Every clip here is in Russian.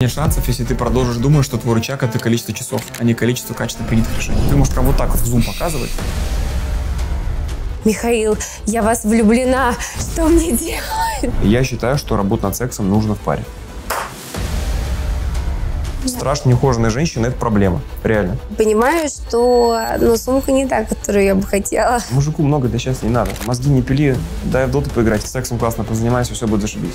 Нет шансов, если ты продолжишь думать, что твой рычаг это количество часов, а не количество качественно принятых решений. Ты можешь прям вот так в зум показывать. Михаил, я вас влюблена. Что мне делать? Я считаю, что работа над сексом нужно в паре. Страшно неухоженная женщина – это проблема. Реально. Понимаю, что ну, сумка не та, которую я бы хотела. Мужику много да сейчас не надо. Мозги не пили, дай в доту поиграть, сексом классно позанимайся, все будет зашибись.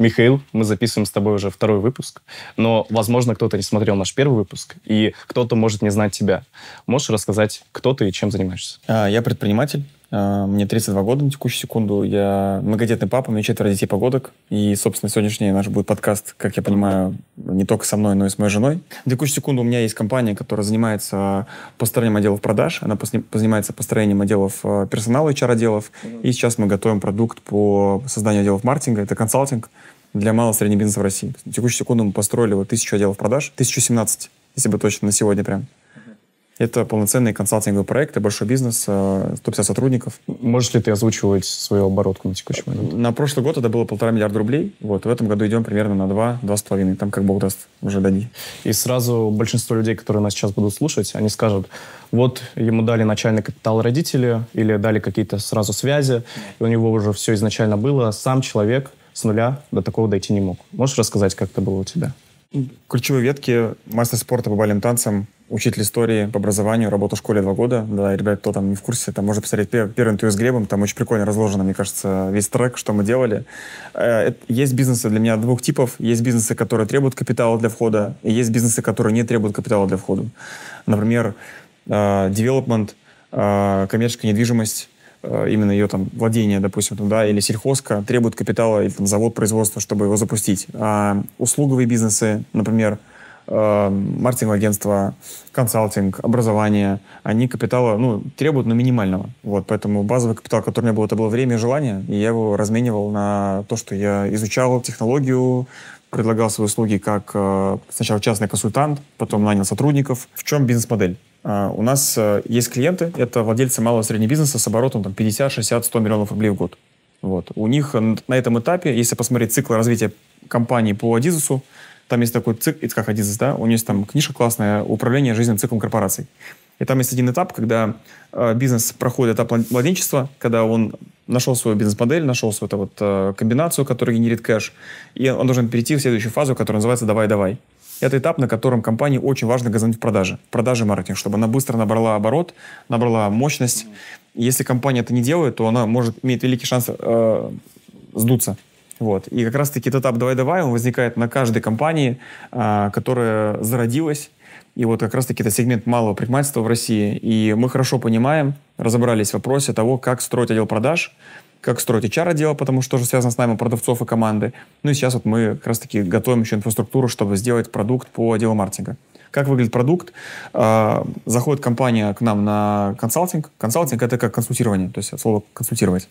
Михаил, мы записываем с тобой уже второй выпуск, но, возможно, кто-то не смотрел наш первый выпуск, и кто-то может не знать тебя. Можешь рассказать, кто ты и чем занимаешься? А, я предприниматель, а, мне 32 года на текущую секунду. Я многодетный папа, у меня четверо детей погодок. И, собственно, сегодняшний наш будет подкаст, как я понимаю, не только со мной, но и с моей женой. На текущую секунду у меня есть компания, которая занимается построением отделов продаж. Она занимается построением отделов э, персонала, HR-отделов. И сейчас мы готовим продукт по созданию отделов маркетинга. Это консалтинг для малого среднего бизнеса в России. На текущую секунду мы построили вот тысячу отделов продаж, 1017 если бы точно на сегодня прям. Это полноценный консалтинговый проект, проекты, большой бизнес, 150 э, сотрудников. Можешь ли ты озвучивать свою оборотку на текущий момент? Э, на прошлый год это было полтора миллиарда рублей. Вот. В этом году идем примерно на два, два 2, 2,5. Там как бог даст, уже дадим. И сразу большинство людей, которые нас сейчас будут слушать, они скажут, вот ему дали начальный капитал родители или дали какие-то сразу связи, и у него уже все изначально было. А сам человек с нуля до такого дойти не мог. Можешь рассказать, как это было у тебя? Ключевые ветки мастер спорта по бальным танцам учитель истории по образованию, работал в школе два года. Да, ребят, кто там не в курсе, там можно посмотреть первый, первый интервью с Гребом, там очень прикольно разложено, мне кажется, весь трек, что мы делали. Э, есть бизнесы для меня двух типов. Есть бизнесы, которые требуют капитала для входа, и есть бизнесы, которые не требуют капитала для входа. Например, девелопмент, э, э, коммерческая недвижимость, именно ее там владение, допустим, там, да, или сельхозка требует капитала или там завод производства, чтобы его запустить. А услуговые бизнесы, например, э, маркетинговое консалтинг, образование, они капитала ну, требуют, но минимального. Вот, поэтому базовый капитал, который у меня был, это было время и желание, и я его разменивал на то, что я изучал технологию, предлагал свои услуги как э, сначала частный консультант, потом нанял сотрудников. В чем бизнес-модель? Э, у нас э, есть клиенты, это владельцы малого и среднего бизнеса с оборотом там, 50, 60, 100 миллионов рублей в год. Вот. У них на этом этапе, если посмотреть цикл развития компании по Адизусу, там есть такой цикл, Ицкак Хадизес, да, у него есть там книжка классная «Управление жизненным циклом корпораций». И там есть один этап, когда э, бизнес проходит этап младенчества, когда он нашел свою бизнес-модель, нашел свою вот, э, комбинацию, которая генерит кэш, и он должен перейти в следующую фазу, которая называется «давай-давай». Это этап, на котором компании очень важно газануть в продаже, продажи маркетинг, чтобы она быстро набрала оборот, набрала мощность. Если компания это не делает, то она может иметь великий шанс э, сдуться. Вот. И как раз-таки этот этап «Давай-давай» он возникает на каждой компании, а, которая зародилась. И вот как раз-таки это сегмент малого предпринимательства в России. И мы хорошо понимаем, разобрались в вопросе того, как строить отдел продаж, как строить HR-отдел, потому что тоже связано с нами продавцов и команды. Ну и сейчас вот мы как раз-таки готовим еще инфраструктуру, чтобы сделать продукт по отделу маркетинга. Как выглядит продукт? А, заходит компания к нам на консалтинг. Консалтинг — это как консультирование, то есть слово «консультировать».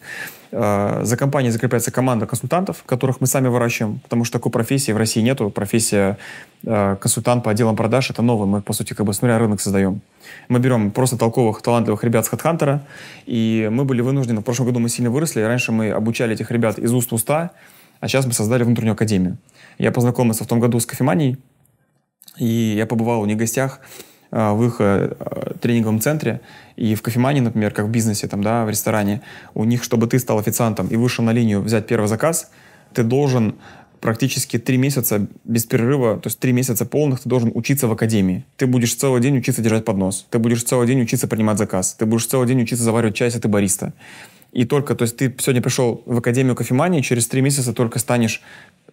А, за компанией закрепляется команда консультантов, которых мы сами выращиваем, потому что такой профессии в России нету. Профессия а, консультант по отделам продаж — это новое. Мы, по сути, как бы с нуля рынок создаем. Мы берем просто толковых, талантливых ребят с HeadHunter, и мы были вынуждены, в прошлом году мы сильно выросли, раньше мы обучали этих ребят из уст в уста, а сейчас мы создали внутреннюю академию. Я познакомился в том году с кофеманией, и я побывал у них в гостях а, в их э, э, тренинговом центре и в кофемане, например, как в бизнесе, там, да, в ресторане, у них, чтобы ты стал официантом и вышел на линию взять первый заказ, ты должен практически три месяца без перерыва, то есть три месяца полных ты должен учиться в академии. Ты будешь целый день учиться держать поднос, ты будешь целый день учиться принимать заказ, ты будешь целый день учиться заваривать чай, если ты бариста. И только, то есть ты сегодня пришел в академию кофемании, через три месяца только станешь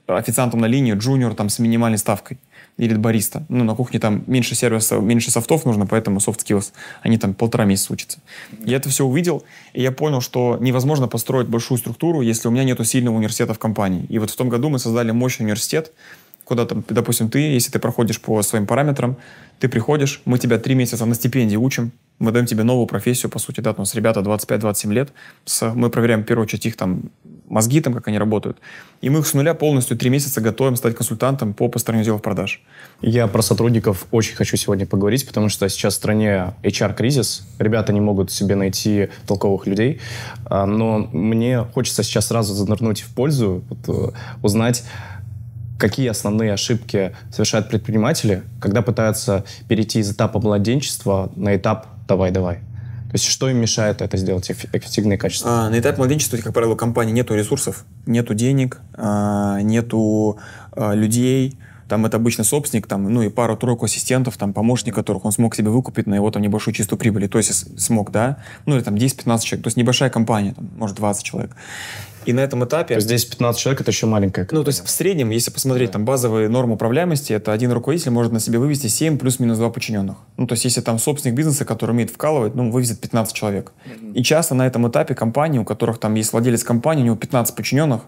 официантом на линию, джуниор там с минимальной ставкой или бариста. Ну, на кухне там меньше сервиса, меньше софтов нужно, поэтому soft skills, они там полтора месяца учатся. Я это все увидел, и я понял, что невозможно построить большую структуру, если у меня нету сильного университета в компании. И вот в том году мы создали мощный университет, куда там, допустим, ты, если ты проходишь по своим параметрам, ты приходишь, мы тебя три месяца на стипендии учим, мы даем тебе новую профессию, по сути, да, у нас ребята 25-27 лет, с, мы проверяем, в первую очередь, их там мозги там, как они работают. И мы их с нуля полностью три месяца готовим стать консультантом по построению делов продаж. Я про сотрудников очень хочу сегодня поговорить, потому что сейчас в стране HR-кризис, ребята не могут себе найти толковых людей, а, но мне хочется сейчас сразу занырнуть в пользу, вот, э, узнать, какие основные ошибки совершают предприниматели, когда пытаются перейти из этапа младенчества на этап «давай-давай» есть что им мешает это сделать эффективно и качественно? А, на этапе младенчества, как правило, у компании нету ресурсов, нету денег, а, нету а, людей, там это обычно собственник, там, ну и пару-тройку ассистентов, там, помощник, которых он смог себе выкупить на его там небольшую чистую прибыль, то есть смог, да, ну или там 10-15 человек, то есть небольшая компания, там, может 20 человек. И на этом этапе... То есть здесь 15 человек, это еще маленькая. Ну, то есть в среднем, если посмотреть да. там базовые нормы управляемости, это один руководитель может на себе вывести 7 плюс-минус 2 подчиненных. Ну, то есть если там собственник бизнеса, который умеет вкалывать, ну, вывезет 15 человек. mm И часто на этом этапе компании, у которых там есть владелец компании, у него 15 подчиненных,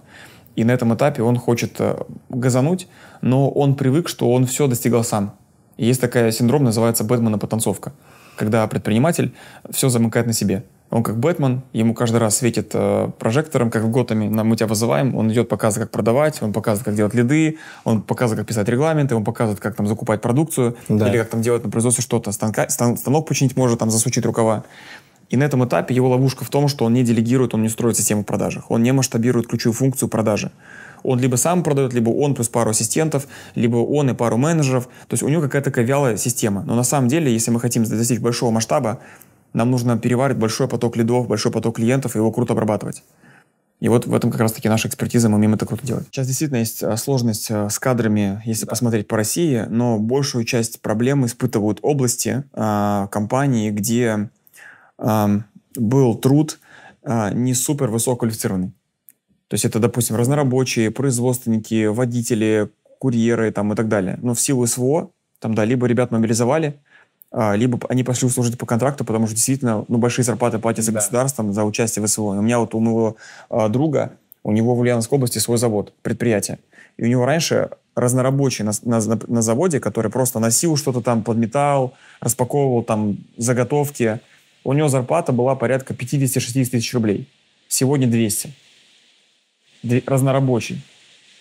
и на этом этапе он хочет э, газануть, но он привык, что он все достигал сам. И есть такая синдром, называется Бэтмена потанцовка, когда предприниматель все замыкает на себе. Он как Бэтмен, ему каждый раз светит э, прожектором, как в Готэме, мы тебя вызываем, он идет показывает, как продавать, он показывает, как делать лиды, он показывает, как писать регламенты, он показывает, как там закупать продукцию, да. или как там делать на производстве что-то, станка, стан, станок починить может, там засучить рукава. И на этом этапе его ловушка в том, что он не делегирует, он не строит систему продажи, он не масштабирует ключевую функцию продажи. Он либо сам продает, либо он плюс пару ассистентов, либо он и пару менеджеров. То есть у него какая-то такая вялая система. Но на самом деле, если мы хотим достичь большого масштаба, нам нужно переварить большой поток лидов, большой поток клиентов и его круто обрабатывать. И вот в этом как раз-таки наша экспертиза, мы умеем это круто делать. Сейчас действительно есть а, сложность а, с кадрами, если да. посмотреть по России, но большую часть проблем испытывают области, а, компании, где был труд не супер высококвалифицированный. То есть это, допустим, разнорабочие, производственники, водители, курьеры там, и так далее. Но в силу СВО, там, да, либо ребят мобилизовали, а, либо они пошли служить по контракту, потому что действительно ну, большие зарплаты платятся да. государством за участие в СВО. У меня вот у моего а, друга, у него в Ульяновской области свой завод, предприятие. И у него раньше разнорабочий на, на, на заводе, который просто носил что-то там, подметал, распаковывал там заготовки. У него зарплата была порядка 50-60 тысяч рублей. Сегодня 200. Разнорабочий.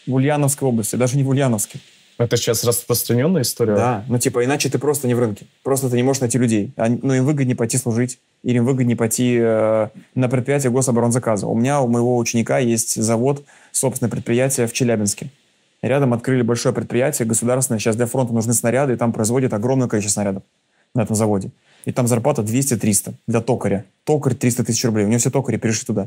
В Ульяновской области, даже не в Ульяновске. Это сейчас распространенная история? Да, ну типа иначе ты просто не в рынке. Просто ты не можешь найти людей. Они, ну им выгоднее пойти служить, или им выгоднее пойти э, на предприятие гособоронзаказа. У меня, у моего ученика есть завод, собственное предприятие в Челябинске. Рядом открыли большое предприятие государственное. Сейчас для фронта нужны снаряды, и там производят огромное количество снарядов на этом заводе. И там зарплата 200-300 для токаря. Токарь 300 тысяч рублей. У него все токари перешли туда.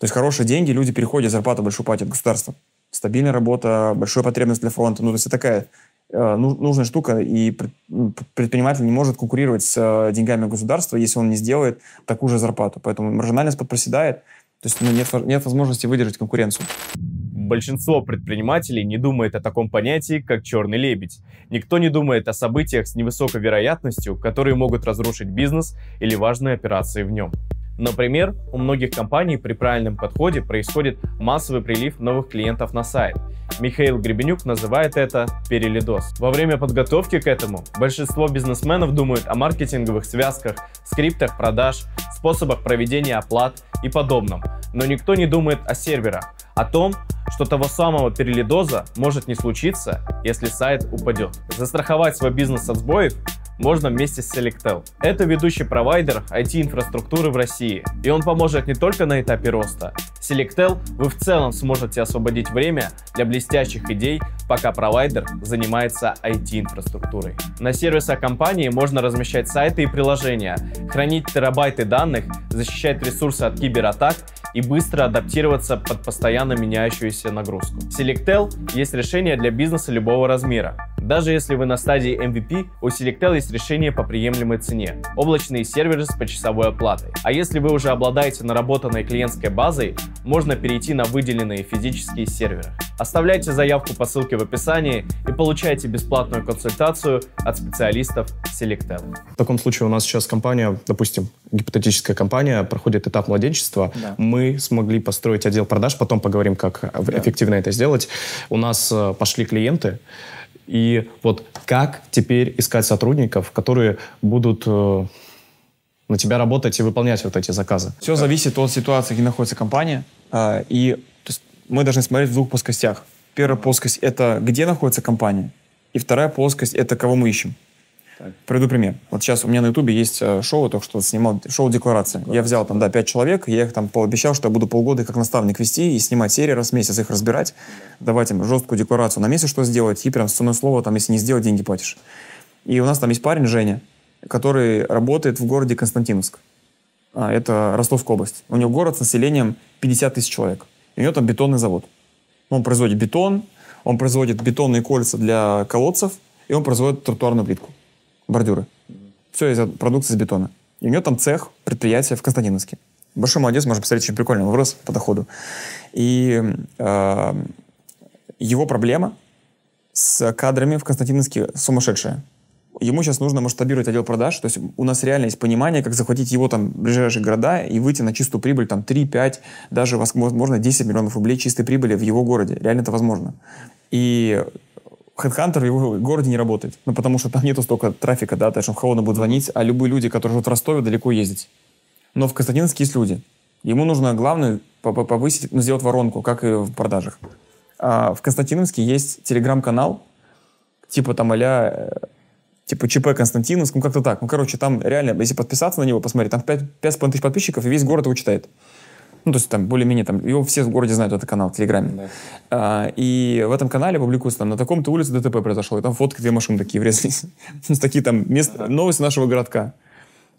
То есть хорошие деньги, люди переходят, зарплату большую платят государство стабильная работа, большая потребность для фронта. Ну, то есть это такая э, ну, нужная штука, и предприниматель не может конкурировать с э, деньгами государства, если он не сделает такую же зарплату. Поэтому маржинальность подпроседает, то есть ну, нет, нет возможности выдержать конкуренцию. Большинство предпринимателей не думает о таком понятии, как черный лебедь. Никто не думает о событиях с невысокой вероятностью, которые могут разрушить бизнес или важные операции в нем. Например, у многих компаний при правильном подходе происходит массовый прилив новых клиентов на сайт. Михаил Гребенюк называет это перелидос. Во время подготовки к этому большинство бизнесменов думают о маркетинговых связках, скриптах продаж, способах проведения оплат и подобном. Но никто не думает о серверах, о том, что того самого перелидоза может не случиться, если сайт упадет. Застраховать свой бизнес от сбоев можно вместе с Selectel. Это ведущий провайдер IT-инфраструктуры в России, и он поможет не только на этапе роста. Selectel вы в целом сможете освободить время для блестящих идей, пока провайдер занимается IT-инфраструктурой. На сервисах компании можно размещать сайты и приложения, хранить терабайты данных, защищать ресурсы от кибератак и быстро адаптироваться под постоянно меняющуюся нагрузку. Selectel есть решение для бизнеса любого размера. Даже если вы на стадии MVP, у Selectel есть решение по приемлемой цене – облачные серверы с почасовой оплатой. А если вы уже обладаете наработанной клиентской базой, можно перейти на выделенные физические серверы. Оставляйте заявку по ссылке в описании и получайте бесплатную консультацию от специалистов Selectel. В таком случае у нас сейчас компания, допустим, гипотетическая компания, проходит этап младенчества. Да. Мы мы смогли построить отдел продаж, потом поговорим, как да. эффективно это сделать. У нас э, пошли клиенты, и вот как теперь искать сотрудников, которые будут э, на тебя работать и выполнять вот эти заказы? Все зависит от ситуации, где находится компания. А, и мы должны смотреть в двух плоскостях. Первая плоскость — это где находится компания, и вторая плоскость — это кого мы ищем. Так, приведу пример. Вот сейчас у меня на Ютубе есть э, шоу, только что снимал шоу «Декларация». Я взял там, да, пять человек, я их там пообещал, что я буду полгода их как наставник вести и снимать серии раз в месяц, их разбирать, давать им жесткую декларацию на месяц, что сделать, и прям с ценой слова, там, если не сделать, деньги платишь. И у нас там есть парень, Женя, который работает в городе Константиновск. А, это Ростовская область. У него город с населением 50 тысяч человек. И у него там бетонный завод. Он производит бетон, он производит бетонные кольца для колодцев, и он производит тротуарную плитку бордюры. Все из продукции из бетона. И у нее там цех, предприятие в Константиновске. Большой молодец, можно посмотреть, очень прикольный вырос по доходу. И э, его проблема с кадрами в Константиновске сумасшедшая. Ему сейчас нужно масштабировать отдел продаж. То есть у нас реально есть понимание, как захватить его там ближайшие города и выйти на чистую прибыль там 3, 5, даже возможно 10 миллионов рублей чистой прибыли в его городе. Реально это возможно. И Headhunter в его городе не работает. Ну, потому что там нету столько трафика, да, то, что в холодно будет звонить, а любые люди, которые живут в Ростове, далеко ездить. Но в Константиновске есть люди. Ему нужно, главное, повысить, ну, сделать воронку, как и в продажах. А в Константиновске есть телеграм-канал, типа там а типа ЧП Константиновск, ну как-то так. Ну, короче, там реально, если подписаться на него, посмотреть, там 5,5 тысяч подписчиков, и весь город его читает. Ну, то есть там более-менее там, его все в городе знают, этот канал в Телеграме. Да. А, и в этом канале публикуется там, на таком-то улице ДТП произошло, и там фотки, две машины такие врезались. Ну, такие там мест, новости нашего городка.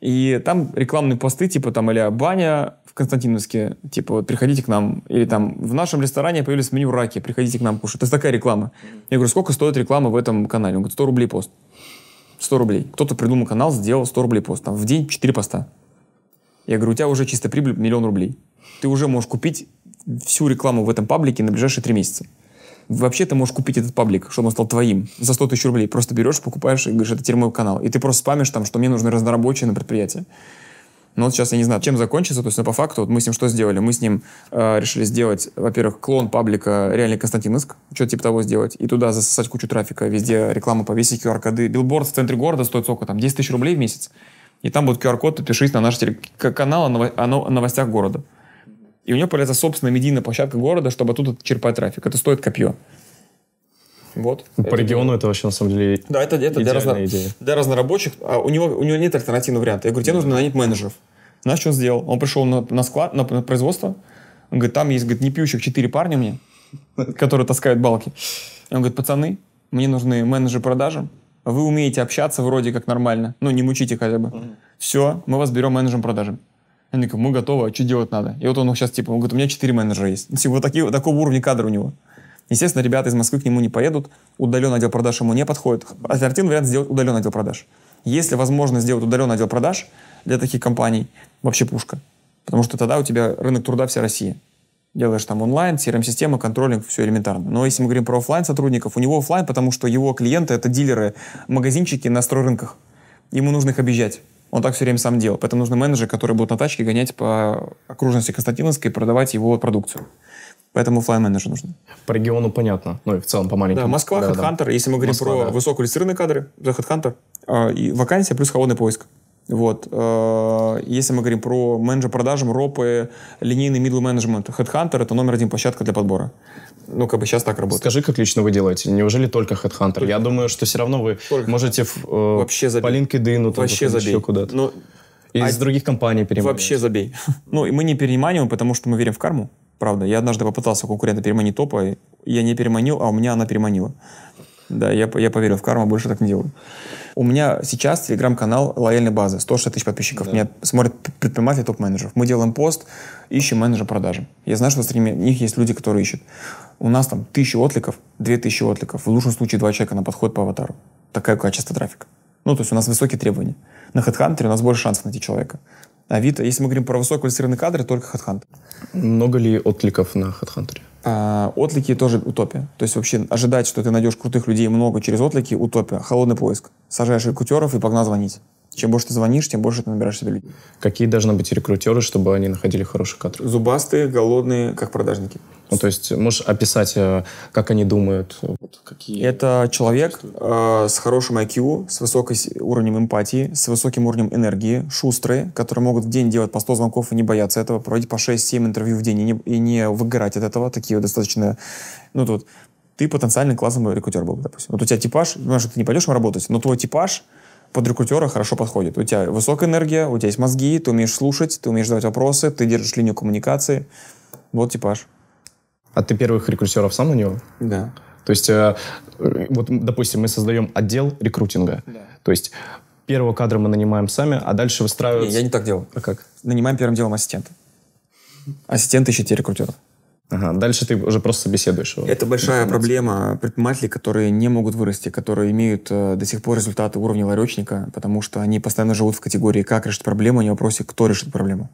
И там рекламные посты, типа там, или баня в Константиновске, типа, вот, приходите к нам. Или там, в нашем ресторане появились меню раки, приходите к нам кушать. Это такая реклама. Я говорю, сколько стоит реклама в этом канале? Он говорит, 100 рублей пост. 100 рублей. Кто-то придумал канал, сделал 100 рублей пост. Там в день 4 поста. Я говорю, у тебя уже чисто прибыль миллион рублей ты уже можешь купить всю рекламу в этом паблике на ближайшие три месяца. Вообще ты можешь купить этот паблик, чтобы он стал твоим, за 100 тысяч рублей. Просто берешь, покупаешь и говоришь, это теперь мой канал. И ты просто спамишь там, что мне нужны разнорабочие на предприятии. Но вот сейчас я не знаю, чем закончится. То есть, ну, по факту, вот мы с ним что сделали? Мы с ним э, решили сделать, во-первых, клон паблика «Реальный Константиновск», что-то типа того сделать, и туда засосать кучу трафика, везде рекламу повесить, QR-коды. Билборд в центре города стоит сколько там? 10 тысяч рублей в месяц. И там будет QR-код, подпишись на наш канал о, ново- о новостях города. И у него появляется собственная медийная площадка города, чтобы тут черпать трафик. Это стоит копье. Вот. Ну, по это региону для... это вообще на самом деле Да, это, это для, разно... Идея. для разнорабочих. А у, него, у него нет альтернативного варианта. Я говорю, тебе нужно нанять менеджеров. Знаешь, что он сделал? Он пришел на, на склад, на, на производство. Он говорит, там есть, говорит, не пьющих четыре парня мне, которые таскают балки. И он говорит, пацаны, мне нужны менеджеры продажи. Вы умеете общаться вроде как нормально. Ну, не мучите хотя бы. Все, мы вас берем менеджером продажи. Они говорят, мы готовы, а что делать надо? И вот он сейчас типа, он говорит, у меня четыре менеджера есть. Типа, вот такие, такого уровня кадра у него. Естественно, ребята из Москвы к нему не поедут, удаленный отдел продаж ему не подходит. Альтернативный вариант сделать удаленный отдел продаж. Если возможно сделать удаленный отдел продаж для таких компаний, вообще пушка. Потому что тогда у тебя рынок труда вся Россия. Делаешь там онлайн, CRM-система, эм контролинг, все элементарно. Но если мы говорим про офлайн сотрудников, у него офлайн, потому что его клиенты это дилеры, магазинчики на стройрынках. Ему нужно их объезжать он так все время сам делал. Поэтому нужны менеджеры, которые будут на тачке гонять по окружности Константиновской и продавать его продукцию. Поэтому офлайн менеджер нужен. По региону понятно, ну и в целом по маленьким. Да, Москва, да, Headhunter. Да. Если мы говорим Москва, про да. высококвалифицированные кадры, за Headhunter. А, и вакансия плюс холодный поиск. Вот. Э, если мы говорим про менеджер продажи, мропы, линейный middle management, Headhunter — это номер один площадка для подбора. Ну, как бы сейчас так работает. Скажи, как лично вы делаете? Неужели только Headhunter? Только. Я думаю, что все равно вы только. можете в, э, Вообще по LinkedIn, там, Вообще забей. еще куда-то. Но... Ну, из а... других компаний переманивать. Вообще забей. ну, и мы не переманиваем, потому что мы верим в карму. Правда. Я однажды попытался конкурента переманить топа, я не переманил, а у меня она переманила. Да, я, я поверил в карму, больше так не делаю. У меня сейчас телеграм-канал лояльной базы, 160 тысяч подписчиков. Да. Меня смотрят предприниматели топ-менеджеров. Мы делаем пост, ищем менеджера продажи. Я знаю, что среди них есть люди, которые ищут. У нас там тысячи откликов, две тысячи откликов. В лучшем случае два человека на подход по аватару. Такая качество трафика. Ну, то есть у нас высокие требования. На HeadHunter у нас больше шансов найти человека. Авито, если мы говорим про высококвалифицированные кадры, только HeadHunter. Много ли откликов на HeadHunter? А, отлики тоже утопия. То есть вообще ожидать, что ты найдешь крутых людей много через отлики, утопия. Холодный поиск. Сажаешь рекрутеров и погна звонить. Чем больше ты звонишь, тем больше ты набираешь себе людей. Какие должны быть рекрутеры, чтобы они находили хороших кадров? Зубастые, голодные, как продажники. Ну, то есть можешь описать, э, как они думают? Вот, какие Это человек э, с хорошим IQ, с высоким уровнем эмпатии, с высоким уровнем энергии, шустрые, которые могут в день делать по 100 звонков и не бояться этого, проводить по 6-7 интервью в день и не, и не выгорать от этого. Такие достаточно... Ну, тут ты потенциально классный рекрутер был, бы, допустим. Вот у тебя типаж, понимаешь, ну, ты не пойдешь им работать, но твой типаж — под рекрутера хорошо подходит. У тебя высокая энергия, у тебя есть мозги, ты умеешь слушать, ты умеешь задавать вопросы, ты держишь линию коммуникации. Вот типаж. А ты первых рекрутеров сам нанял? Да. То есть, э, вот, допустим, мы создаем отдел рекрутинга. Да. То есть, первого кадра мы нанимаем сами, а дальше выстраиваем... Не, я не так делал. А как? Нанимаем первым делом ассистента. Ассистент ищет тебе рекрутера. Ага, дальше ты уже просто беседуешь. его. Это большая проблема предпринимателей, которые не могут вырасти, которые имеют э, до сих пор результаты уровня ларечника, потому что они постоянно живут в категории «как решить проблему», а не в вопросе «кто решит проблему».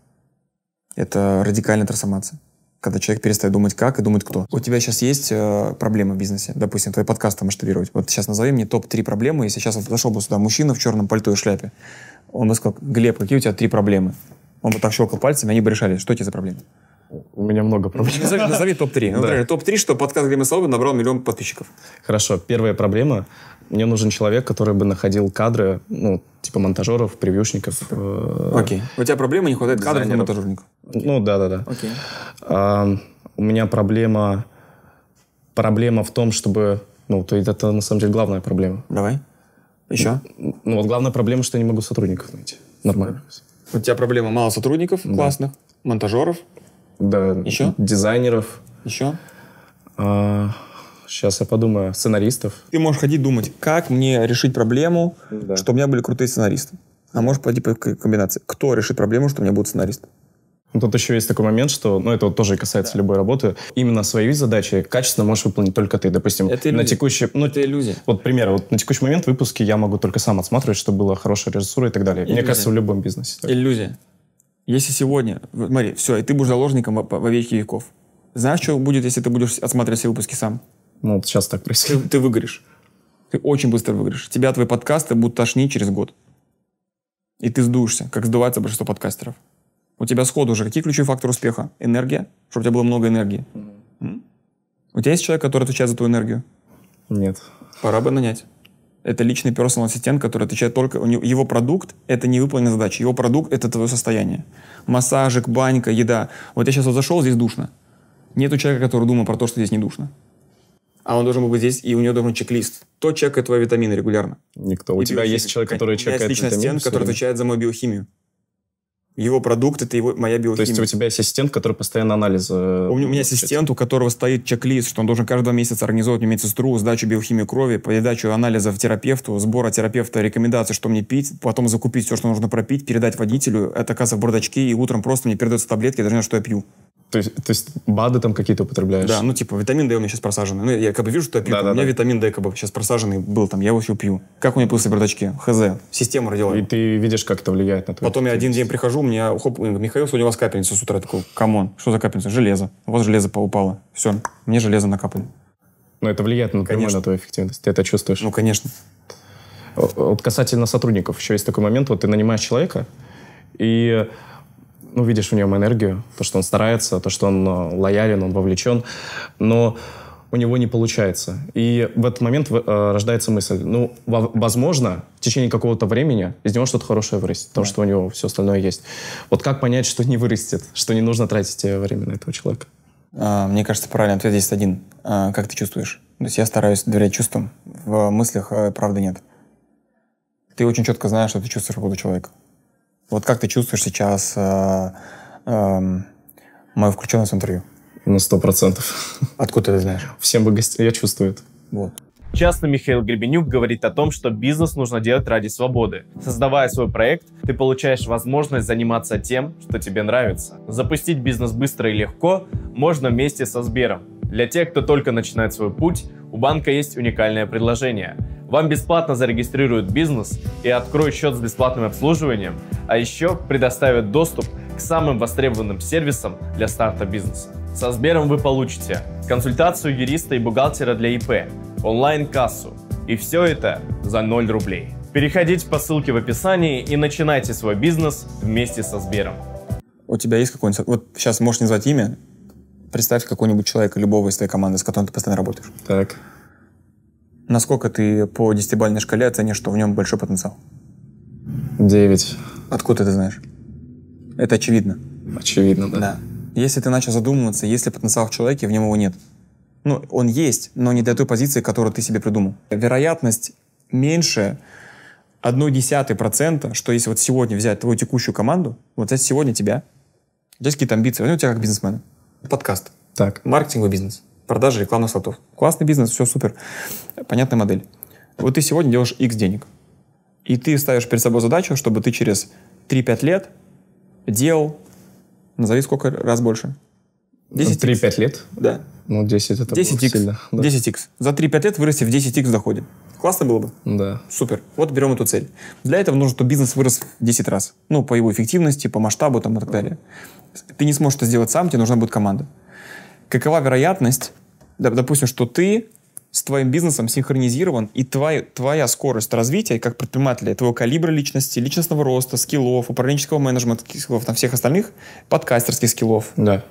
Это радикальная трансформация. Когда человек перестает думать «как» и думает «кто». У тебя сейчас есть э, проблемы в бизнесе, допустим, твой подкаст масштабировать. Вот сейчас назови мне топ-3 проблемы, если сейчас вот зашел бы сюда мужчина в черном пальто и шляпе, он бы сказал «Глеб, какие у тебя три проблемы?» Он бы так щелкал пальцами, они бы решали, что эти за проблемы. У меня много проблем. Назови, назови топ-3. Ну, да. Топ-3, что подкаст Грима Соломин набрал миллион подписчиков. Хорошо. Первая проблема. Мне нужен человек, который бы находил кадры, ну, типа монтажеров, превьюшников. Э, Окей. У тебя проблема, не хватает кадров на монтажерников. Ну, да-да-да. Окей. А, у меня проблема... Проблема в том, чтобы... Ну, то есть это на самом деле главная проблема. Давай. Еще? Ну, ну вот главная проблема, что я не могу сотрудников найти. Нормально. У тебя проблема мало сотрудников да. классных, монтажеров. Да. Еще? Дизайнеров. Еще? А, сейчас я подумаю. Сценаристов. Ты можешь ходить думать, как мне решить проблему, да. что у меня были крутые сценаристы. А можешь пойти по комбинации. Кто решит проблему, что у меня будут сценаристы? Ну, тут еще есть такой момент, что, ну, это вот тоже касается да. любой работы, именно свои задачи качественно можешь выполнить только ты. Допустим, это на текущий... Ну, это иллюзия. Вот пример, вот на текущий момент выпуски я могу только сам отсматривать, чтобы была хорошая режиссура и так далее. Иллюзия. Мне кажется, в любом бизнесе. Так. Иллюзия. Если сегодня, смотри, все, и ты будешь заложником во, во веки веков. Знаешь, что будет, если ты будешь отсматривать все выпуски сам? Ну, вот сейчас так происходит. Ты, ты выгоришь. Ты очень быстро выгоришь. Тебя твои подкасты будут тошнить через год. И ты сдуешься, как сдувается большинство подкастеров. У тебя сходу уже какие ключевые факторы успеха? Энергия, чтобы у тебя было много энергии. mm У тебя есть человек, который отвечает за твою энергию? Нет. Пора бы нанять. Это личный персональный ассистент, который отвечает только... Его продукт — это не выполненная задача. Его продукт — это твое состояние. Массажик, банька, еда. Вот я сейчас вот зашел, здесь душно. Нету человека, который думал про то, что здесь не душно. А он должен быть здесь, и у него должен быть чек-лист. Кто чекает твои витамины регулярно? Никто. У тебя есть человек, который чекает витамины? У меня есть личный ассистент, который отвечает за мою биохимию его продукт, это его, моя биохимия. То есть у тебя ассистент, который постоянно анализы... У меня, у меня ассистент, у которого стоит чек-лист, что он должен каждый месяц организовать мне медсестру, сдачу биохимии крови, передачу анализов терапевту, сбора терапевта рекомендации что мне пить, потом закупить все, что нужно пропить, передать водителю, это касса в бардачке, и утром просто мне передаются таблетки, даже не знаю, что я пью. То есть, то есть БАДы там какие-то употребляешь? Да, ну типа витамин D у меня сейчас просаженный. Ну я как бы вижу, что я пью. Да, да, у меня да. витамин D как бы сейчас просаженный был там, я его еще пью. Как у меня после бардачки? ХЗ. Система родила. И ты видишь, как это влияет на твою Потом я один день прихожу, у меня, хоп, Михаил, сегодня у вас капельница с утра. Я такой, камон, что за капельница? Железо. У вас железо упало. Все, мне железо накапали. Но это влияет напрямую на твою эффективность. Ты это чувствуешь? Ну, конечно. Вот касательно сотрудников, еще есть такой момент, вот ты нанимаешь человека, и ну, видишь в нем энергию, то, что он старается, то, что он э, лоялен, он вовлечен, но у него не получается. И в этот момент э, рождается мысль, ну, возможно, в течение какого-то времени из него что-то хорошее вырастет, потому да. что у него все остальное есть. Вот как понять, что не вырастет, что не нужно тратить э, время на этого человека? А, мне кажется, правильный ответ здесь один. А, как ты чувствуешь? То есть я стараюсь доверять чувствам. В мыслях правды нет. Ты очень четко знаешь, что ты чувствуешь по поводу человека. Вот как ты чувствуешь сейчас э, э, мою включенность в интервью? На сто процентов. Откуда ты знаешь? Всем бы гостям, я чувствую это. Вот. Часто Михаил Гребенюк говорит о том, что бизнес нужно делать ради свободы. Создавая свой проект, ты получаешь возможность заниматься тем, что тебе нравится. Запустить бизнес быстро и легко можно вместе со Сбером. Для тех, кто только начинает свой путь, у банка есть уникальное предложение. Вам бесплатно зарегистрируют бизнес и откроют счет с бесплатным обслуживанием, а еще предоставят доступ к самым востребованным сервисам для старта бизнеса. Со Сбером вы получите консультацию юриста и бухгалтера для ИП, онлайн-кассу, и все это за 0 рублей. Переходите по ссылке в описании и начинайте свой бизнес вместе со Сбером. У тебя есть какой-нибудь... Вот сейчас можешь назвать имя, представь какого-нибудь человека, любого из твоей команды, с которым ты постоянно работаешь. Так. Насколько ты по десятибалльной шкале оценишь, что в нем большой потенциал? Девять. Откуда ты это знаешь? Это очевидно. Очевидно, да. Да. Если ты начал задумываться, есть ли потенциал в человеке, в нем его нет. Ну, он есть, но не для той позиции, которую ты себе придумал. Вероятность меньше процента, что если вот сегодня взять твою текущую команду, вот взять сегодня тебя, у есть какие-то амбиции, у тебя как бизнесмена, Подкаст. Так. Маркетинговый бизнес. Продажи рекламных слотов. Классный бизнес, все супер. Понятная модель. Вот ты сегодня делаешь X денег. И ты ставишь перед собой задачу, чтобы ты через 3-5 лет делал, назови сколько раз больше. 10 3-5 лет? Да. Ну, 10 это 10 x. сильно. Да. 10x. За 3-5 лет вырасти в 10x в доходе. Классно было бы? Да. Супер. Вот берем эту цель. Для этого нужно, чтобы бизнес вырос в 10 раз. Ну, по его эффективности, по масштабу там, и так далее. Mm. Ты не сможешь это сделать сам, тебе нужна будет команда. Какова вероятность, допустим, что ты с твоим бизнесом синхронизирован, и твой, твоя скорость развития как предпринимателя, твоего калибра личности, личностного роста, скиллов, управленческого менеджмента, скиллов, на всех остальных, подкастерских скиллов, да.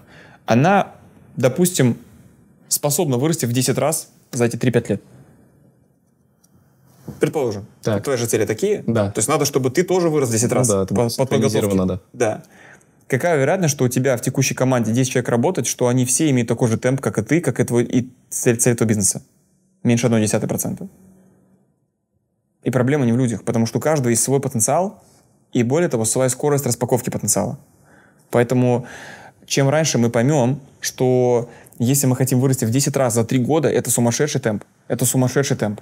она, допустим, способна вырасти в 10 раз за эти 3-5 лет. Предположим, так. твои же цели такие. Да. То есть надо, чтобы ты тоже вырос в 10 ну раз. Ну, да, это по, подготовке. Да какая вероятность, что у тебя в текущей команде 10 человек работать, что они все имеют такой же темп, как и ты, как и, твой, и цель, цель твоего бизнеса? Меньше 0,1%. И проблема не в людях, потому что у каждого есть свой потенциал, и более того, своя скорость распаковки потенциала. Поэтому чем раньше мы поймем, что если мы хотим вырасти в 10 раз за 3 года, это сумасшедший темп. Это сумасшедший темп.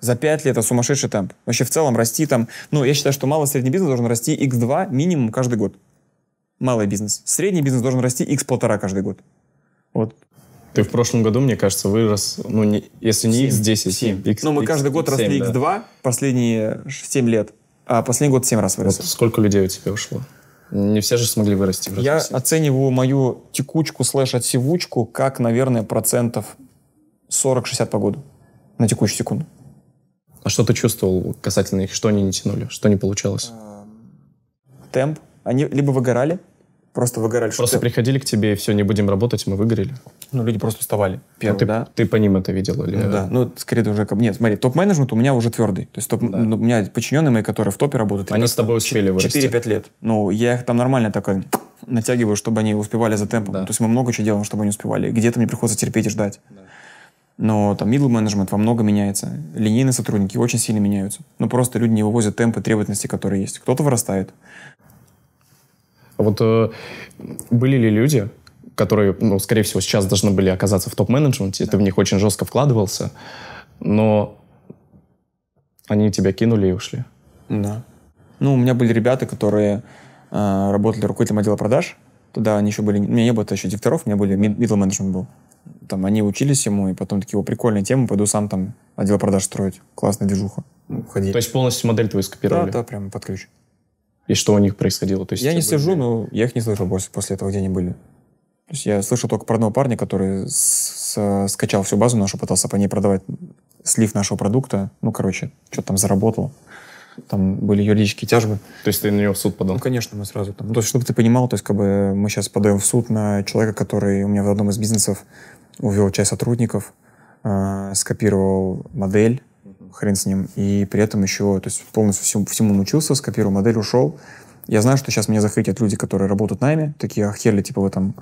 За 5 лет это а сумасшедший темп. Вообще в целом расти там, ну, я считаю, что малый средний бизнес должен расти x2 минимум каждый год. Малый бизнес. Средний бизнес должен расти x полтора каждый год. Вот. Ты в прошлом году, мне кажется, вырос, ну, не, если не 7, x10, 7. X, Но мы каждый год x7, росли x2 да. последние 7 лет, а последний год 7 раз вырос. Вот сколько людей у тебя ушло? Не все же смогли вырасти. Я оцениваю мою текучку слэш отсевучку как, наверное, процентов 40-60 по году на текущую секунду. А что ты чувствовал касательно их? Что они не тянули? Что не получалось? Эм, темп. Они либо выгорали, просто выгорали. Просто что приходили к тебе и все, не будем работать, мы выгорели. Ну, люди просто вставали. Первый, ну, ты, да. ты по ним это видел? Или... Ну, да, ну, скорее ты уже... Нет, смотри, топ-менеджмент у меня уже твердый. То есть топ... да. Ну, у меня подчиненные мои, которые в топе работают. Они ребята, с тобой успели 4, вырасти. 4-5 лет. Ну, я их там нормально такой натягиваю, чтобы они успевали за темпом. Да. То есть мы много чего делаем, чтобы они успевали. Где-то мне приходится терпеть и ждать. Да но там middle management во много меняется, линейные сотрудники очень сильно меняются. но ну, просто люди не вывозят темпы требовательности, которые есть. Кто-то вырастает. А вот э, были ли люди, которые, ну, скорее всего, сейчас должны были оказаться в топ-менеджменте, да. ты в них очень жестко вкладывался, но они тебя кинули и ушли? Да. Ну, у меня были ребята, которые э, работали руководителем отдела продаж, тогда они еще были, у меня не было еще директоров, у меня были middle management был. Там они учились ему, и потом такие, о, прикольная тема, пойду сам там отдел продаж строить. Классная движуха. Уходи. Ну, то есть полностью модель твою скопировали? Да, да, прямо под ключ. И что у них происходило? То есть я не слежу, но я их не слышал больше после этого, где они были. То есть я слышал только про одного парня, который скачал всю базу нашу, пытался по ней продавать слив нашего продукта. Ну, короче, что-то там заработал. Там были юридические тяжбы. То есть ты на него в суд подал? Ну, конечно, мы сразу там. То есть, чтобы ты понимал, то есть, как бы мы сейчас подаем в суд на человека, который у меня в одном из бизнесов увел часть сотрудников, э, скопировал модель, хрен с ним, и при этом еще, то есть полностью всему, всему научился, скопировал модель, ушел. Я знаю, что сейчас меня захейтят люди, которые работают нами, такие ахерли, типа вы там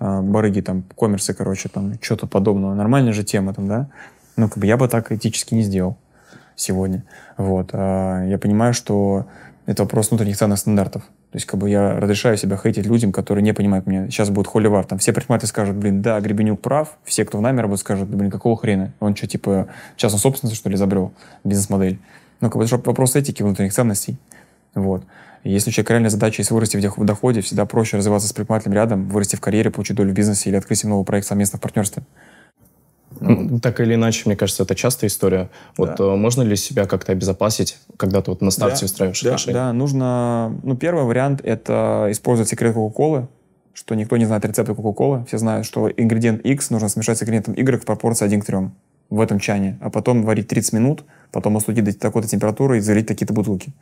э, барыги, там, коммерсы, короче, там, что-то подобное. Нормальная же тема там, да? Ну, как бы я бы так этически не сделал сегодня. Вот. А я понимаю, что это вопрос внутренних ценных стандартов. То есть, как бы я разрешаю себя хейтить людям, которые не понимают меня. Сейчас будет холивар. Там все предприниматели скажут, блин, да, Гребенюк прав. Все, кто в нами работает, скажут, блин, какого хрена? Он что, типа, частную собственность, что ли, изобрел? Бизнес-модель. Ну, как бы, это вопрос этики, внутренних ценностей. Вот. Если у человека реальная задача если вырасти в доходе, всегда проще развиваться с предпринимателем рядом, вырасти в карьере, получить долю в бизнесе или открыть новый проект совместно в партнерстве. Так или иначе, мне кажется, это частая история. Вот да. Э, можно ли себя как-то обезопасить, когда ты вот на старте да, устраиваешь да, отношения? Да, нужно... Ну, первый вариант — это использовать секрет Кока-Колы, что никто не знает рецепты Кока-Колы. Все знают, что ингредиент X нужно смешать с ингредиентом Y в пропорции 1 к 3 в этом чане, а потом варить 30 минут, потом остудить до такой-то температуры и залить такие-то бутылки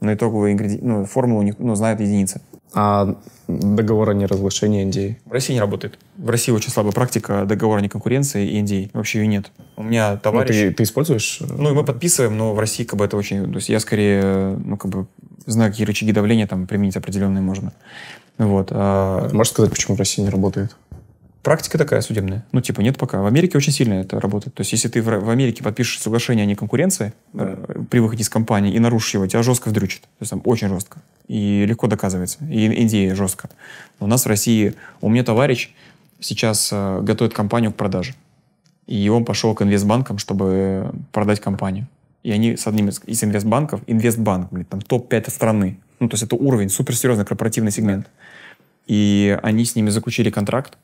но итоговую ингреди... ну, формулу не... ну, знают единицы. А договор о неразглашении NDA? В России не работает. В России очень слабая практика договора о неконкуренции и NDA. Вообще ее нет. У меня ну, товарищ... Ну, ты, ты используешь? Э, ну, и мы подписываем, но в России как бы это очень... То есть я скорее, ну, как бы знаю, какие рычаги давления там применить определенные можно. Вот. А... Можешь сказать, почему в России не работает? Практика такая судебная. Ну, типа, нет пока. В Америке очень сильно это работает. То есть, если ты в, Америке подпишешь соглашение о а неконкуренции да. Э, при выходе из компании и нарушишь его, тебя жестко вдрючат. То есть, там очень жестко. И легко доказывается. И идея жестко. У нас в России... У меня товарищ сейчас э, готовит компанию к продаже. И он пошел к инвестбанкам, чтобы продать компанию. И они с одним из, из инвестбанков, инвестбанк, блин, там топ-5 страны. Ну, то есть это уровень, суперсерьезный корпоративный сегмент. И они с ними заключили контракт,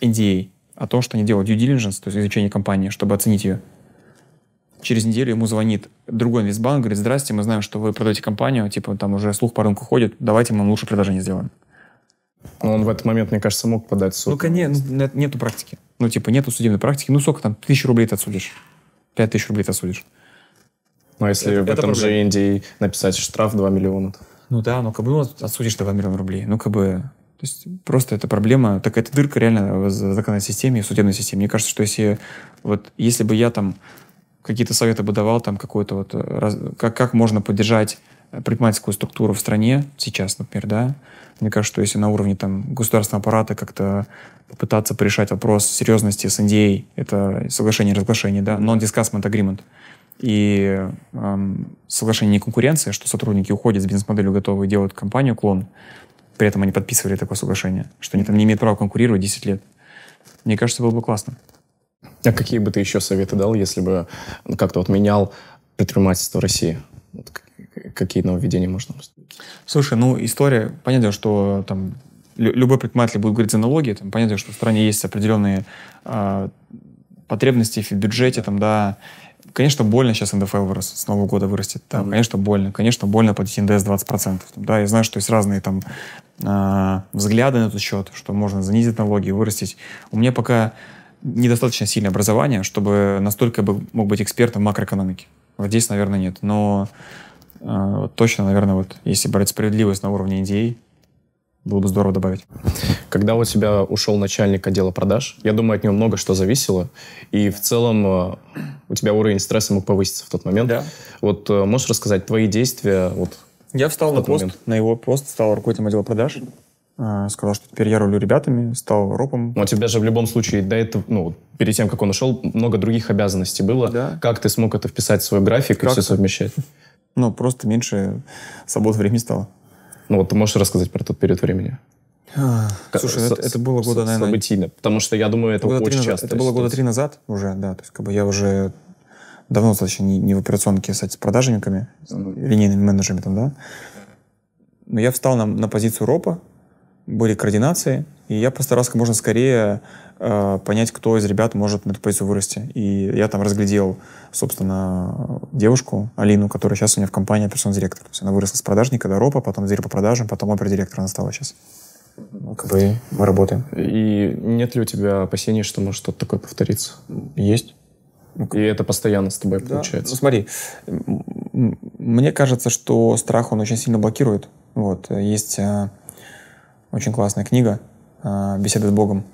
идеей, а то, что они делают due diligence, то есть изучение компании, чтобы оценить ее. Через неделю ему звонит другой инвестбанк, говорит, здрасте, мы знаем, что вы продаете компанию, типа там уже слух по рынку ходит, давайте мы лучше предложение сделаем. Но он в этот момент, мне кажется, мог подать суд. Ну, конечно, ну, нету практики. Ну, типа, нету судебной практики. Ну, сколько там? Тысячу рублей ты отсудишь. Пять тысяч рублей ты отсудишь. Ну, а если это, в этом это же Индии написать штраф 2 миллиона? Ну да, ну как бы ну, отсудишь 2 миллиона рублей. Ну как бы то есть просто эта проблема, такая эта дырка реально в законной системе, в судебной системе. Мне кажется, что если, вот, если бы я там какие-то советы бы давал, там какой-то вот, э, раз, как, как можно поддержать э, предпринимательскую структуру в стране сейчас, например, да, мне кажется, что если на уровне там государственного аппарата как-то попытаться порешать вопрос серьезности с NDA, это соглашение разглашение, да, non-discussment agreement, и эм, соглашение не конкуренции, а что сотрудники уходят с бизнес-моделью готовы делают компанию клон, при этом они подписывали такое соглашение, что они там не имеют права конкурировать 10 лет. Мне кажется, было бы классно. А какие бы ты еще советы дал, если бы ну, как-то вот менял предпринимательство России? какие нововведения можно? Слушай, ну история, понятно, что там любой предприниматель будет говорить за налоги, там, понятно, что в стране есть определенные э, а, потребности в бюджете, там, да, конечно, больно сейчас НДФЛ вырос, с Нового года вырастет. Там, mm-hmm. Конечно, больно. Конечно, больно платить НДС 20%. Там, да, я знаю, что есть разные там а, взгляды на этот счет, что можно занизить налоги, вырастить. У меня пока недостаточно сильное образование, чтобы настолько бы мог быть экспертом макроэкономики. Вот здесь, наверное, нет. Но э, точно, наверное, вот если брать справедливость на уровне идей, а, было бы здорово добавить. Когда у тебя ушел начальник отдела продаж, я думаю, от него много что зависело, и в целом у тебя уровень стресса мог повыситься в тот момент. Да. Вот э, можешь рассказать твои действия, вот я встал на пост, момент. на его пост, стал руководителем отдела продаж. А, сказал, что теперь я рулю ребятами, стал ропом. У тебя же в любом случае до этого, ну, перед тем, как он ушел, много других обязанностей было. Да. Как ты смог это вписать в свой график как и все совмещать? Ну, просто меньше свобод времени стало. Ну, вот ты можешь рассказать про тот период времени? А, слушай, это, это было года, наверное... Событийно, потому что я думаю, это очень часто. Это было года три назад уже, да. То есть как бы я уже давно достаточно не, не в операционке кстати, с продажниками, с линейным менеджментом, да. Но я встал на, на позицию РОПа, были координации, и я постарался как можно скорее э, понять, кто из ребят может на эту позицию вырасти. И я там разглядел, собственно, девушку Алину, которая сейчас у меня в компании операционный директор. То есть она выросла с продажника до РОПа, потом директор по продажам, потом опер директор она стала сейчас. Ну, как бы мы работаем. И нет ли у тебя опасений, что может что-то такое повториться? Есть и это постоянно с тобой да. получается. Ну, смотри, мне кажется, что страх, он очень сильно блокирует. Вот, есть э, очень классная книга э, «Беседы с Богом».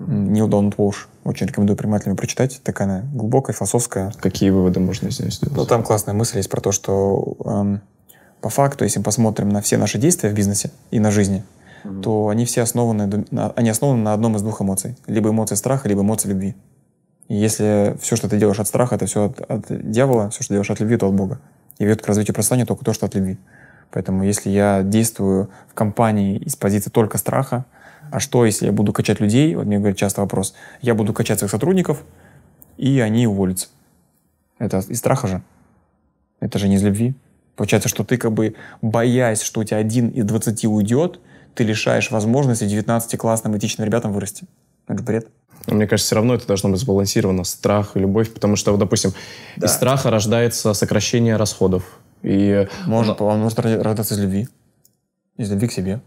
Нил Дональд Уолш. Очень рекомендую принимателям прочитать. Такая она глубокая, философская. Какие выводы можно из нее сделать? Ну, там классная мысль есть про то, что эм, по факту, если мы посмотрим на все наши действия в бизнесе и на жизни, mm-hmm. то они все основаны, на, они основаны на одном из двух эмоций. Либо эмоции страха, либо эмоции любви если все, что ты делаешь от страха, это все от, от дьявола, все, что делаешь от любви, то от Бога. И ведет к развитию прославления только то, что от любви. Поэтому если я действую в компании из позиции только страха, а что, если я буду качать людей? Вот мне говорят часто вопрос. Я буду качать своих сотрудников, и они уволятся. Это из страха же. Это же не из любви. Получается, что ты как бы, боясь, что у тебя один из двадцати уйдет, ты лишаешь возможности 19 классным этичным ребятам вырасти. Это бред. Мне кажется, все равно это должно быть сбалансировано. Страх и любовь. Потому что, вот, допустим, да. из страха рождается сокращение расходов. И... Можно, ну, он может рождаться из любви. Из любви к себе.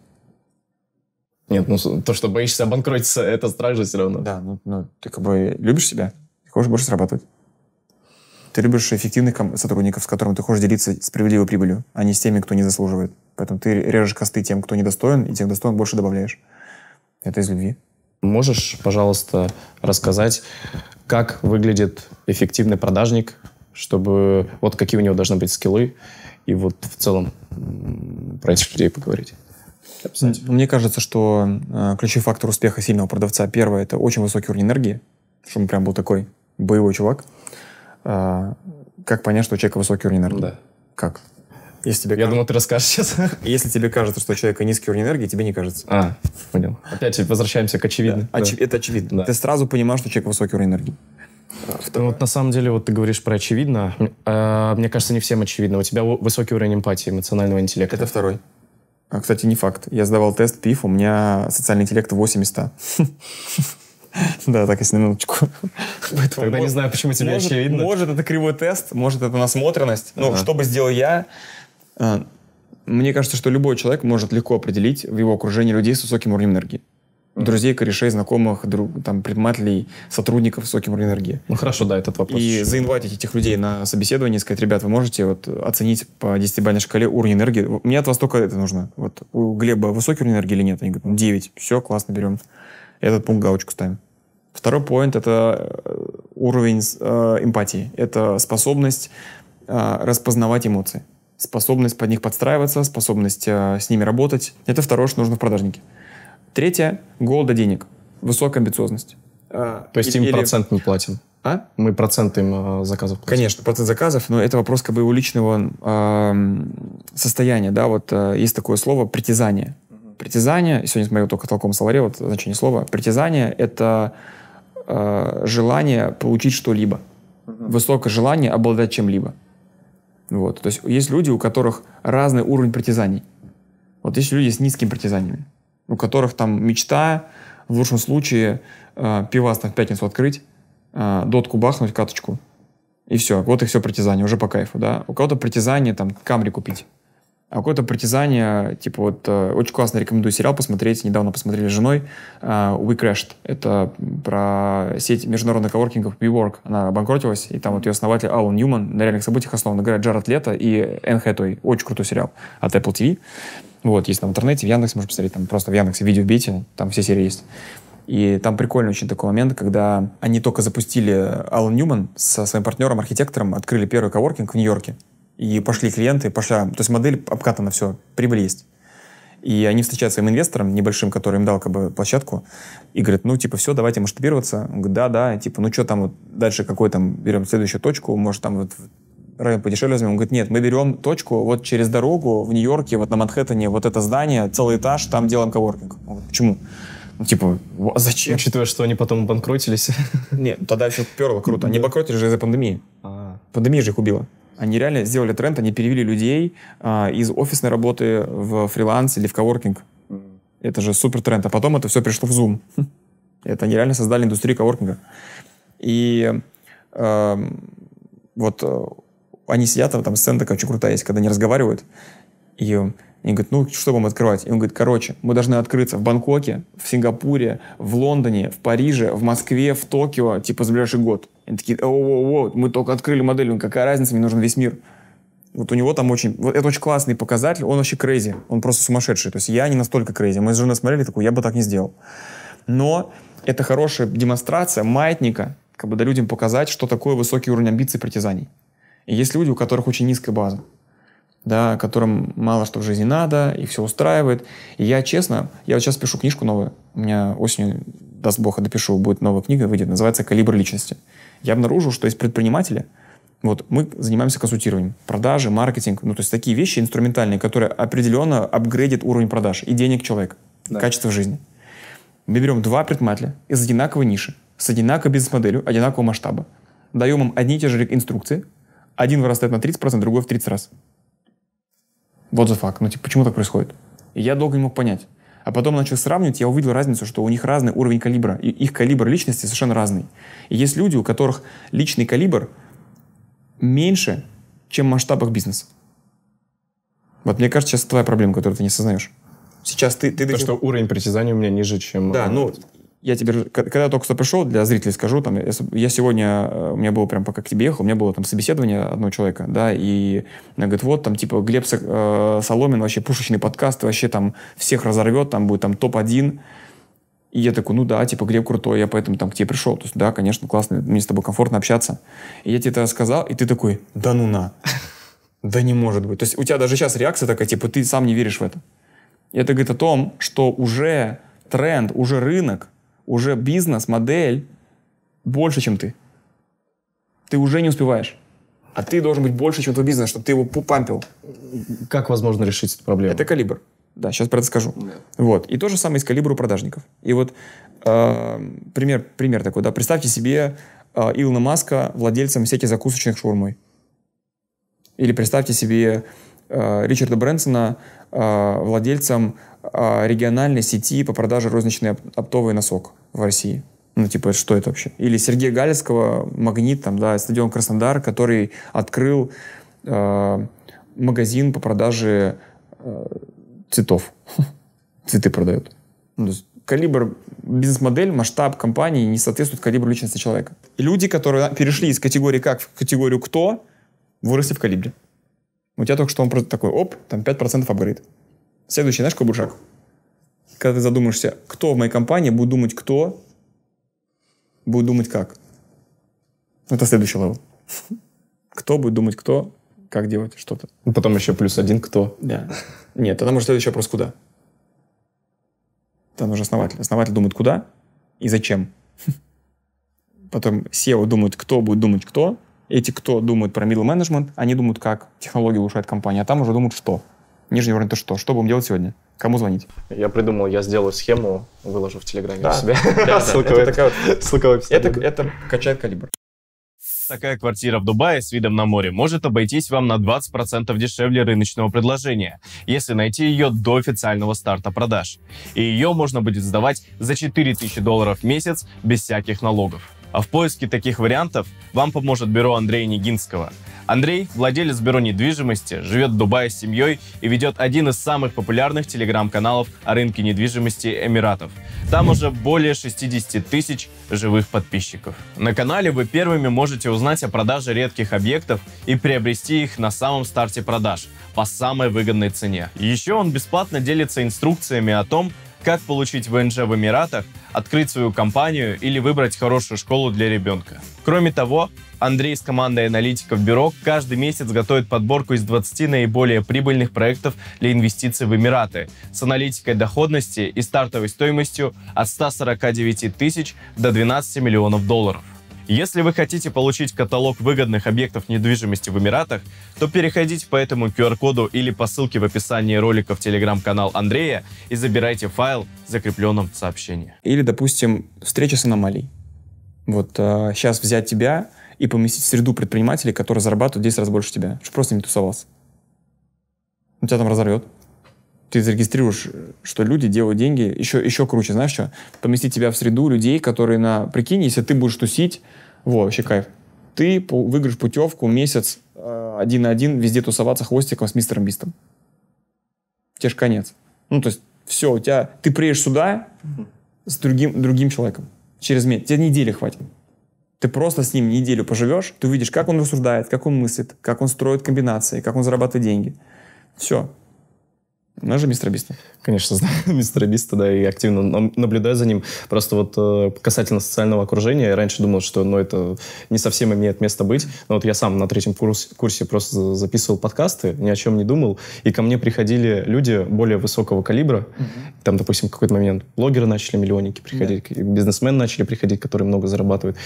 Нет, ну то, что боишься обанкротиться, это страх же все равно. Да, ну, ну ты как бы любишь себя, ты хочешь больше срабатывать. Ты любишь эффективных сотрудников, с которыми ты хочешь делиться справедливой прибылью, а не с теми, кто не заслуживает. Поэтому ты режешь косты тем, кто недостоин, и тем, кто достоин, больше добавляешь. Это из любви. Можешь, пожалуйста, рассказать, как выглядит эффективный продажник, чтобы вот какие у него должны быть скиллы, и вот в целом про этих людей поговорить. Абсолютно. Мне кажется, что э, ключевой фактор успеха сильного продавца первое это очень высокий уровень энергии, чтобы он прям был такой боевой чувак. Э, как понять, что у человека высокий уровень энергии? Да. Как? Если тебе Я кажется... думал, ты расскажешь сейчас. Если тебе кажется, что у человека низкий уровень энергии, тебе не кажется. А, понял. Опять возвращаемся к очевидному. Да. Оч... Да. Это очевидно. Да. Ты сразу понимаешь, что человек высокий уровень энергии. А, Второе. Ну, вот на самом деле, вот ты говоришь про очевидно. А, мне кажется, не всем очевидно. У тебя высокий уровень эмпатии, эмоционального интеллекта. Это второй. А, кстати, не факт. Я сдавал тест ПИФ, у меня социальный интеллект 800. Да, так, если на минуточку. Тогда не знаю, почему тебе очевидно. Может, это кривой тест, может, это насмотренность. Ну, что бы сделал я, а, мне кажется, что любой человек может легко определить в его окружении людей с высоким уровнем энергии. Друзей, корешей, знакомых, друг, там, предпринимателей, сотрудников с высоким уровнем энергии. Ну хорошо, да, этот вопрос. И заинвайтить этих людей на собеседование и сказать, ребят, вы можете вот оценить по 10-бальной шкале уровень энергии. Мне от вас только это нужно. Вот у Глеба высокий уровень энергии или нет? Они говорят, 9. «Ну, Все, классно, берем. Этот пункт галочку ставим. Второй поинт — это э, уровень э, эмпатии. Это способность э, распознавать эмоции способность под них подстраиваться, способность э, с ними работать. Это второе, что нужно в продажнике. Третье – гол до денег, высокая амбициозность. А, То есть им процент мы платим? А? Мы процент им э, заказов платим. Конечно, процент заказов, но это вопрос как бы его личного э, состояния, да, вот э, есть такое слово «притязание». Притязание, сегодня смотрел только в толком словаре, вот значение слова, притязание – это э, желание получить что-либо, высокое желание обладать чем-либо. Вот. То есть есть люди, у которых разный уровень притязаний. Вот есть люди с низкими притязаниями, у которых там мечта, в лучшем случае, э, пивас там в пятницу открыть, э, дотку бахнуть, каточку, и все. Вот их все притязание, уже по кайфу, да. У кого-то притязание там камри купить. А какое-то притязание, типа вот, э, очень классно рекомендую сериал посмотреть, недавно посмотрели с женой, э, We Crashed. Это про сеть международных коворкингов WeWork. Она обанкротилась, и там вот ее основатель Алан Ньюман на реальных событиях основан, играет Джаред Лето и Энн Хэтой. Очень крутой сериал от Apple TV. Вот, есть там в интернете, в Яндексе можно посмотреть, там просто в Яндексе видео бейте, там все серии есть. И там прикольный очень такой момент, когда они только запустили Алан Ньюман со своим партнером, архитектором, открыли первый коворкинг в Нью-Йорке. И пошли клиенты, пошла... То есть модель обкатана все, прибыль есть. И они встречаются с своим инвестором небольшим, который им дал как бы площадку, и говорят, ну, типа, все, давайте масштабироваться. Он говорит, да, да, типа, ну, что там вот дальше, какой там, берем следующую точку, может, там вот район подешевле возьмем. Он говорит, нет, мы берем точку вот через дорогу в Нью-Йорке, вот на Манхэттене, вот это здание, целый этаж, там делаем коворкинг. Говорит, Почему? Ну, типа, зачем? Учитывая, что они потом банкротились. Нет, тогда все перло круто. Они банкротились же из-за пандемии. А. Пандемия же их убила. Они реально сделали тренд, они перевели людей э, из офисной работы в фриланс или в коворкинг. Это же супер тренд. А потом это все пришло в Zoom. Это они реально создали индустрию коворкинга. И эм, э, вот они сидят, там, сцена такая очень крутая есть, когда они разговаривают. И они говорят, ну, что вам открывать? И он говорит, короче, мы должны открыться в Бангкоке, в Сингапуре, в Лондоне, в Париже, в Москве, в Токио, типа, за ближайший год. Они такие, о-о-о, мы только открыли модель, какая разница, мне нужен весь мир. Вот у него там очень... Вот это очень классный показатель. Он вообще крейзи. Он просто сумасшедший. То есть я не настолько крейзи. Мы с женой смотрели такую, я бы так не сделал. Но это хорошая демонстрация маятника, как бы да людям показать, что такое высокий уровень амбиций и притязаний. И есть люди, у которых очень низкая база. Да, которым мало что в жизни надо, и все устраивает. И я, честно, я вот сейчас пишу книжку новую. У меня осенью, даст бог, я допишу, будет новая книга, выйдет. Называется «Калибр личности» я обнаружил, что есть предприниматели, вот мы занимаемся консультированием, продажи, маркетинг, ну то есть такие вещи инструментальные, которые определенно апгрейдят уровень продаж и денег человека, да. качество жизни. Мы берем два предпринимателя из одинаковой ниши, с одинаковой бизнес-моделью, одинакового масштаба, даем им одни и те же инструкции, один вырастает на 30%, другой в 30 раз. Вот за факт. Ну, типа, почему так происходит? И я долго не мог понять. А потом начал сравнивать, я увидел разницу, что у них разный уровень калибра. И их калибр личности совершенно разный. И есть люди, у которых личный калибр меньше, чем в масштабах бизнеса. Вот мне кажется, сейчас твоя проблема, которую ты не осознаешь. Сейчас ты... ты То, таких... что уровень притязания у меня ниже, чем... Да, ну, я тебе, когда я только что пришел, для зрителей скажу, там, я, сегодня, э, у меня было прям, пока к тебе ехал, у меня было там собеседование одного человека, да, и она говорит, вот там, типа, Глеб э, Соломин, вообще пушечный подкаст, вообще там всех разорвет, там будет там топ-1. И я такой, ну да, типа, Глеб крутой, я поэтому там к тебе пришел. То есть, да, конечно, классно, мне с тобой комфортно общаться. И я тебе это рассказал, и ты такой, да ну на. Да не может быть. То есть у тебя даже сейчас реакция такая, типа, ты сам не веришь в это. И это говорит о том, что уже тренд, уже рынок уже бизнес, модель больше, чем ты. Ты уже не успеваешь. А ты должен быть больше, чем твой бизнес, чтобы ты его пампил. Как возможно решить эту проблему? Это калибр. Да, сейчас про это скажу. Yeah. Вот. И то же самое с калибру продажников. И вот э, пример, пример такой, да. Представьте себе э, Илона Маска владельцем сети закусочных шаурмой. Или представьте себе э, Ричарда Брэнсона э, владельцем э, региональной сети по продаже розничной оптовой носок в России. Ну, типа, что это вообще? Или Сергея Галецкого, «Магнит», там, да, стадион «Краснодар», который открыл э, магазин по продаже э, цветов. Цветы продают. Ну, калибр бизнес-модель, масштаб компании не соответствует калибру личности человека. И люди, которые перешли из категории «как» в категорию «кто», выросли в калибре. У тебя только что он просто такой, оп, там 5% апгрейд. Следующий, знаешь, какой будет когда ты задумаешься, кто в моей компании будет думать кто, будет думать как. Это следующий левел. Кто будет думать кто, как делать что-то. Потом еще плюс один кто. Да. Нет, тогда может следующий вопрос куда. Там уже основатель. Основатель думает куда и зачем. Потом SEO думает, кто будет думать кто. Эти кто думают про middle management, они думают, как технологии улучшает компания, а там уже думают, что. Нижний уровень — то что? Что будем делать сегодня? Кому звонить? Я придумал, я сделаю схему, выложу в Телеграме да. себе. Да, ссылка это, это качает калибр. Такая квартира в Дубае с видом на море может обойтись вам на 20% дешевле рыночного предложения, если найти ее до официального старта продаж. И ее можно будет сдавать за 4000 долларов в месяц без всяких налогов. А в поиске таких вариантов вам поможет бюро Андрея Нигинского. Андрей – владелец бюро недвижимости, живет в Дубае с семьей и ведет один из самых популярных телеграм-каналов о рынке недвижимости Эмиратов. Там уже более 60 тысяч живых подписчиков. На канале вы первыми можете узнать о продаже редких объектов и приобрести их на самом старте продаж по самой выгодной цене. Еще он бесплатно делится инструкциями о том, как получить ВНЖ в Эмиратах, открыть свою компанию или выбрать хорошую школу для ребенка. Кроме того, Андрей с командой аналитиков Бюро каждый месяц готовит подборку из 20 наиболее прибыльных проектов для инвестиций в Эмираты с аналитикой доходности и стартовой стоимостью от 149 тысяч до 12 миллионов долларов. Если вы хотите получить каталог выгодных объектов недвижимости в Эмиратах, то переходите по этому QR-коду или по ссылке в описании ролика в телеграм-канал Андрея и забирайте файл в закрепленном сообщении. Или, допустим, встреча с аномалией. Вот э, а, сейчас взять тебя и поместить в среду предпринимателей, которые зарабатывают 10 раз больше тебя, чтобы просто не тусовался. Он тебя там разорвет. Ты зарегистрируешь, что люди делают деньги еще, еще круче. Знаешь что? Поместить тебя в среду людей, которые на... Прикинь, если ты будешь тусить вот, вообще кайф. Ты выиграешь путевку месяц э, один на один везде тусоваться хвостиком с мистером Бистом. Тебе же конец. Ну, то есть, все, у тебя... Ты приедешь сюда с другим, другим человеком. Через месяц. Тебе недели хватит. Ты просто с ним неделю поживешь, ты увидишь, как он рассуждает, как он мыслит, как он строит комбинации, как он зарабатывает деньги. Все. Знаешь же мистера Биста? Конечно, знаю мистера Биста, да, и активно наблюдаю за ним. Просто вот э, касательно социального окружения, я раньше думал, что ну, это не совсем имеет место быть. Но вот я сам на третьем курсе, курсе просто записывал подкасты, ни о чем не думал, и ко мне приходили люди более высокого калибра. Угу. Там, допустим, в какой-то момент блогеры начали, миллионники приходить, да. бизнесмены начали приходить, которые много зарабатывают.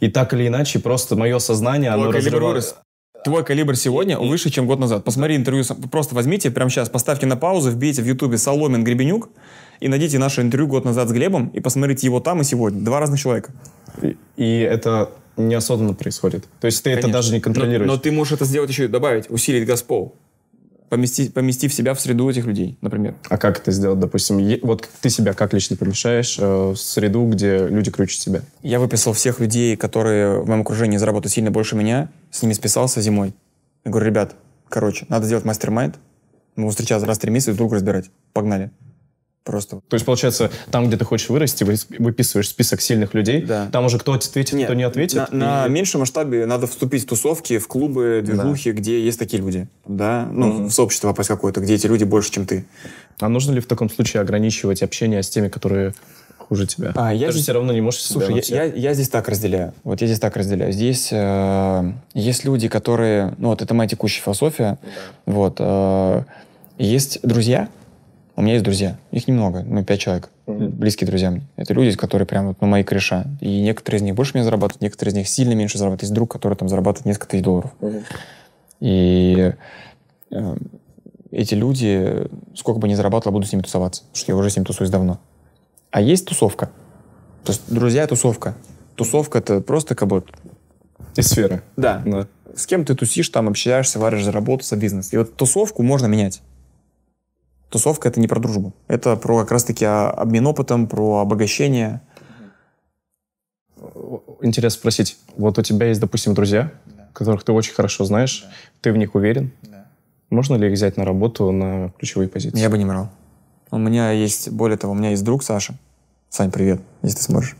И так или иначе, просто мое сознание, Блок оно разрывалось. Твой калибр сегодня и, выше, чем год назад. Посмотри интервью, просто возьмите, прямо сейчас, поставьте на паузу, вбейте в Ютубе Соломин Гребенюк и найдите наше интервью год назад с Глебом и посмотрите его там и сегодня. Два разных человека. И, и это неосознанно происходит. То есть ты Конечно. это даже не контролируешь. Но, но ты можешь это сделать еще и добавить, усилить Госпол помести в себя в среду этих людей, например. А как это сделать, допустим? Вот ты себя как лично помещаешь э, в среду, где люди круче тебя? Я выписал всех людей, которые в моем окружении заработают сильно больше меня, с ними списался зимой. Я говорю, ребят, короче, надо сделать мастер-майнд, мы встречаться раз в три месяца и друг разбирать. Погнали. Просто. То есть, получается, там, где ты хочешь вырасти, выписываешь список сильных людей, да. там уже кто ответит, Нет, кто не ответит. На, и... на меньшем масштабе надо вступить в тусовки, в клубы, движухи, да. где есть такие люди. Да? Ну, mm-hmm. в сообщество попасть какое-то, где эти люди больше, чем ты. А нужно ли в таком случае ограничивать общение с теми, которые хуже тебя? А, ты я же здесь... все равно не можешь Слушай, себя Слушай, я, я, я здесь так разделяю. Вот я здесь так разделяю. Здесь э, есть люди, которые... Ну, вот это моя текущая философия. Да. Вот. Э, есть друзья, у меня есть друзья, их немного, ну, пять человек, mm-hmm. близкие друзья мне. Это люди, которые прям вот, ну, мои кореша. И некоторые из них больше меня зарабатывают, некоторые из них сильно меньше зарабатывают. Есть друг, который там зарабатывает несколько тысяч долларов. Mm-hmm. И э, эти люди, сколько бы ни зарабатывал, буду с ними тусоваться, потому что я уже с ним тусуюсь давно. А есть тусовка. То есть друзья — тусовка. Тусовка — это просто как бы... Из сферы. Да. да. С кем ты тусишь, там общаешься, варишь, за бизнес. И вот тусовку можно менять тусовка это не про дружбу. Это про как раз-таки обмен опытом, про обогащение. Э, Интересно спросить. Вот у тебя есть, допустим, друзья, да. которых ты очень хорошо знаешь, да. ты в них уверен. Да. Можно ли их взять на работу на ключевые позиции? Я бы не брал. У меня есть, более того, у меня есть друг Саша. Сань, привет, если ты сможешь.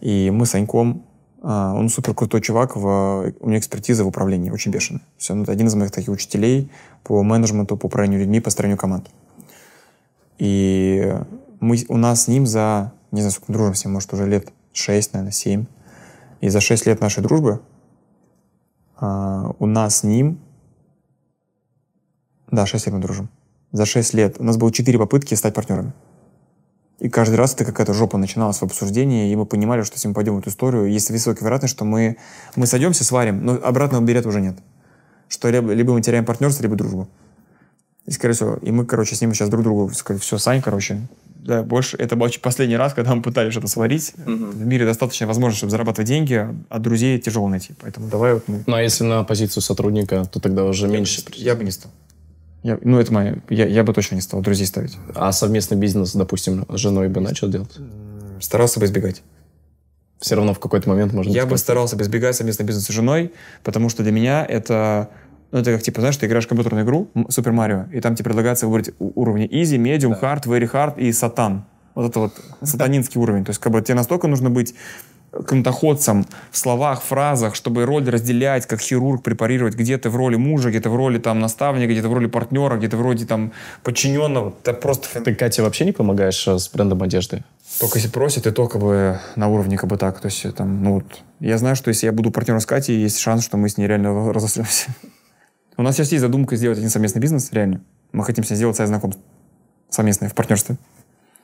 И мы с Саньком а, он супер крутой чувак, в, у него экспертиза в управлении очень бешеная. Все, ну, это один из моих таких учителей по менеджменту, по управлению людьми, по строению команд. И мы, у нас с ним за, не знаю, сколько дружимся, может, уже лет 6, наверное, 7. И за 6 лет нашей дружбы э, у нас с ним... Да, 6 лет мы дружим. За 6 лет у нас было 4 попытки стать партнерами. И каждый раз это какая-то жопа начиналась в обсуждении, и мы понимали, что если мы пойдем в эту историю, есть высокая вероятность, что мы, мы сойдемся, сварим, но обратного билета уже нет. Что либо, либо мы теряем партнерство, либо дружбу. И, скорее всего, и мы, короче, с ним сейчас друг другу сказали, все, Сань, короче, да, больше это был последний раз, когда мы пытались что-то сварить. Mm-hmm. В мире достаточно возможно, чтобы зарабатывать деньги, а друзей тяжело найти. Поэтому давай вот мы. Ну а если на позицию сотрудника, то тогда уже я меньше. Бы, я бы не стал. Я, ну, это мое, Я, я бы точно не стал друзей ставить. А совместный бизнес, допустим, с женой бы начал делать? Старался бы избегать. Все равно в какой-то момент можно. Я сказать. бы старался бы избегать совместный бизнес с женой, потому что для меня это ну, это как, типа, знаешь, ты играешь в компьютерную игру Супер Марио, и там тебе типа, предлагается выбрать уровни Easy, Medium, да. Hard, Very Hard и Сатан. Вот это вот сатанинский уровень. То есть, как бы тебе настолько нужно быть кантоходцем в словах, фразах, чтобы роль разделять, как хирург препарировать, где ты в роли мужа, где ты в роли там наставника, где ты в роли партнера, где ты вроде там подчиненного. Ты просто... Ты, Кате вообще не помогаешь э, с брендом одежды? Только если просит, и то как бы на уровне как бы так. То есть там, ну вот, я знаю, что если я буду партнером с Катей, есть шанс, что мы с ней реально разосремся. У нас сейчас есть задумка сделать один совместный бизнес, реально. Мы хотим себе сделать сайт знакомств. Совместное, в партнерстве.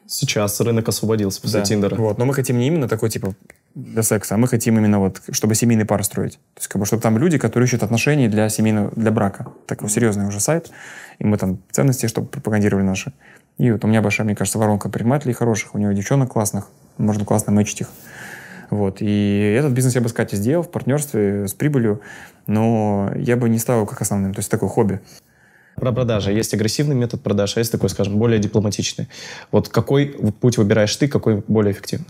Сейчас рынок освободился после да. Тиндера. Вот. Но мы хотим не именно такой, типа, для секса, а мы хотим именно вот, чтобы семейный пар строить. То есть, как бы, чтобы там люди, которые ищут отношения для семейного, для брака. Такой серьезный уже сайт. И мы там ценности, чтобы пропагандировали наши. И вот у меня большая, мне кажется, воронка предпринимателей хороших, у него девчонок классных, можно классно мэчить их. Вот. И этот бизнес я бы, кстати, сделал в партнерстве с прибылью но я бы не ставил как основным, то есть такое хобби. Про продажи. Есть агрессивный метод продаж, а есть такой, скажем, более дипломатичный. Вот какой путь выбираешь ты, какой более эффективный?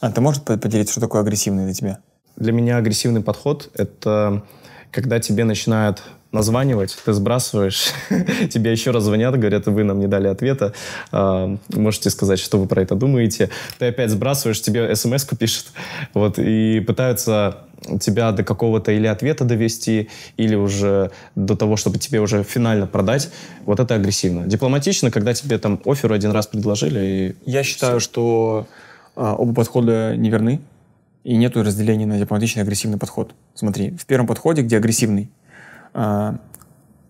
А ты можешь поделиться, что такое агрессивный для тебя? Для меня агрессивный подход — это когда тебе начинают названивать, ты сбрасываешь, тебе еще раз звонят, говорят, вы нам не дали ответа, а, можете сказать, что вы про это думаете. Ты опять сбрасываешь, тебе смс-ку пишет, вот, и пытаются тебя до какого-то или ответа довести, или уже до того, чтобы тебе уже финально продать, вот это агрессивно. Дипломатично, когда тебе там офер один раз предложили. И Я все. считаю, что а, оба подхода неверны, и нету разделения на дипломатичный и агрессивный подход. Смотри, в первом подходе, где агрессивный, а,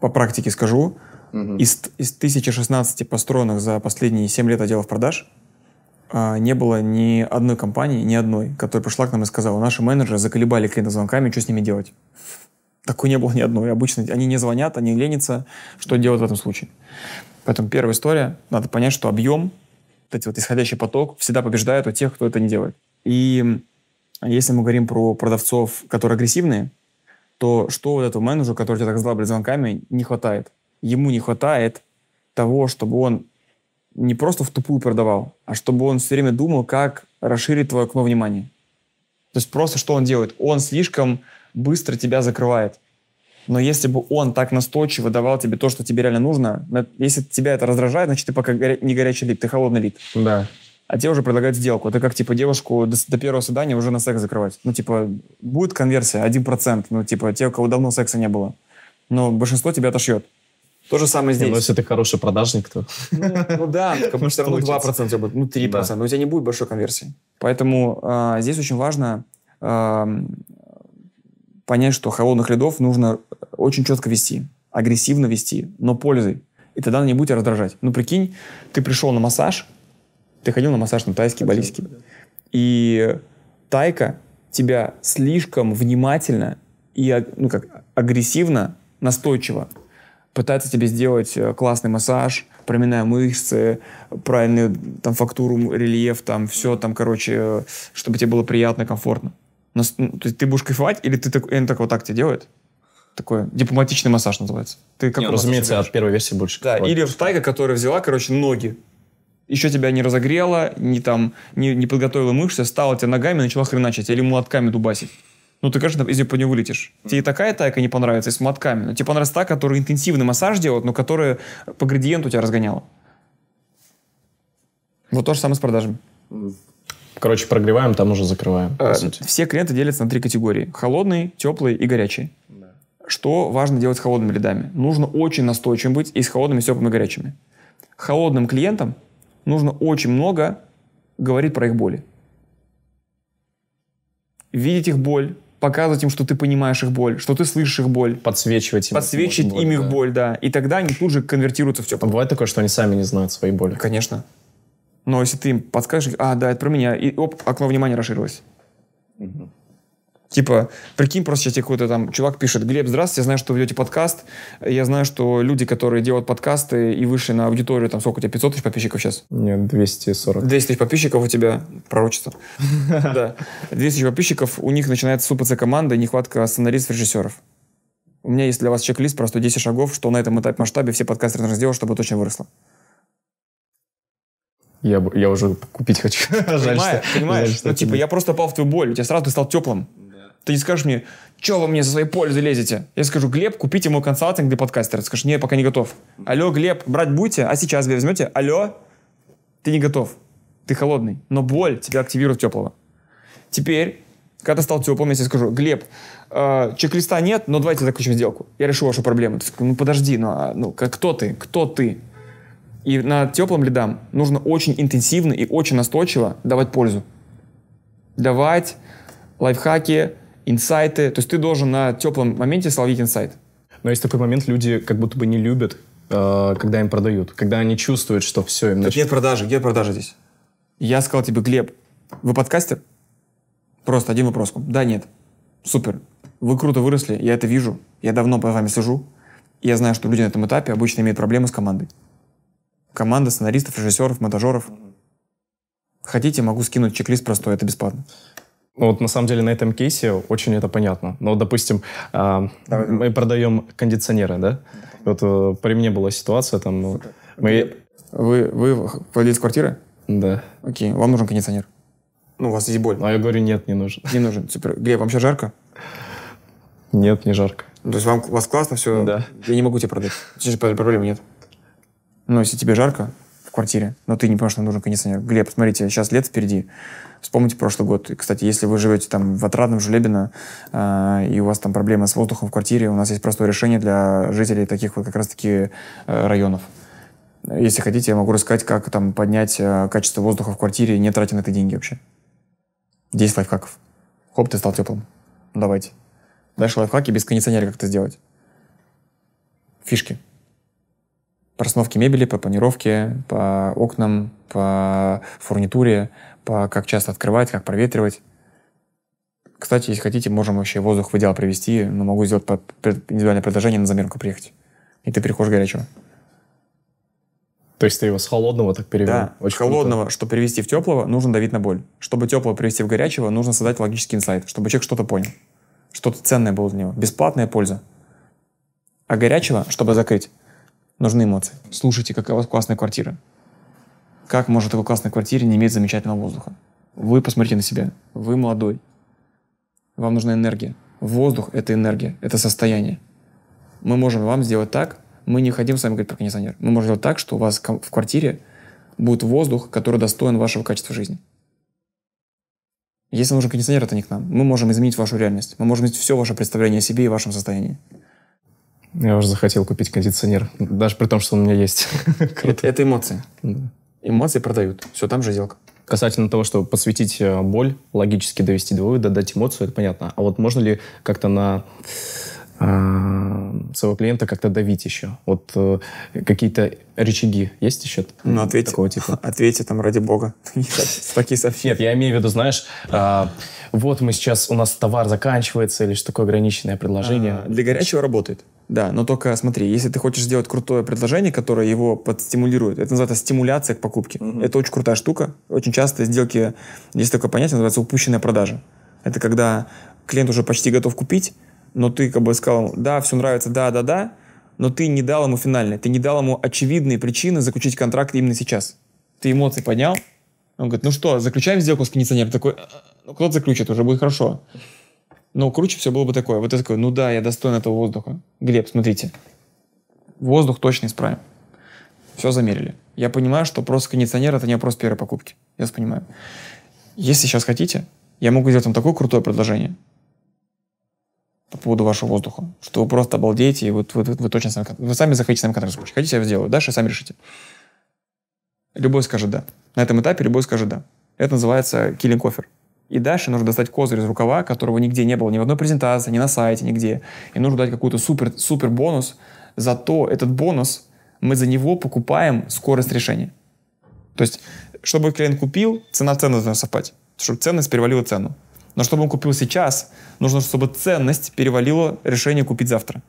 по практике скажу, угу. из, из 1016 построенных за последние 7 лет отделов продаж – а, не было ни одной компании, ни одной, которая пришла к нам и сказала, наши менеджеры заколебали звонками, что с ними делать? Такой не было ни одной. Обычно они не звонят, они ленятся. Что делать в этом случае? Поэтому первая история, надо понять, что объем, вот эти вот исходящий поток всегда побеждает у тех, кто это не делает. И если мы говорим про продавцов, которые агрессивные, то что вот этому менеджеру, который тебя так сдал звонками, не хватает? Ему не хватает того, чтобы он не просто в тупую продавал, а чтобы он все время думал, как расширить твое окно внимания. То есть просто что он делает? Он слишком быстро тебя закрывает. Но если бы он так настойчиво давал тебе то, что тебе реально нужно, если тебя это раздражает, значит, ты пока не горячий лид, ты холодный лид. Да. А тебе уже предлагают сделку. Это как, типа, девушку до, до первого свидания уже на секс закрывать. Ну, типа, будет конверсия 1%, ну, типа, те, у кого давно секса не было. Но большинство тебя отошьет. То же самое ну, здесь. Не, но если ты хороший продажник, то... Ну, ну да, потому что равно 2% работает, ну 3%, типа, ну, да. но у тебя не будет большой конверсии. Поэтому а, здесь очень важно а, понять, что холодных рядов нужно э, очень четко вести, агрессивно вести, но пользой. И тогда не будете раздражать. Ну, прикинь, ты пришел на массаж, ты ходил на массаж на тайский, балийский, и тайка тебя слишком внимательно и а, ну, как, агрессивно, настойчиво пытается тебе сделать э, классный массаж, проминая мышцы, правильную там фактуру, рельеф, там все, там, короче, э, чтобы тебе было приятно, комфортно. Но, ну, то есть ты будешь кайфовать, или ты так, он так вот так тебе делает? Такой дипломатичный массаж называется. Ты как не, ну, разумеется, от первой версии больше. Да, кайфовать. или тайга, которая взяла, короче, ноги. Еще тебя не разогрела, не там, не, не подготовила мышцы, стала тебе ногами, начала хреначить, или молотками дубасить. Ну, ты, конечно, из если по нему вылетишь. Тебе такая тайка не понравится, и с мотками. Но ну, тебе типа, понравится та, которая интенсивный массаж делает, но которая по градиенту тебя разгоняла. Вот то же самое с продажами. Короче, прогреваем, там уже закрываем. Э, все клиенты делятся на три категории. Холодный, теплый и горячий. Что важно делать с холодными лидами? Нужно очень настойчивым быть и с холодными, с теплыми горячими. Холодным клиентам нужно очень много говорить про их боли. Видеть их боль, показывать им, что ты понимаешь их боль, что ты слышишь их боль. Подсвечивать им. Подсвечивать боль, им их да. боль, да. И тогда они тут же конвертируются в теплое. А бывает такое, что они сами не знают свои боли? Конечно. Но если ты им подскажешь, а, да, это про меня, и оп, окно внимания расширилось. Угу. Типа, прикинь, просто сейчас тебе какой-то там чувак пишет, Глеб, здравствуйте, я знаю, что вы ведете подкаст, я знаю, что люди, которые делают подкасты и вышли на аудиторию, там сколько у тебя, 500 тысяч подписчиков сейчас? Нет, 240. 200 тысяч подписчиков у тебя, пророчество. Да. 200 тысяч подписчиков, у них начинается супаться команда и нехватка сценаристов, режиссеров. У меня есть для вас чек-лист, просто 10 шагов, что на этом этапе масштабе все подкасты нужно сделать, чтобы точно выросло. Я, я уже купить хочу. Понимаю, жаль, понимаешь? понимаешь? ну, типа, я просто пал в твою боль, у тебя сразу ты стал теплым. Ты не скажешь мне, что вы мне за своей пользы лезете? Я скажу, Глеб, купите мой консалтинг для подкастера. Ты скажешь, не, я пока не готов. Алло, Глеб, брать будете? А сейчас вы возьмете? Алло, ты не готов. Ты холодный. Но боль тебя активирует теплого. Теперь, когда ты стал теплым, я тебе скажу, Глеб, э, чек-листа нет, но давайте заключим сделку. Я решу вашу проблему. Ты скажешь, ну подожди, ну, а, ну как, кто ты? Кто ты? И на теплым лидам нужно очень интенсивно и очень настойчиво давать пользу. Давать лайфхаки, инсайты. То есть ты должен на теплом моменте словить инсайт. Но есть такой момент, люди как будто бы не любят, э, когда им продают. Когда они чувствуют, что все им... Нач... Нет продажи. Где продажи здесь? Я сказал тебе, Глеб, вы подкастер? Просто один вопрос. Да, нет. Супер. Вы круто выросли, я это вижу. Я давно по вами сижу. Я знаю, что люди на этом этапе обычно имеют проблемы с командой. Команда сценаристов, режиссеров, монтажеров. Хотите, могу скинуть чек-лист простой, это бесплатно. Ну, вот на самом деле на этом кейсе очень это понятно. Но, ну, допустим, а, Давай. мы продаем кондиционеры, да? Вот э, при мне была ситуация там. Э, мы... Вы, вы владелец квартиры? Да. Окей, вам нужен кондиционер? Ну, у вас есть боль. Ну, а я говорю, нет, не нужен. Не нужен, супер. Глеб, вам сейчас жарко? Нет, не жарко. то есть вам, у вас классно все? Да. Я не могу тебе продать. Здесь проблем нет. Но ну, если тебе жарко в квартире, но ты не понимаешь, что нам нужен кондиционер. Глеб, смотрите, сейчас лет впереди. Вспомните прошлый год. И, кстати, если вы живете там в Отрадном, Жулебино, э, и у вас там проблемы с воздухом в квартире, у нас есть простое решение для жителей таких вот как раз-таки э, районов. Если хотите, я могу рассказать, как там поднять э, качество воздуха в квартире, не тратя на это деньги вообще. 10 лайфхаков. Хоп, ты стал теплым. Ну, давайте. Дальше лайфхаки без кондиционера как это сделать. Фишки. По расстановке мебели, по планировке, по окнам, по фурнитуре, по, как часто открывать, как проветривать. Кстати, если хотите, можем вообще воздух в идеал привести, но могу сделать под индивидуальное предложение на замерку приехать. И ты переходишь горячего. То есть ты его с холодного так перевел? Да, Очень холодного, круто. чтобы привести в теплого, нужно давить на боль. Чтобы теплого привести в горячего, нужно создать логический инсайт, чтобы человек что-то понял. Что-то ценное было для него. Бесплатная польза. А горячего, чтобы закрыть, нужны эмоции. Слушайте, какая у вас классная квартира. Как можно в такой классной квартире не иметь замечательного воздуха? Вы посмотрите на себя. Вы молодой. Вам нужна энергия. Воздух – это энергия, это состояние. Мы можем вам сделать так, мы не хотим с вами говорить про кондиционер. Мы можем сделать так, что у вас в квартире будет воздух, который достоин вашего качества жизни. Если нужен кондиционер, это не к нам. Мы можем изменить вашу реальность. Мы можем изменить все ваше представление о себе и вашем состоянии. Я уже захотел купить кондиционер, даже при том, что он у меня есть. Это, это эмоции. Да эмоции продают. Все, там же сделка. Касательно того, чтобы подсветить э, боль, логически довести до вывода, дать эмоцию, это понятно. А вот можно ли как-то на а, своего клиента как-то давить еще? Вот э, какие-то рычаги есть еще? Ну, ответь, такого типа? ответьте там, ради бога. Такие сообщения. Нет, я имею в виду, знаешь, а, вот мы сейчас, у нас товар заканчивается, или что такое ограниченное предложение. А, для горячего работает. Да, но только смотри, если ты хочешь сделать крутое предложение, которое его подстимулирует, это называется стимуляция к покупке. Это очень крутая штука. Очень часто сделки, есть такое понятие, называется упущенная продажа. Это когда клиент уже почти готов купить, но ты как бы сказал, да, все нравится, да, да, да, но ты не дал ему финальное, ты не дал ему очевидные причины заключить контракт именно сейчас. Ты эмоции поднял, он говорит, ну что, заключаем сделку с кондиционером? Такой, «Э, ну кто заключит, уже будет хорошо. Но ну, круче все было бы такое. Вот я такой, ну да, я достоин этого воздуха. Глеб, смотрите. Воздух точно исправим. Все замерили. Я понимаю, что просто кондиционер это не вопрос первой покупки. Я понимаю. Если сейчас хотите, я могу сделать вам такое крутое предложение, по поводу вашего воздуха, что вы просто обалдеете, и вот вы, вы, вы точно сами, вы сами захотите сами контракт заключить. Хотите, я сделаю. Дальше сами решите. Любой скажет «да». На этом этапе любой скажет «да». Это называется киллинг offer. И дальше нужно достать козырь из рукава, которого нигде не было, ни в одной презентации, ни на сайте, нигде. И нужно дать какой-то супер-супер бонус. Зато этот бонус, мы за него покупаем скорость решения. То есть, чтобы клиент купил, цена в цену должна совпать. Чтобы ценность перевалила цену. Но чтобы он купил сейчас, нужно, чтобы ценность перевалила решение купить завтра.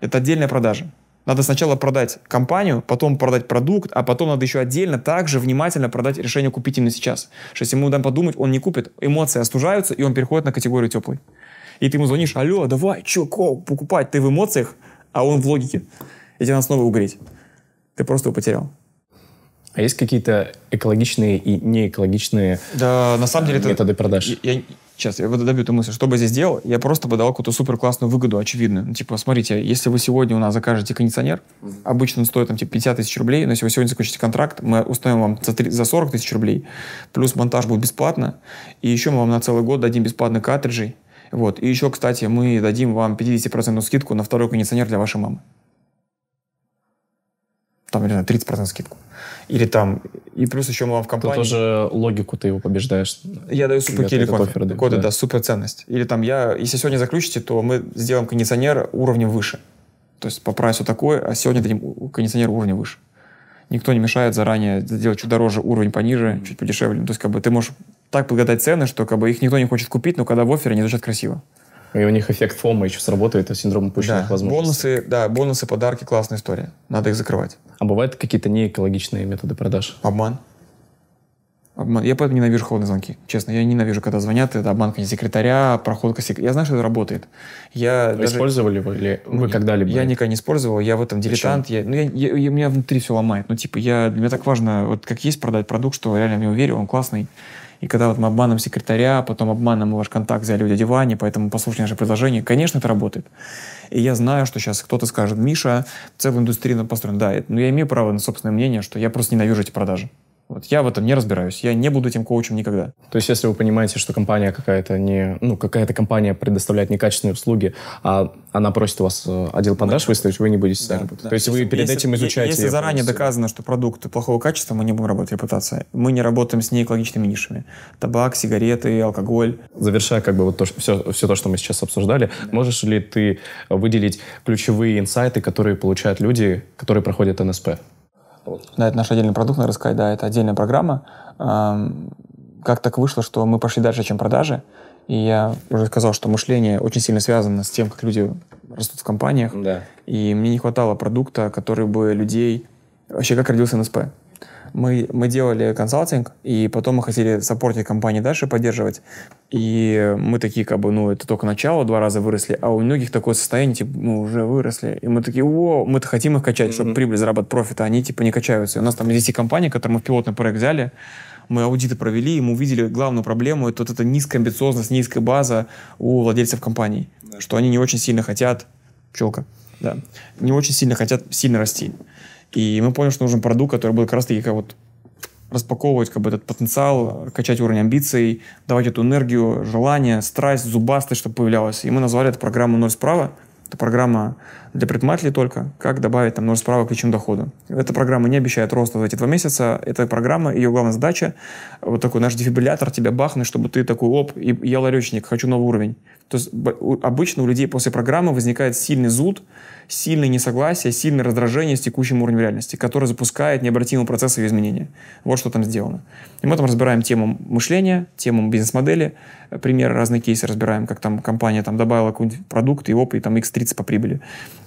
Это отдельная продажа. Надо сначала продать компанию, потом продать продукт, а потом надо еще отдельно также внимательно продать решение купить именно сейчас. Что если ему дам подумать, он не купит, эмоции остужаются, и он переходит на категорию теплый. И ты ему звонишь, алло, давай, че, покупать, ты в эмоциях, а он в логике. И тебе надо снова угореть. Ты просто его потерял. А есть какие-то экологичные и неэкологичные да, на самом э, деле методы это, продаж? Я, я, сейчас, я добью эту мысль. Что бы я здесь делал? Я просто бы дал какую-то супер классную выгоду, очевидную. Ну, типа, смотрите, если вы сегодня у нас закажете кондиционер, mm-hmm. обычно он стоит там типа 50 тысяч рублей, но если вы сегодня заключите контракт, мы установим вам за, 3, за 40 тысяч рублей, плюс монтаж будет бесплатно, и еще мы вам на целый год дадим бесплатно картриджи. Вот. И еще, кстати, мы дадим вам 50% скидку на второй кондиционер для вашей мамы там, не знаю, 30% скидку. Или там, и плюс еще мы вам в компании... Тут тоже логику ты его побеждаешь. Я даю супер или кофе. кофе Коды, да. супер ценность. Или там я, если сегодня заключите, то мы сделаем кондиционер уровнем выше. То есть по прайсу такое, а сегодня дадим кондиционер уровня выше. Никто не мешает заранее сделать чуть дороже, уровень пониже, mm-hmm. чуть подешевле. Ну, то есть как бы ты можешь так подгадать цены, что как бы их никто не хочет купить, но когда в оффере они звучат красиво. И у них эффект фома еще сработает, это синдром упущенных да. возможностей. Бонусы, да, бонусы, подарки, классная история. Надо их закрывать. А бывают какие-то неэкологичные методы продаж? Обман. Обман. Я поэтому ненавижу холодные звонки. Честно, я ненавижу, когда звонят. Это обманка секретаря, проходка секретаря. Я знаю, что это работает. Я вы даже... Использовали вы или вы когда-либо? Я никогда не использовал. Я в этом дилетант. Я, ну, я, я, я, меня внутри все ломает. Ну, типа, я, для меня так важно, вот как есть продать продукт, что реально мне уверен, он классный. И когда вот мы обманом секретаря, потом обманом ваш контакт взяли в дяди Ване, поэтому послушай наше предложение, конечно, это работает. И я знаю, что сейчас кто-то скажет, Миша, целую индустрию построен. Да, но ну, я имею право на собственное мнение, что я просто ненавижу эти продажи. Вот я в этом не разбираюсь, я не буду этим коучем никогда. То есть, если вы понимаете, что компания какая-то не, ну, какая-то компания предоставляет некачественные услуги, а она просит у вас э, отдел продаж выставить, вы не будете да, работать. Да. То есть, если, вы перед если, этим изучаете. Если заранее полностью. доказано, что продукты плохого качества, мы не будем работать репутация. Мы не работаем с неэкологичными нишами: табак, сигареты, алкоголь. Завершая как бы вот то, все, все то, что мы сейчас обсуждали, да. можешь ли ты выделить ключевые инсайты, которые получают люди, которые проходят НСП? Да, это наш отдельный продукт, надо сказать, да, это отдельная программа. Как так вышло, что мы пошли дальше, чем продажи, и я уже сказал, что мышление очень сильно связано с тем, как люди растут в компаниях. Да. И мне не хватало продукта, который бы людей... Вообще, как родился НСП? Мы, мы делали консалтинг, и потом мы хотели саппортить компании дальше поддерживать. И мы такие, как бы, ну, это только начало, два раза выросли, а у многих такое состояние, типа, мы ну, уже выросли. И мы такие, о, мы-то хотим их качать, чтобы прибыль, заработать профит, а они, типа, не качаются. И у нас там есть и компания, которую мы в пилотный проект взяли, мы аудиты провели, и мы увидели главную проблему, это вот эта низкая амбициозность, низкая база у владельцев компаний, да. что они не очень сильно хотят, пчелка, да, не очень сильно хотят сильно расти. И мы поняли, что нужен продукт, который будет как раз-таки как вот распаковывать как бы, этот потенциал, качать уровень амбиций, давать эту энергию, желание, страсть, зубастость, чтобы появлялось. И мы назвали эту программу «Ноль справа». Это программа для предпринимателей только, как добавить там, множество справок к личному доходу. Эта программа не обещает роста за эти два месяца. Эта программа, ее главная задача, вот такой наш дефибриллятор тебя бахнет, чтобы ты такой, оп, и я ларечник, хочу новый уровень. То есть обычно у людей после программы возникает сильный зуд, сильное несогласие, сильное раздражение с текущим уровнем реальности, которое запускает необратимый процесс ее изменения. Вот что там сделано. И мы там разбираем тему мышления, тему бизнес-модели, э, примеры, разные кейсы разбираем, как там компания там добавила какой-нибудь продукт, и оп, и там x30 по прибыли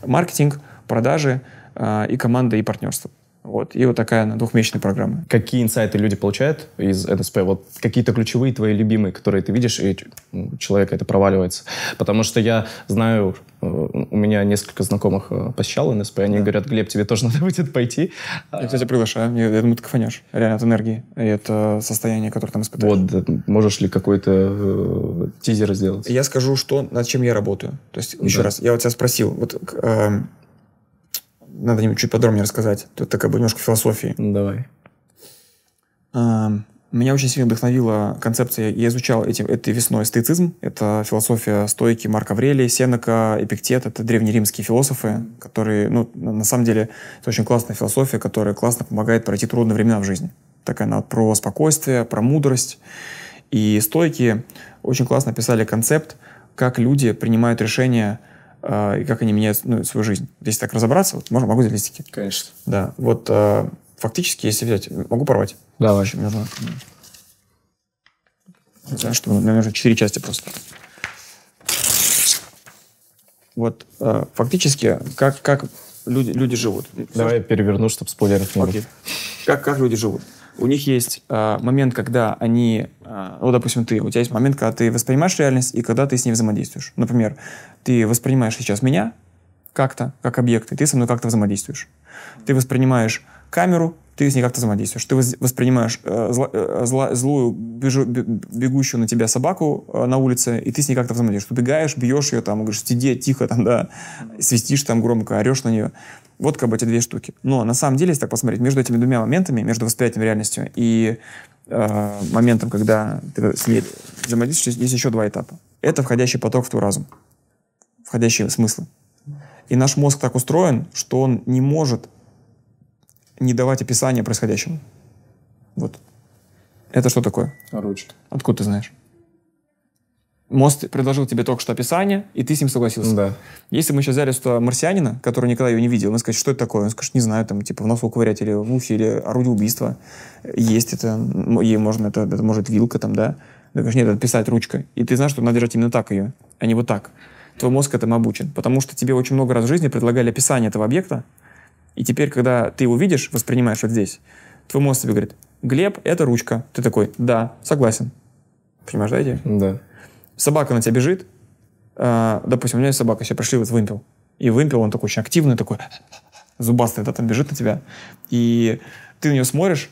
маркетинг, продажи э, и команда, и партнерство. Вот. И вот такая она, двухмесячная программа. Какие инсайты люди получают из НСП? Вот какие-то ключевые твои любимые, которые ты видишь, и ну, у человека это проваливается. Потому что я знаю у меня несколько знакомых э, посещало НСП, они да. говорят, Глеб, тебе тоже надо будет пойти. Я, кстати, приглашаю. Я, я думаю, ты кайфанешь. Реально, от энергии. И это состояние, которое там испытаешь. Вот, можешь ли какой-то э, тизер сделать? Я скажу, что, над чем я работаю. То есть, еще да. раз, я вот тебя спросил, вот э, надо чуть подробнее рассказать. Тут такая как немножко философии. Давай. Эм, меня очень сильно вдохновила концепция, я изучал этим, этой весной стоицизм, это философия стойки Марка Аврелия, Сенека, Эпиктет, это древнеримские философы, которые, ну, на самом деле, это очень классная философия, которая классно помогает пройти трудные времена в жизни. Такая она про спокойствие, про мудрость. И стойки очень классно писали концепт, как люди принимают решения э, и как они меняют ну, свою жизнь. Если так разобраться, вот, можно, могу за листики? Конечно. Да, вот э, фактически, если взять, могу порвать? Давай. Еще нужно, чтобы, мне нужно четыре части просто. Вот, э, фактически, как, как люди, люди живут. Давай я переверну, чтобы спойлеров не было. Okay. Как, как люди живут? У них есть э, момент, когда они... Э, ну, допустим, ты. У тебя есть момент, когда ты воспринимаешь реальность и когда ты с ней взаимодействуешь. Например, ты воспринимаешь сейчас меня как-то, как объект, и ты со мной как-то взаимодействуешь. Ты воспринимаешь камеру, ты с ней как-то взаимодействуешь. Ты воспринимаешь э, зло, э, зло, злую, бежу, бегущую на тебя собаку э, на улице, и ты с ней как-то взаимодействуешь. Ты бегаешь, бьешь ее, там, говоришь, сиди, тихо, там, да, свистишь там громко, орешь на нее. Вот как бы эти две штуки. Но на самом деле, если так посмотреть, между этими двумя моментами, между восприятием реальностью и э, моментом, когда ты с ней взаимодействуешь, есть еще два этапа. Это входящий поток в твой разум, входящие смыслы. И наш мозг так устроен, что он не может не давать описания происходящему. Вот. Это что такое? Ручка. Откуда ты знаешь? Мост предложил тебе только что описание, и ты с ним согласился. Да. Если мы сейчас взяли что марсианина, который никогда ее не видел, мы скажем, что это такое? Он скажет, не знаю, там, типа, в носу ковырять или в ухе, или орудие убийства. Есть это, ей можно, это, это может вилка там, да? Да, конечно, нет, это писать ручка. И ты знаешь, что надо держать именно так ее, а не вот так. Твой мозг этому обучен. Потому что тебе очень много раз в жизни предлагали описание этого объекта, и теперь, когда ты его видишь, воспринимаешь вот здесь, твой мозг тебе говорит, Глеб, это ручка. Ты такой, да, согласен. Понимаешь, да, идея? Да. Собака на тебя бежит. А, допустим, у меня есть собака, сейчас пришли вот вымпел. И вымпел, он такой очень активный, такой зубастый, да, там бежит на тебя. И ты на нее смотришь,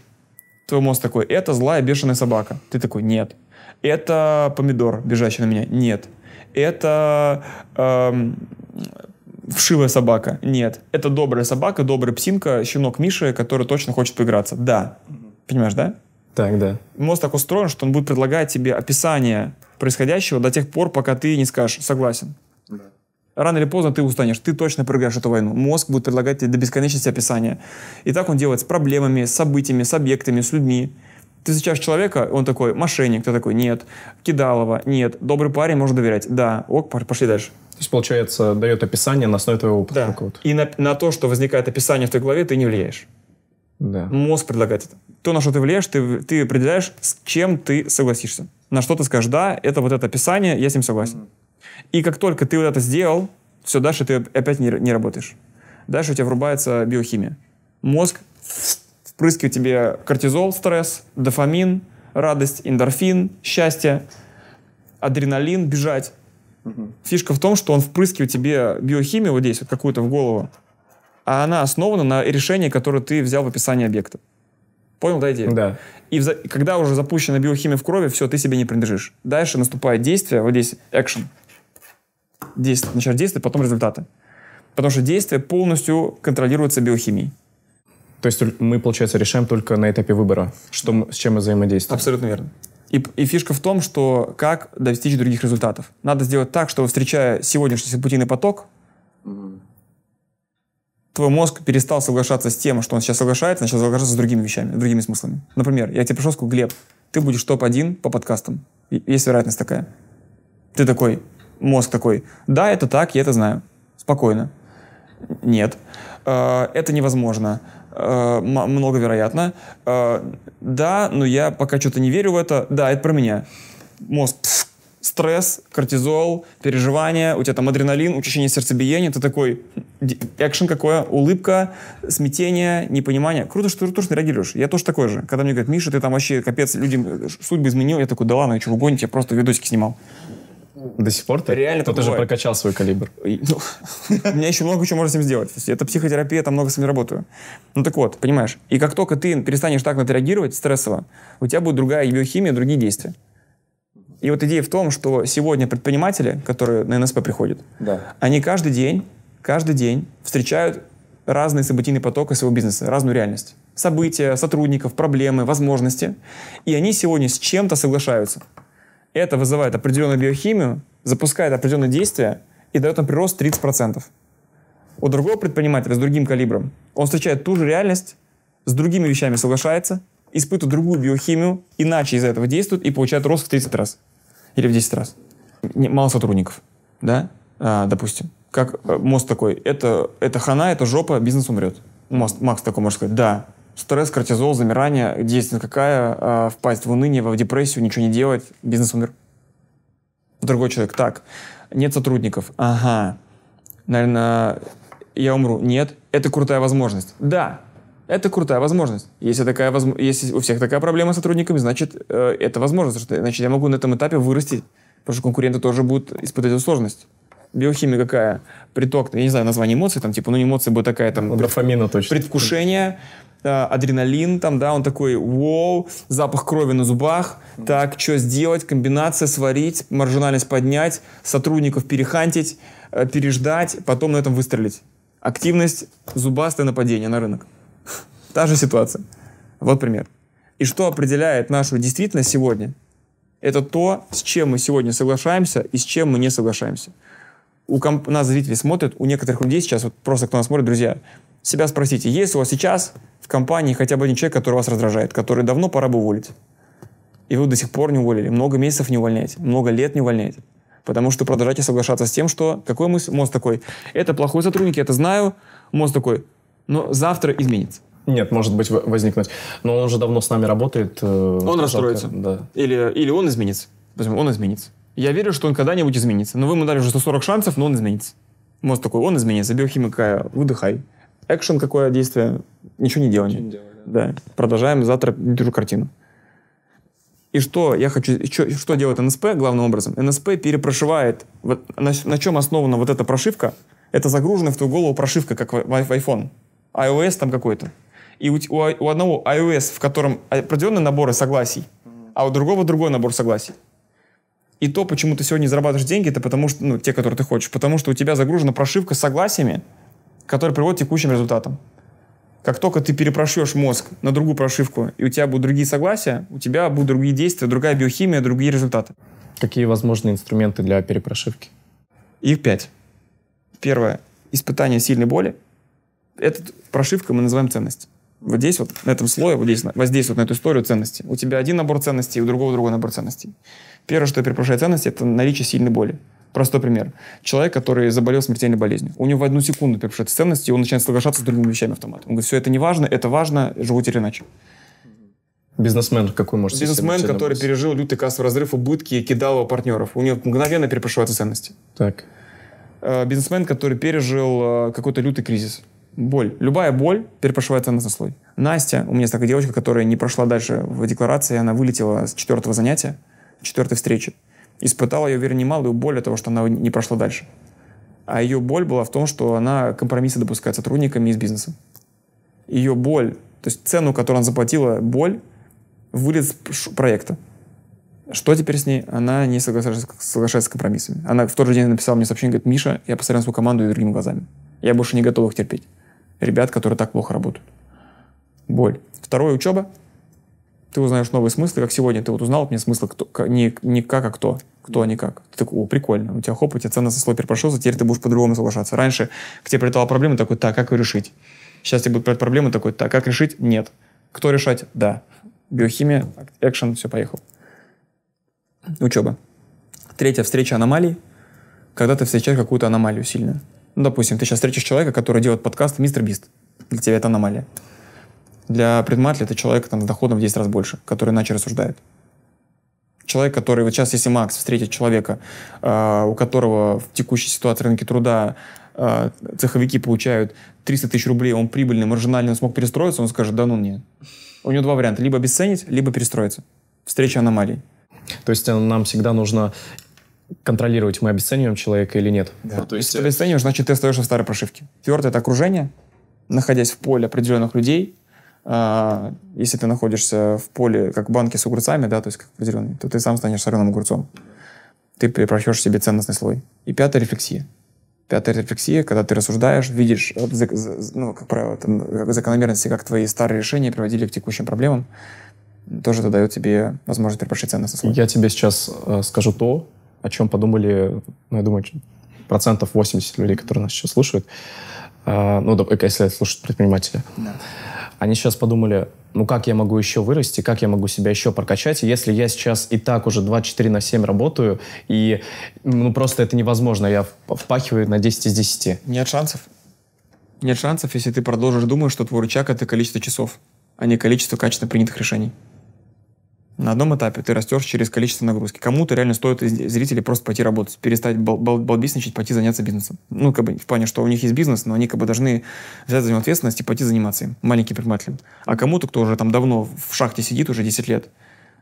твой мозг такой, это злая бешеная собака. Ты такой, нет. Это помидор, бежащий на меня. Нет. Это эм, вшивая собака. Нет. Это добрая собака, добрая псинка, щенок Миши, который точно хочет поиграться. Да. Понимаешь, да? Так, да. Мозг так устроен, что он будет предлагать тебе описание происходящего до тех пор, пока ты не скажешь «согласен». Да. Рано или поздно ты устанешь, ты точно проиграешь эту войну. Мозг будет предлагать тебе до бесконечности описания. И так он делает с проблемами, с событиями, с объектами, с людьми. Ты встречаешь человека, он такой, мошенник, ты такой, нет. Кидалова, нет. Добрый парень, можно доверять. Да, ок, пошли дальше. То есть, получается, дает описание на основе твоего опыта. Да. И на, на то, что возникает описание в твоей голове, ты не влияешь. Да. Мозг предлагает это. То, на что ты влияешь, ты, ты определяешь, с чем ты согласишься. На что ты скажешь, да, это вот это описание, я с ним согласен. mm И как только ты вот это сделал, все, дальше ты опять не, не работаешь. Дальше у тебя врубается биохимия. Мозг впрыскивает тебе кортизол, стресс, дофамин, радость, эндорфин, счастье, адреналин, бежать. Угу. Фишка в том, что он впрыскивает тебе биохимию вот здесь, вот какую-то в голову, а она основана на решении, которое ты взял в описании объекта. Понял, да, идею? Да. И в, когда уже запущена биохимия в крови, все, ты себе не принадлежишь. Дальше наступает действие, вот здесь, экшен. Действие. Сначала действие, потом результаты. Потому что действие полностью контролируется биохимией. То есть мы, получается, решаем только на этапе выбора, что, с чем мы взаимодействуем. Абсолютно верно. И, и фишка в том, что как достичь других результатов. Надо сделать так, что встречая сегодняшний событийный поток, mm твой мозг перестал соглашаться с тем, что он сейчас соглашается, начал соглашаться с другими вещами, с другими смыслами. Например, я тебе пришел, сказал, Глеб, ты будешь топ-1 по подкастам. Есть вероятность такая. Ты такой, мозг такой, да, это так, я это знаю. Спокойно. Нет. Э, это невозможно. Э, много вероятно. Э, да, но я пока что-то не верю в это. Да, это про меня. Мозг, пфф, стресс, кортизол, переживания, у тебя там адреналин, учащение сердцебиения, ты такой, «Хм, экшен какое, улыбка, смятение, непонимание. Круто, что ты тоже реагируешь. Я тоже такой же. Когда мне говорят, Миша, ты там вообще капец, людям э, судьбы изменил, я такой, да ладно, я что, вы я просто видосики снимал. До сих пор ты? Реально Кто-то же прокачал свой калибр. Ну, у меня еще много чего можно с ним сделать. Это психотерапия, там много с ним работаю. Ну так вот, понимаешь. И как только ты перестанешь так на стрессово, у тебя будет другая биохимия, другие действия. И вот идея в том, что сегодня предприниматели, которые на НСП приходят, да. они каждый день, каждый день встречают разные событийные потоки своего бизнеса, разную реальность. События, сотрудников, проблемы, возможности. И они сегодня с чем-то соглашаются. Это вызывает определенную биохимию, запускает определенные действия и дает нам прирост 30%. У другого предпринимателя с другим калибром он встречает ту же реальность, с другими вещами соглашается, испытывает другую биохимию, иначе из-за этого действует и получает рост в 30 раз или в 10 раз. Мало сотрудников, да, а, допустим. Как э, мост такой, это, это хана, это жопа, бизнес умрет. Мост, Макс такой может сказать, да, Стресс, кортизол, замирание, действие какая, а, впасть в уныние, в депрессию, ничего не делать, бизнес умер. Другой человек, так, нет сотрудников, ага, наверное, я умру. Нет, это крутая возможность. Да, это крутая возможность. Если, такая воз... Если у всех такая проблема с сотрудниками, значит, э, это возможность. Что, значит, я могу на этом этапе вырасти, потому что конкуренты тоже будут испытывать эту сложность. Биохимия какая? Приток, я не знаю название эмоций, там типа, ну эмоции будет такая там... Ну, дофамина точно. Предвкушение, Э, адреналин там, да, он такой, вау, запах крови на зубах, так, что сделать, комбинация сварить, маржинальность поднять, сотрудников перехантить, э, переждать, потом на этом выстрелить. Активность, зубастое нападение на рынок. Та же ситуация. Вот пример. И что определяет нашу действительность сегодня? Это то, с чем мы сегодня соглашаемся и с чем мы не соглашаемся. У комп- нас зрители смотрят, у некоторых людей сейчас, вот просто кто нас смотрит, друзья, себя спросите, есть у вас сейчас в компании хотя бы один человек, который вас раздражает, который давно пора бы уволить. И вы до сих пор не уволили, много месяцев не увольняете, много лет не увольняете. Потому что продолжаете соглашаться с тем, что какой мозг, мозг такой, это плохой сотрудник, я это знаю, мозг такой, но завтра изменится. Нет, может быть возникнуть. Но он уже давно с нами работает. Э, он расстроится. Да. Или, или он изменится. Возьмем Он изменится. Я верю, что он когда-нибудь изменится. Но вы ему дали уже 140 шансов, но он изменится. Мозг такой, он изменится. Биохимика, выдыхай. Экшен какое действие? Ничего не делаем. Ничего не делаем да. да. Продолжаем завтра держу картину. И что я хочу, что, что делает НСП главным образом? НСП перепрошивает, вот, на, на чем основана вот эта прошивка, это загружена в твою голову прошивка, как в, в, iPhone. iOS там какой-то. И у, у, у одного iOS, в котором определенные наборы согласий, а у другого другой набор согласий. И то, почему ты сегодня зарабатываешь деньги, это потому что, ну, те, которые ты хочешь, потому что у тебя загружена прошивка с согласиями, который приводит к текущим результатам. Как только ты перепрошьешь мозг на другую прошивку, и у тебя будут другие согласия, у тебя будут другие действия, другая биохимия, другие результаты. Какие возможные инструменты для перепрошивки? Их пять. Первое. Испытание сильной боли. Эту прошивку мы называем ценность вот здесь вот, на этом слое, вот здесь воздействуют на эту историю ценностей. У тебя один набор ценностей, у другого другой набор ценностей. Первое, что перепрошает ценности, это наличие сильной боли. Простой пример. Человек, который заболел смертельной болезнью. У него в одну секунду перепрошает ценности, и он начинает соглашаться с другими вещами автомата. Он говорит, все это не важно, это важно, живу теперь иначе. Бизнесмен какой может Бизнесмен, который набрать? пережил лютый кассовый разрыв, убытки, кидал его партнеров. У него мгновенно перепрошиваются ценности. Так. Э, бизнесмен, который пережил э, какой-то лютый кризис боль. Любая боль перепрошивает ценностный слой. Настя, у меня есть такая девочка, которая не прошла дальше в декларации, она вылетела с четвертого занятия, четвертой встречи. Испытала, я уверен, немалую боль от того, что она не прошла дальше. А ее боль была в том, что она компромиссы допускает сотрудниками из бизнеса. Ее боль, то есть цену, которую она заплатила, боль, вылет с проекта. Что теперь с ней? Она не соглашается, соглашается с компромиссами. Она в тот же день написала мне сообщение, говорит, Миша, я посмотрел на свою команду и другими глазами. Я больше не готова их терпеть ребят, которые так плохо работают. Боль. Второе, учеба. Ты узнаешь новые смыслы, как сегодня ты вот узнал мне смысл кто, не, не как, а кто. Кто, а не как. Ты такой, о, прикольно. У тебя хоп, у тебя ценностный слой перепрошелся, теперь ты будешь по-другому соглашаться. Раньше к тебе прилетала проблема, такой, так, как ее решить? Сейчас тебе будет проблема, такой, так, как решить? Нет. Кто решать? Да. Биохимия, экшен, все, поехал. Учеба. Третья встреча аномалий. Когда ты встречаешь какую-то аномалию сильную. Ну, допустим, ты сейчас встретишь человека, который делает подкаст «Мистер Бист». Для тебя это аномалия. Для предпринимателя это человек там, с доходом в 10 раз больше, который иначе рассуждает. Человек, который... Вот сейчас, если Макс встретит человека, э, у которого в текущей ситуации рынке труда э, цеховики получают 300 тысяч рублей, он прибыльный, маржинальный, он смог перестроиться, он скажет, да ну нет. У него два варианта. Либо обесценить, либо перестроиться. Встреча аномалий. То есть э, нам всегда нужно контролировать, мы обесцениваем человека или нет. Да. Ну, то есть... Если ты обесцениваешь, значит, ты остаешься в старой прошивке. Четвертое — это окружение, находясь в поле определенных людей, а, если ты находишься в поле, как банки с огурцами, да, то есть как определенный, то ты сам станешь соленым огурцом. Ты превращаешь себе ценностный слой. И пятая рефлексия. Пятая рефлексия, когда ты рассуждаешь, видишь, ну, как правило, там, закономерности, как твои старые решения приводили к текущим проблемам, тоже это дает тебе возможность перепрошить ценностный слой. Я тебе сейчас э, скажу то, о чем подумали, ну, я думаю, процентов 80 людей, которые нас сейчас слушают, а, ну, э, ну, если слушают предприниматели, они сейчас подумали, ну, как я могу еще вырасти, как я могу себя еще прокачать, если я сейчас и так уже 24 на 7 работаю, и, ну, просто это невозможно, я впахиваю на 10 из 10. Нет шансов. Нет шансов, если ты продолжишь думать, что твой рычаг — это количество часов, а не количество качественно принятых решений на одном этапе ты растешь через количество нагрузки. Кому-то реально стоит из зрителей просто пойти работать, перестать бал балбисничать, пойти заняться бизнесом. Ну, как бы в плане, что у них есть бизнес, но они как бы должны взять за него ответственность и пойти заниматься им, маленьким предпринимателем. А кому-то, кто уже там давно в шахте сидит, уже 10 лет,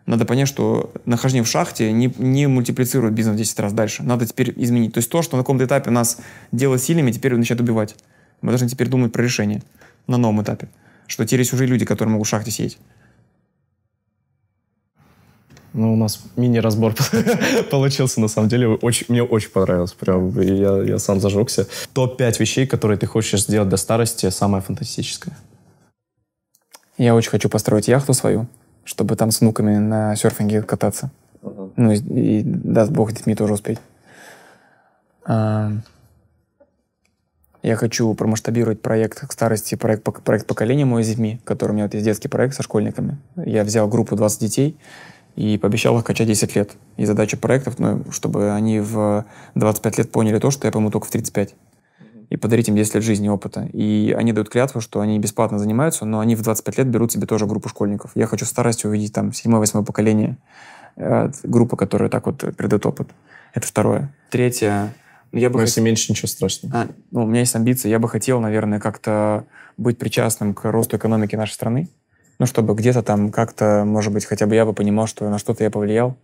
надо понять, что нахождение в шахте не, не мультиплицирует бизнес в 10 раз дальше. Надо теперь изменить. То есть то, что на каком-то этапе нас делало сильными, теперь начинает убивать. Мы должны теперь думать про решение на новом этапе. Что теперь есть уже люди, которые могут в шахте сидеть. Ну, у нас мини-разбор получился, на самом деле. Очень, мне очень понравилось. Прям я, я сам зажегся. Топ-5 вещей, которые ты хочешь сделать до старости, самое фантастическое. Я очень хочу построить яхту свою, чтобы там с внуками на серфинге кататься. Ну, и, и даст бог с детьми тоже успеть. А, я хочу промасштабировать проект к старости, проект, проект поколения мой с детьми, который у меня вот есть детский проект со школьниками. Я взял группу 20 детей, и пообещал их качать 10 лет. И задача проектов, ну, чтобы они в 25 лет поняли то, что я пойму только в 35 и подарить им 10 лет жизни опыта. И они дают клятву, что они бесплатно занимаются, но они в 25 лет берут себе тоже группу школьников. Я хочу в старости увидеть там 7-8 поколение, э, группа, которая так вот передает опыт. Это второе. Третье. Ну, я бы но хот... если меньше, ничего страшного. А, ну, у меня есть амбиции. Я бы хотел, наверное, как-то быть причастным к росту экономики нашей страны ну, чтобы где-то там как-то, может быть, хотя бы я бы понимал, что на что-то я повлиял,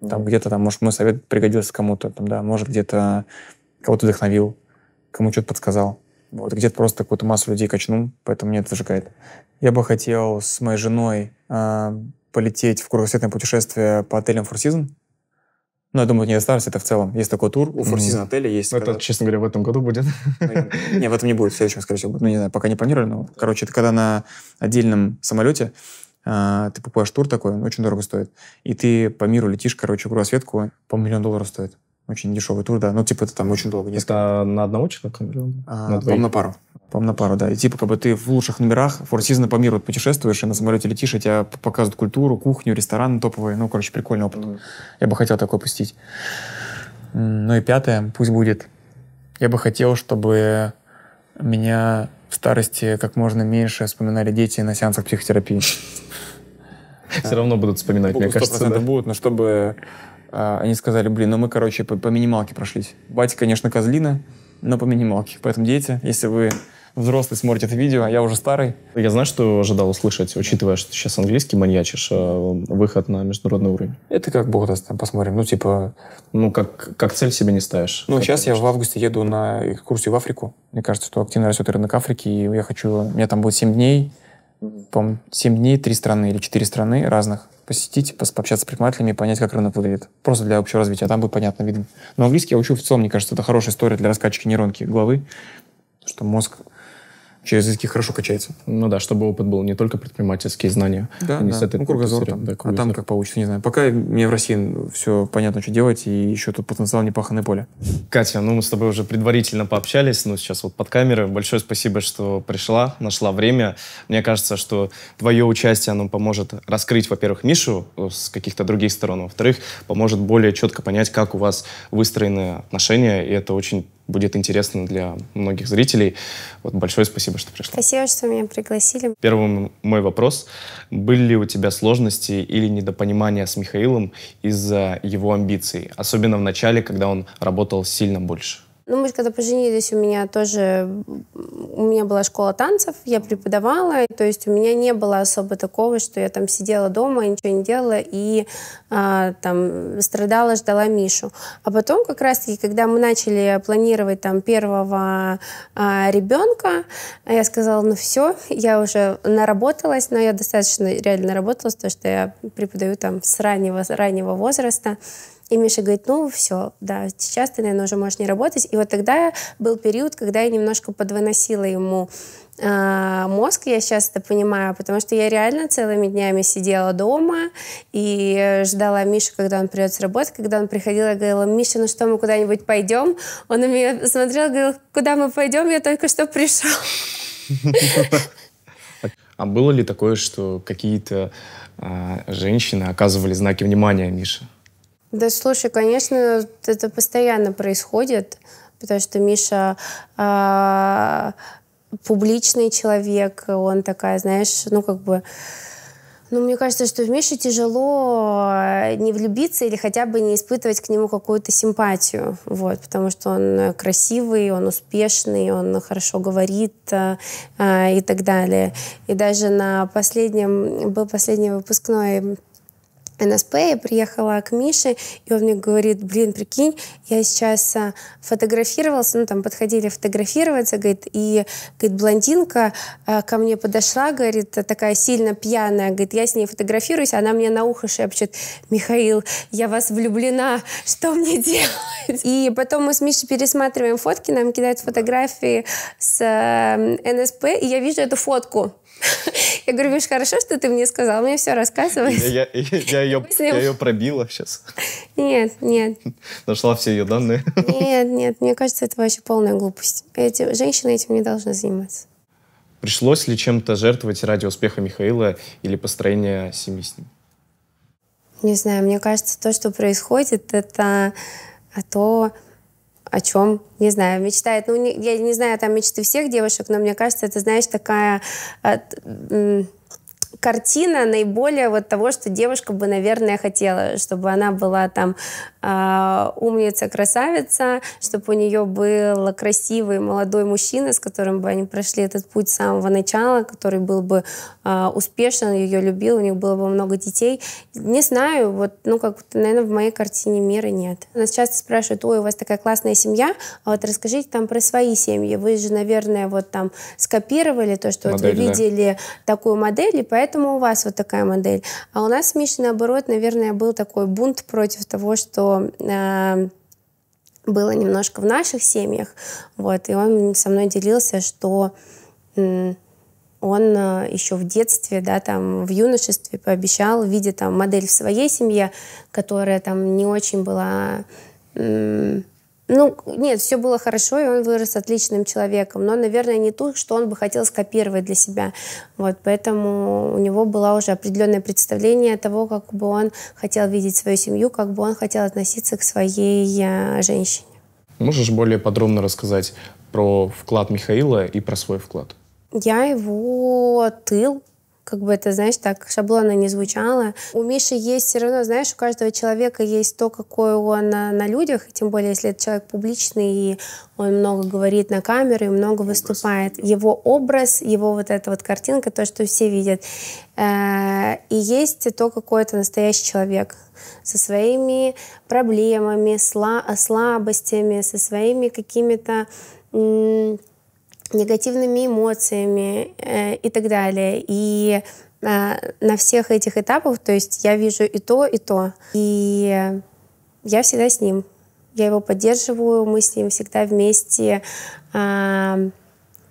mm-hmm. там где-то там, может, мой совет пригодился кому-то, там, да, может, где-то кого-то вдохновил, кому что-то подсказал. Вот, где-то просто какую-то массу людей качнул, поэтому мне это зажигает. Я бы хотел с моей женой э, полететь в кругосветное путешествие по отелям Four Seasons. Ну, я думаю, не старость это в целом. Есть такой тур у Four Seasons отеля. Есть, это, когда... честно говоря, в этом году будет. Ну, не, в этом не будет, в следующем, скорее всего. Будет. Ну, не знаю, пока не планировали, но, короче, это когда на отдельном самолете а, ты покупаешь тур такой, он очень дорого стоит. И ты по миру летишь, короче, кругосветку, по миллион долларов стоит. Очень дешевый тур, да. Ну, типа, это там очень долго. Несколько. Это на одного человека миллион? А, на, на пару по на пару, да. И типа, как бы ты в лучших номерах форсизно по миру путешествуешь, и на самолете летишь, и тебя показывают культуру, кухню, рестораны топовые. Ну, короче, прикольный опыт. Mm. Я бы хотел такой пустить. Ну и пятое, пусть будет. Я бы хотел, чтобы меня в старости как можно меньше вспоминали дети на сеансах психотерапии. Все равно будут вспоминать, мне кажется. будут, но чтобы а, они сказали, блин, ну мы, короче, по минималке прошлись. Батя, конечно, козлина, но по минималке. Поэтому, дети, если вы взрослый смотрит это видео, а я уже старый. Я знаю, что ожидал услышать, учитывая, что ты сейчас английский маньячишь, э, выход на международный уровень. Это как бог даст, там посмотрим. Ну, типа... Ну, как, как цель себе не ставишь. Ну, сейчас я в августе еду на экскурсию в Африку. Мне кажется, что активно растет рынок Африки, и я хочу... У меня там будет 7 дней, по 7 дней, 3 страны или 4 страны разных посетить, пообщаться с предпринимателями и понять, как рынок выглядит. Просто для общего развития, а там будет понятно, видно. Но английский я учу в целом, мне кажется, это хорошая история для раскачки нейронки головы, что мозг через языки хорошо качается. Ну да, чтобы опыт был не только предпринимательские знания. Да, да. С этой ну, кругозор там. Да, а кругозор. А там как получится, не знаю. Пока мне в России все понятно, что делать, и еще тут потенциал непаханное поле. Катя, ну мы с тобой уже предварительно пообщались, ну сейчас вот под камеры. Большое спасибо, что пришла, нашла время. Мне кажется, что твое участие, оно поможет раскрыть, во-первых, Мишу э, с каких-то других сторон, во-вторых, поможет более четко понять, как у вас выстроены отношения, и это очень будет интересно для многих зрителей. Вот большое спасибо, что пришла. Спасибо, что меня пригласили. Первым мой вопрос. Были ли у тебя сложности или недопонимания с Михаилом из-за его амбиций, особенно в начале, когда он работал сильно больше? Ну, мы же когда поженились, у меня тоже... У меня была школа танцев, я преподавала, то есть у меня не было особо такого, что я там сидела дома, ничего не делала и а, там страдала, ждала Мишу. А потом как раз-таки, когда мы начали планировать там первого а, ребенка, я сказала, ну все, я уже наработалась, но я достаточно реально наработалась, то что я преподаю там с раннего, с раннего возраста. И Миша говорит, ну все, да, сейчас ты, наверное, уже можешь не работать. И вот тогда был период, когда я немножко подвыносила ему э, мозг, я сейчас это понимаю, потому что я реально целыми днями сидела дома и ждала Мишу, когда он придет с работы. Когда он приходил, я говорила, Миша, ну что, мы куда-нибудь пойдем? Он на меня смотрел, говорил, куда мы пойдем, я только что пришел. А было ли такое, что какие-то а, женщины оказывали знаки внимания Мише? Да, слушай, конечно, это постоянно происходит, потому что Миша э, публичный человек, он такая, знаешь, ну как бы... Ну, мне кажется, что в Мише тяжело э, не влюбиться или хотя бы не испытывать к нему какую-то симпатию, вот, потому что он красивый, он успешный, он хорошо говорит э, э и так далее. И даже на последнем, был последний выпускной НСП, я приехала к Мише, и он мне говорит, блин, прикинь, я сейчас а, фотографировался, ну там подходили фотографироваться, говорит, и говорит, блондинка а, ко мне подошла, говорит, такая сильно пьяная, говорит, я с ней фотографируюсь, она мне на ухо шепчет, Михаил, я вас влюблена, что мне делать? И потом мы с Мишей пересматриваем фотки, нам кидают фотографии с а, НСП, и я вижу эту фотку. Я говорю, Миш, хорошо, что ты мне сказал, мне все рассказывай. Я, я, я, ее, я ее пробила сейчас. Нет, нет. Нашла все ее данные. Нет, нет, мне кажется, это вообще полная глупость. Эти, женщины этим не должны заниматься. Пришлось ли чем-то жертвовать ради успеха Михаила или построения семьи с ним? Не знаю, мне кажется, то, что происходит, это а то, о чем, не знаю, мечтает. Ну, не, я не знаю там мечты всех девушек, но мне кажется, это, знаешь, такая... Э, картина наиболее вот того, что девушка бы, наверное, хотела, чтобы она была там э, а, умница, красавица, чтобы у нее был красивый молодой мужчина, с которым бы они прошли этот путь с самого начала, который был бы э, успешен, ее любил, у них было бы много детей. Не знаю, вот, ну, как, наверное, в моей картине мира нет. Нас часто спрашивают, ой, у вас такая классная семья, а вот расскажите там про свои семьи. Вы же, наверное, вот там скопировали то, что модель, вот вы видели такую модель, и поэтому Поэтому у вас вот такая модель. А у нас с наоборот, наверное, был такой бунт против того, что э, было немножко в наших семьях. Вот, и он со мной делился, что он э, еще в детстве, да, там, в юношестве пообещал, видя там модель в своей семье, которая там не очень была... Э, ну, нет, все было хорошо, и он вырос отличным человеком, но, наверное, не то, что он бы хотел скопировать для себя. Вот, поэтому у него было уже определенное представление того, как бы он хотел видеть свою семью, как бы он хотел относиться к своей э, женщине. Можешь более подробно рассказать про вклад Михаила и про свой вклад? Я его тыл, как бы это, знаешь, так шаблонно не звучало. У Миши есть все равно, знаешь, у каждого человека есть то, какой он на, на людях, и тем более, если это человек публичный, и он много говорит на камеру, и много образ. выступает. Его образ, его вот эта вот картинка, то, что все видят. Э, и есть то, какой это настоящий человек со своими проблемами, слабостями, со своими какими-то негативными эмоциями э, и так далее. И э, на всех этих этапах, то есть я вижу и то, и то. И я всегда с ним. Я его поддерживаю, мы с ним всегда вместе э,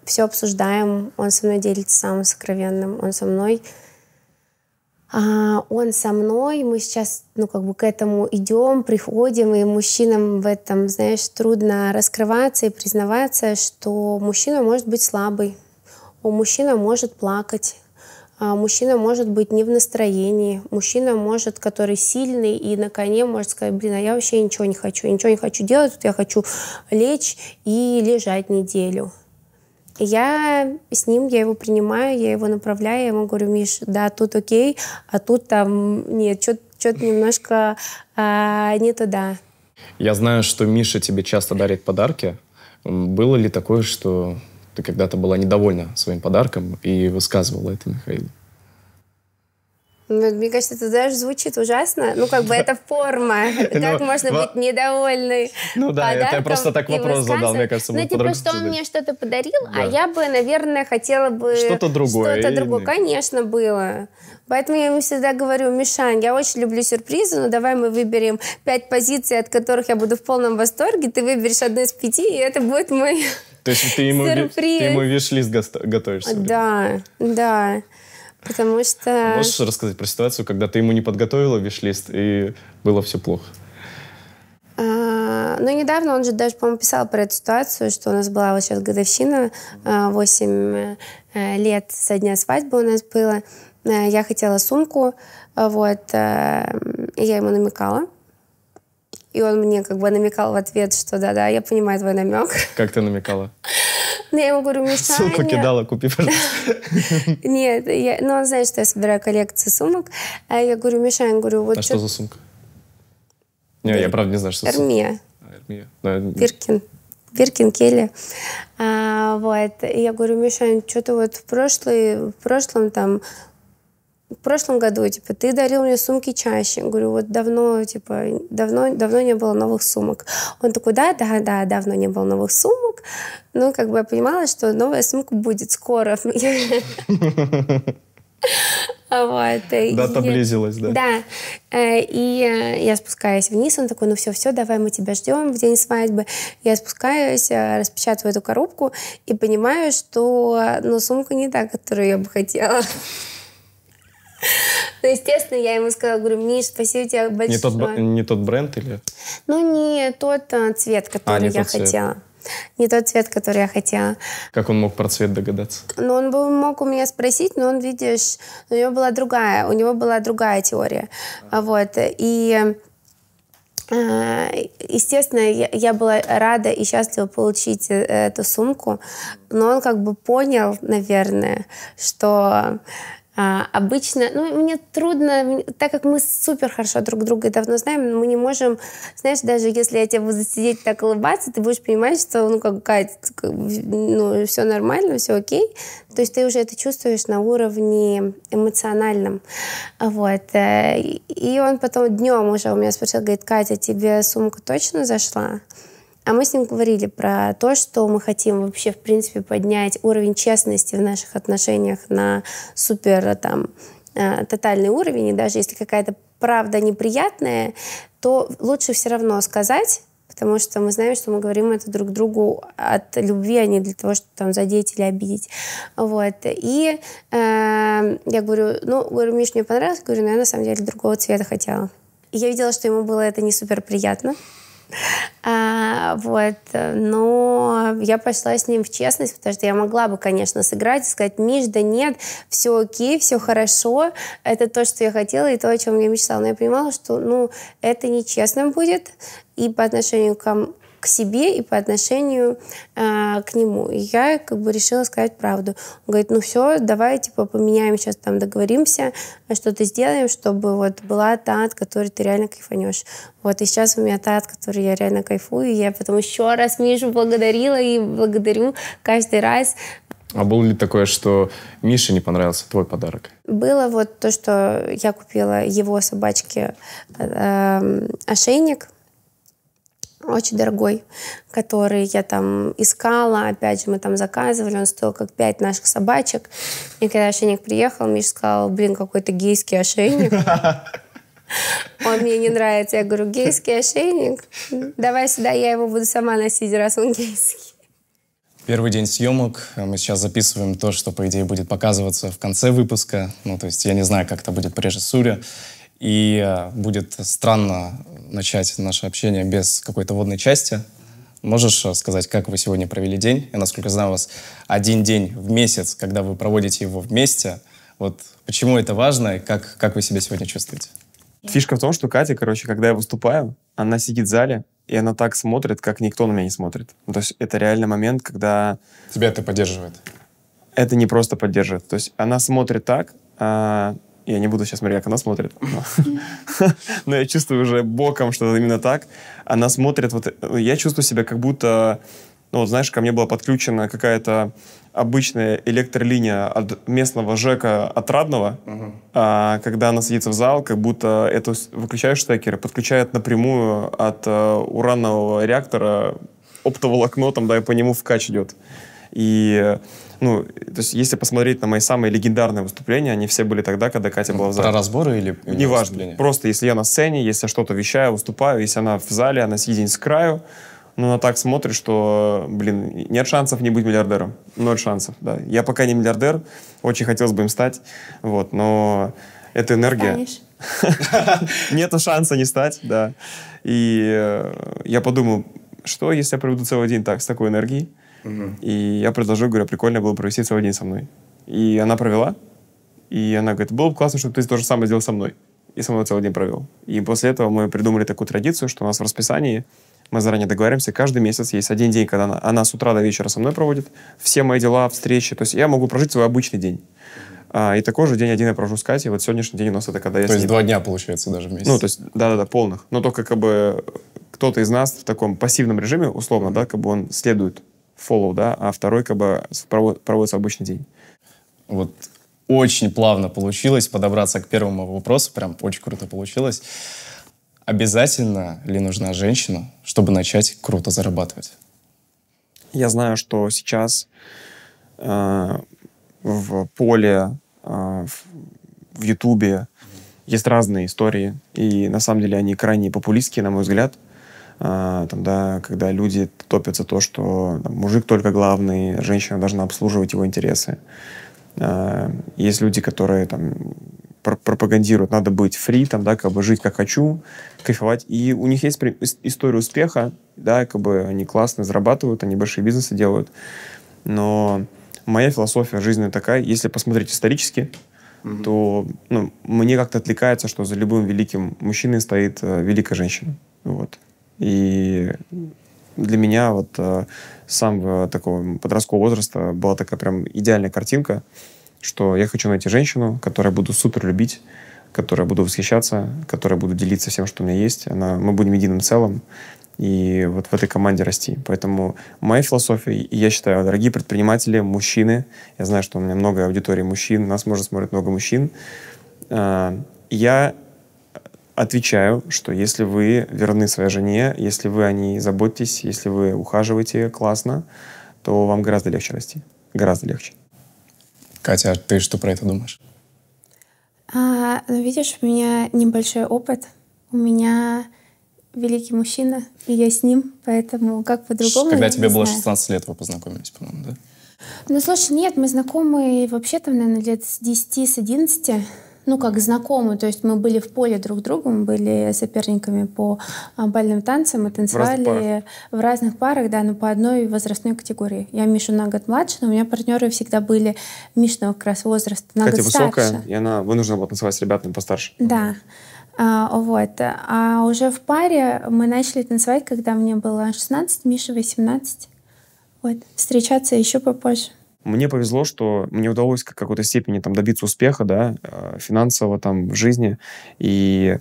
все обсуждаем. Он со мной делится самым сокровенным, он со мной а, он со мной, мы сейчас, ну, как бы к этому идем, приходим, и мужчинам в этом, знаешь, трудно раскрываться и признаваться, что мужчина может быть слабый, у мужчина может плакать, а, мужчина может быть не в настроении, мужчина может, который сильный и на коне может сказать, блин, а я вообще ничего не хочу, ничего не хочу делать, вот я хочу лечь и лежать неделю. Я с ним, я его принимаю, я его направляю, я ему говорю, Миш, да, тут окей, а тут там, нет, что-то немножко а, не туда. Я знаю, что Миша тебе часто дарит подарки. Было ли такое, что ты когда-то была недовольна своим подарком и высказывала это Михаилу? Ну, мне кажется, это даже звучит ужасно. Ну, как бы это форма. Ну, как можно быть недовольны Ну да, это я просто так вопрос задал, мне кажется. Ну, типа, что он мне что-то подарил, а я бы, наверное, хотела бы... Что-то другое. Что-то другое, конечно, было. Поэтому я ему всегда говорю, Мишань, я очень люблю сюрпризы, но давай мы выберем пять позиций, от которых я буду в полном восторге, ты выберешь одну из пяти, и это будет мой сюрприз. то есть ты ему, ты ему виш-лист готовишься? Да, да. Потому что... можешь рассказать про ситуацию, когда ты ему не подготовила виш-лист, и было все плохо? А, ну, недавно он же даже, по-моему, писал про эту ситуацию, что у нас была вот сейчас годовщина, 8 а, э, лет со дня свадьбы у нас было. Э, я хотела сумку, вот, и э, я ему намекала. И он мне как бы намекал в ответ, что да-да, я понимаю твой намек. Как ты намекала? Ну, я ему говорю, Миша, Ссылку кидала, купи, пожалуйста. Нет, я, ну, он знает, что я собираю коллекцию сумок. А я говорю, Миша, я говорю, вот... А что за сумка? Не, я правда не знаю, что сумка. Эрмия. А, Эрмия. Пиркин. Пиркин, Келли. А, вот. И я говорю, Миша, что то вот в, прошлый, в прошлом там в прошлом году, типа, ты дарил мне сумки чаще. Говорю, вот давно, типа, давно, давно не было новых сумок. Он такой, да, да, да, давно не было новых сумок. Ну, как бы я понимала, что новая сумка будет скоро. Вот. Дата и... близилась, да? Да. Э, и э, я спускаюсь вниз, он такой, ну все, все, давай мы тебя ждем в день свадьбы. Я спускаюсь, э, распечатываю эту коробку и понимаю, что ну, сумка не та, которую я бы хотела. Ну, естественно, я ему сказала, говорю, Миш, спасибо тебе большое. Не тот, не тот бренд или? Ну, не тот а, цвет, а, который а, я хотела. Цвет не тот цвет, который я хотела. Как он мог про цвет догадаться? Ну, он бы мог у меня спросить, но он, видишь, у него была другая, у него была другая теория. А. Вот, и а, Естественно, я была рада и счастлива получить э, эту сумку, но он как бы понял, наверное, что а, обычно, ну, мне трудно, так как мы супер хорошо друг друга давно знаем, мы не можем, знаешь, даже если я тебя буду сидеть так улыбаться, ты будешь понимать, что, ну, как, Кать, ну, все нормально, все окей. То есть ты уже это чувствуешь на уровне эмоциональном. Вот. Э, и он потом днем уже у меня спросил, говорит, Катя, тебе сумка точно зашла? А мы с ним говорили про то, что мы хотим вообще, в принципе, поднять уровень честности в наших отношениях на супер там э, тотальный уровень, и даже если какая-то правда неприятная, то лучше все равно сказать, потому что мы знаем, что мы говорим это друг другу от любви, а не для того, чтобы там задеть или обидеть. Вот. И э, я говорю, ну, говорю, Миш, мне понравилось, говорю, но «Ну, я на самом деле другого цвета хотела. И я видела, что ему было это не супер приятно. А, вот. Но я пошла с ним в честность, потому что я могла бы, конечно, сыграть и сказать, Миш, да нет, все окей, все хорошо, это то, что я хотела и то, о чем я мечтала. Но я понимала, что ну, это нечестно будет и по отношению к к себе и по отношению э, к нему. И я как бы решила сказать правду. Он говорит, ну все, давай типа поменяем сейчас там договоримся, что-то сделаем, чтобы вот была та, от которой ты реально кайфанешь. Вот, и сейчас у меня та, от которой я реально кайфую, и я потом еще раз Мишу благодарила и благодарю каждый раз. А было ли такое, что Мише не понравился твой подарок? Было вот то, что я купила его собачке э, ошейник, очень дорогой, который я там искала, опять же, мы там заказывали, он стоил как пять наших собачек. И когда ошейник приехал, Миша сказал, блин, какой-то гейский ошейник. Он мне не нравится. Я говорю, гейский ошейник? Давай сюда, я его буду сама носить, раз он гейский. Первый день съемок. Мы сейчас записываем то, что, по идее, будет показываться в конце выпуска. Ну, то есть я не знаю, как это будет по режиссуре и э, будет странно начать наше общение без какой-то водной части. Можешь э, сказать, как вы сегодня провели день? Я, насколько знаю, у вас один день в месяц, когда вы проводите его вместе. Вот почему это важно и как, как вы себя сегодня чувствуете? Фишка в том, что Катя, короче, когда я выступаю, она сидит в зале, и она так смотрит, как никто на меня не смотрит. Ну, то есть это реальный момент, когда... Тебя это поддерживает? Это не просто поддерживает. То есть она смотрит так, а, я не буду сейчас смотреть, как она смотрит, но, я чувствую уже боком, что именно так. Она смотрит, вот я чувствую себя как будто, ну вот знаешь, ко мне была подключена какая-то обычная электролиния от местного ЖЭКа отрадного, угу. а, когда она садится в зал, как будто это выключаешь штекеры, подключает напрямую от а, уранового реактора оптоволокно, там, да, и по нему вкач идет. И ну, то есть если посмотреть на мои самые легендарные выступления, они все были тогда, когда Катя ну, была в зале. Про разборы или Неважно, просто если я на сцене, если я что-то вещаю, выступаю, если она в зале, она съедет с краю, ну, она так смотрит, что, блин, нет шансов не быть миллиардером. Ноль шансов, да. Я пока не миллиардер, очень хотелось бы им стать, вот, но эта энергия. Нет шанса не стать, да. И э, я подумал, что если я проведу целый день так, с такой энергией, и я предложил, говорю, прикольно было провести целый день со мной. И она провела, и она говорит, было бы классно, чтобы ты то же самое сделал со мной. И со мной целый день провел. И после этого мы придумали такую традицию, что у нас в расписании мы заранее договариваемся, каждый месяц есть один день, когда она, она с утра до вечера со мной проводит все мои дела, встречи. То есть я могу прожить свой обычный день. А, и такой же день один я прожу с Катей. Вот сегодняшний день у нас это когда я То есть ней... два дня, получается, даже в месяц. Ну, то есть, да-да-да, полных. Но только как бы кто-то из нас в таком пассивном режиме, условно, да, как бы он следует follow, да, а второй как бы проводится обычный день. Вот очень плавно получилось подобраться к первому вопросу, прям очень круто получилось. Обязательно ли нужна женщина, чтобы начать круто зарабатывать? Я знаю, что сейчас э, в поле, э, в Ютубе есть разные истории, и на самом деле они крайне популистские, на мой взгляд. А, там, да, когда люди топятся то, что там, мужик только главный, женщина должна обслуживать его интересы. А, есть люди, которые там пропагандируют, надо быть фри, там, да, как бы жить как хочу, кайфовать. И у них есть история успеха, да, как бы они классно зарабатывают, они большие бизнесы делают. Но моя философия жизненная такая, если посмотреть исторически, mm-hmm. то ну, мне как-то отвлекается, что за любым великим мужчиной стоит э, великая женщина. Вот. И для меня вот э, с самого такого подросткового возраста была такая прям идеальная картинка, что я хочу найти женщину, которую я буду супер любить, которой буду восхищаться, которой буду делиться всем, что у меня есть. Она, мы будем единым целым и вот в этой команде расти. Поэтому моя философия, и я считаю, дорогие предприниматели, мужчины, я знаю, что у меня много аудитории мужчин, нас, может, смотреть много мужчин, э, я отвечаю, что если вы верны своей жене, если вы о ней заботитесь, если вы ухаживаете классно, то вам гораздо легче расти. Гораздо легче. Катя, а ты что про это думаешь? А, ну, видишь, у меня небольшой опыт. У меня великий мужчина, и я с ним, поэтому как по-другому. Когда тебе было знаю. 16 лет, вы познакомились, по-моему, да? Ну, слушай, нет, мы знакомы вообще там, наверное, лет с 10, с 11 ну, как знакомы. То есть мы были в поле друг друга, мы были соперниками по а, бальным танцам, мы танцевали в разных парах, в разных парах да, но по одной возрастной категории. Я Мишу на год младше, но у меня партнеры всегда были Мишного ну, как раз возраста, на Катя год высокая, старше. и она вынуждена была танцевать с ребятами постарше. Да. А, вот. А уже в паре мы начали танцевать, когда мне было 16, Миша 18. Вот. Встречаться еще попозже. Мне повезло, что мне удалось как какой-то степени там, добиться успеха, да, э, финансового там, в жизни. И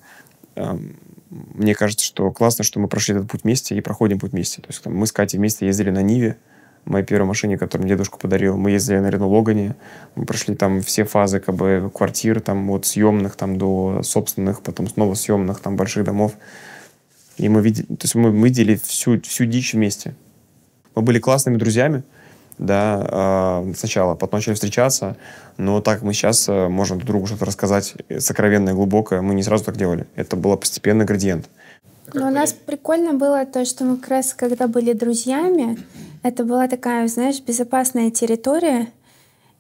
э, мне кажется, что классно, что мы прошли этот путь вместе и проходим путь вместе. То есть там, мы с Катей вместе ездили на Ниве, моей первой машине, которую мне дедушка подарил. Мы ездили на Рено Логане, мы прошли там все фазы как бы квартир, там от съемных там до собственных, потом снова съемных, там больших домов. И мы видели, то есть мы, мы видели всю, всю дичь вместе. Мы были классными друзьями, да, а, сначала, потом начали встречаться, но так мы сейчас э, можем друг другу что-то рассказать э, сокровенное, глубокое, мы не сразу так делали, это было постепенный градиент. Но ну, у нас прикольно было то, что мы как раз, когда были друзьями, это была такая, знаешь, безопасная территория,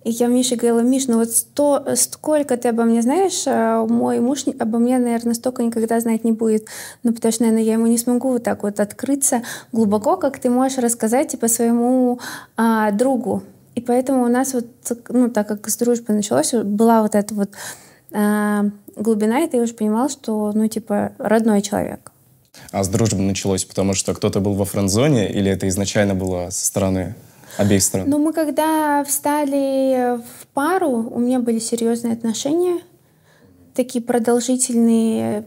и я Мише говорила, Миш, ну вот сто, сколько ты обо мне знаешь, а мой муж обо мне, наверное, столько никогда знать не будет. Ну, потому что, наверное, я ему не смогу вот так вот открыться глубоко, как ты можешь рассказать, типа, своему а, другу. И поэтому у нас вот, ну, так как с дружбы началось, была вот эта вот а, глубина, и ты уже понимал, что, ну, типа, родной человек. А с дружбы началось, потому что кто-то был во френд-зоне, или это изначально было со стороны обеих сторон? Ну, мы когда встали в пару, у меня были серьезные отношения, такие продолжительные,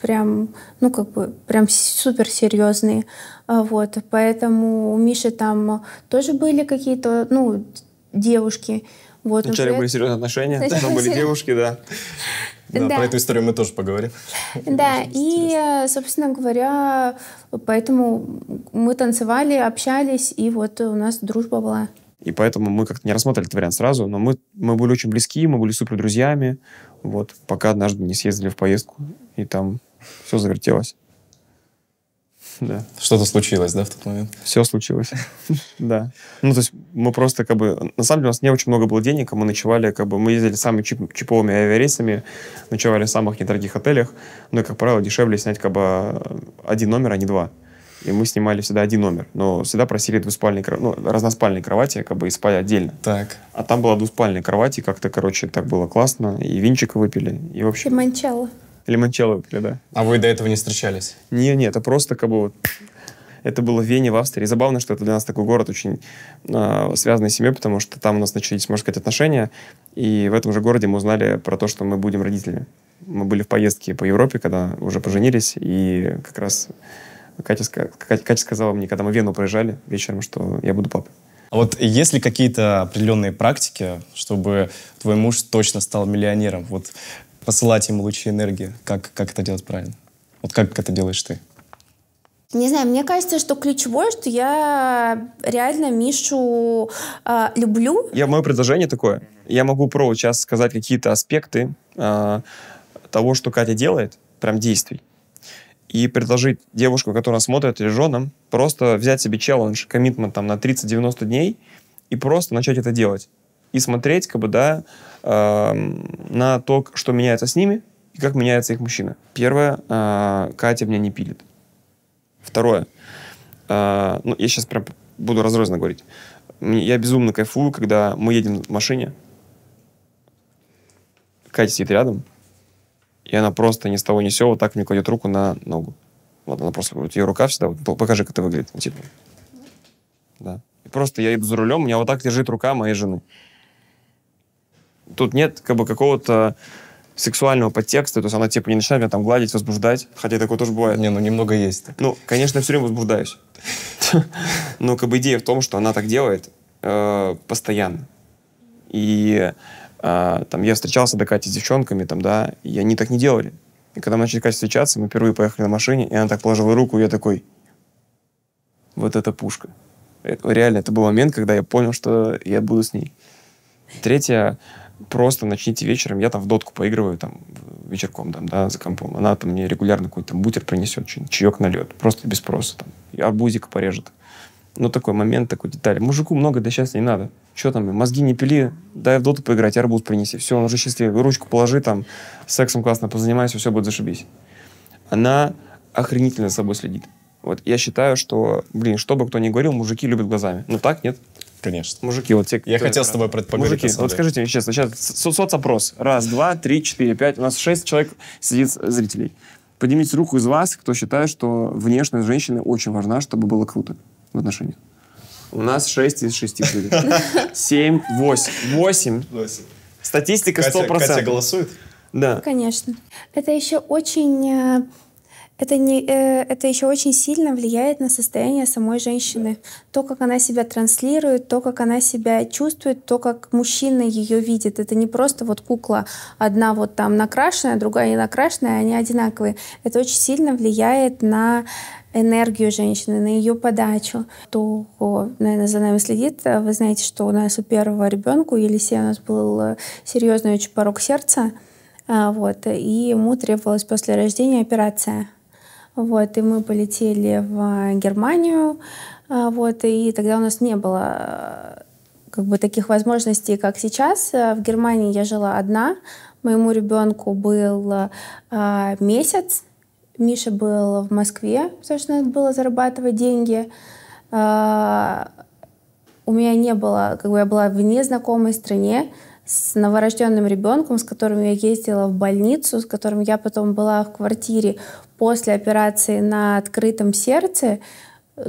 прям, ну, как бы, прям супер серьезные. А, вот, поэтому у Миши там тоже были какие-то, ну, девушки. Вот, Вначале уже... были серьезные отношения, Сначала потом были девушки, да. Да, да, про эту историю мы тоже поговорим. Да, и, э, собственно говоря, поэтому мы танцевали, общались, и вот у нас дружба была. И поэтому мы как-то не рассматривали этот вариант сразу, но мы, мы были очень близки, мы были супер друзьями, вот, пока однажды не съездили в поездку, и там все завертелось да. Что-то случилось, да, в тот момент? Все случилось, да. Ну, то есть мы просто как бы... На самом деле у нас не очень много было денег, а мы ночевали, как бы мы ездили самыми чип чиповыми авиарейсами, ночевали в самых недорогих отелях, но, ну как правило, дешевле снять как бы один номер, а не два. И мы снимали всегда один номер, но всегда просили двуспальные, ну, разноспальные кровати, как бы и спали отдельно. Так. А там была двуспальная кровать, и как-то, короче, так было классно, и винчик выпили, и вообще... Ты манчала. Лимончелло выпили, да. А вы до этого не встречались? Не, не, это просто как бы вот... Это было в Вене, в Австрии. Забавно, что это для нас такой город очень э, связанный с семьей, потому что там у нас начались, можно сказать, отношения. И в этом же городе мы узнали про то, что мы будем родителями. Мы были в поездке по Европе, когда уже поженились, и как раз Катя, Катя, Катя сказала мне, когда мы в Вену проезжали вечером, что я буду папой. А вот есть ли какие-то определенные практики, чтобы твой муж точно стал миллионером? Вот посылать им лучи энергии? Как, как это делать правильно? Вот как это делаешь ты? Не знаю, мне кажется, что ключевое, что я реально Мишу э, люблю. Я, мое предложение такое. Я могу про сейчас сказать какие-то аспекты э, того, что Катя делает, прям действий. И предложить девушку, которая смотрит, или женам, просто взять себе челлендж, коммитмент там на 30-90 дней и просто начать это делать. И смотреть, как бы, да, э, на то, что меняется с ними и как меняется их мужчина. Первое, э, Катя меня не пилит. Второе, э, ну, я сейчас прям буду разрозненно говорить. Я безумно кайфую, когда мы едем в машине, Катя сидит рядом, и она просто ни с того ни с сего вот так мне кладет руку на ногу. Вот она просто, вот ее рука всегда, вот, покажи, как это выглядит. типа. Да. И просто я иду за рулем, у меня вот так лежит рука моей жены. Тут нет как бы какого-то сексуального подтекста, то есть она типа не начинает меня там гладить, возбуждать, хотя такое тоже бывает. Не, ну немного есть. Так. Ну, конечно, я все время возбуждаюсь. Но как бы идея в том, что она так делает э, постоянно. И э, там я встречался до Кати с девчонками, там, да, и они так не делали. И когда мы начали Катя встречаться, мы впервые поехали на машине, и она так положила руку, и я такой, вот эта пушка. реально, это был момент, когда я понял, что я буду с ней. Третье, просто начните вечером. Я там в дотку поигрываю там вечерком там, да, за компом. Она там мне регулярно какой-то бутер принесет, что-нибудь, чаек нальет. Просто без спроса. Там. И арбузик порежет. Ну, такой момент, такой деталь. Мужику много, да счастья не надо. Что там, мозги не пили, дай в доту поиграть, арбуз принеси. Все, он уже счастливый. Ручку положи там, сексом классно позанимайся, все будет зашибись. Она охренительно за собой следит. Вот я считаю, что, блин, что бы кто ни говорил, мужики любят глазами. Но ну так нет. Конечно. Мужики, вот те, Я хотел с тобой про поговорить. Мужики, вот скажите мне честно, сейчас со соцопрос. Раз, два, три, четыре, пять. У нас шесть человек сидит зрителей. Поднимите руку из вас, кто считает, что внешность женщины очень важна, чтобы было круто в отношениях. У нас шесть из шести. были. 7, восемь. Восемь. Статистика сто процентов. Катя голосует? Да. Конечно. Это еще очень э, это, не, э, это еще очень сильно влияет на состояние самой женщины. То, как она себя транслирует, то, как она себя чувствует, то, как мужчина ее видит. Это не просто вот кукла, одна вот там накрашенная, другая не накрашенная, они одинаковые. Это очень сильно влияет на энергию женщины, на ее подачу. То, кто, наверное, за нами следит, э, вы знаете, что у нас у первого ребенка, у Елисея, у нас был э, серьезный очень порог сердца. А, вот, и ему требовалась после рождения операция. Вот, и мы полетели в э, Германию, э, вот, и тогда у нас не было э, как бы таких возможностей, как сейчас. В Германии я жила одна, моему ребенку был э, месяц, Миша был в Москве, потому что надо было зарабатывать деньги. Э, у меня не было, как бы я была в незнакомой стране, с новорожденным ребенком, с которым я ездила в больницу, с которым я потом была в квартире после операции на открытом сердце.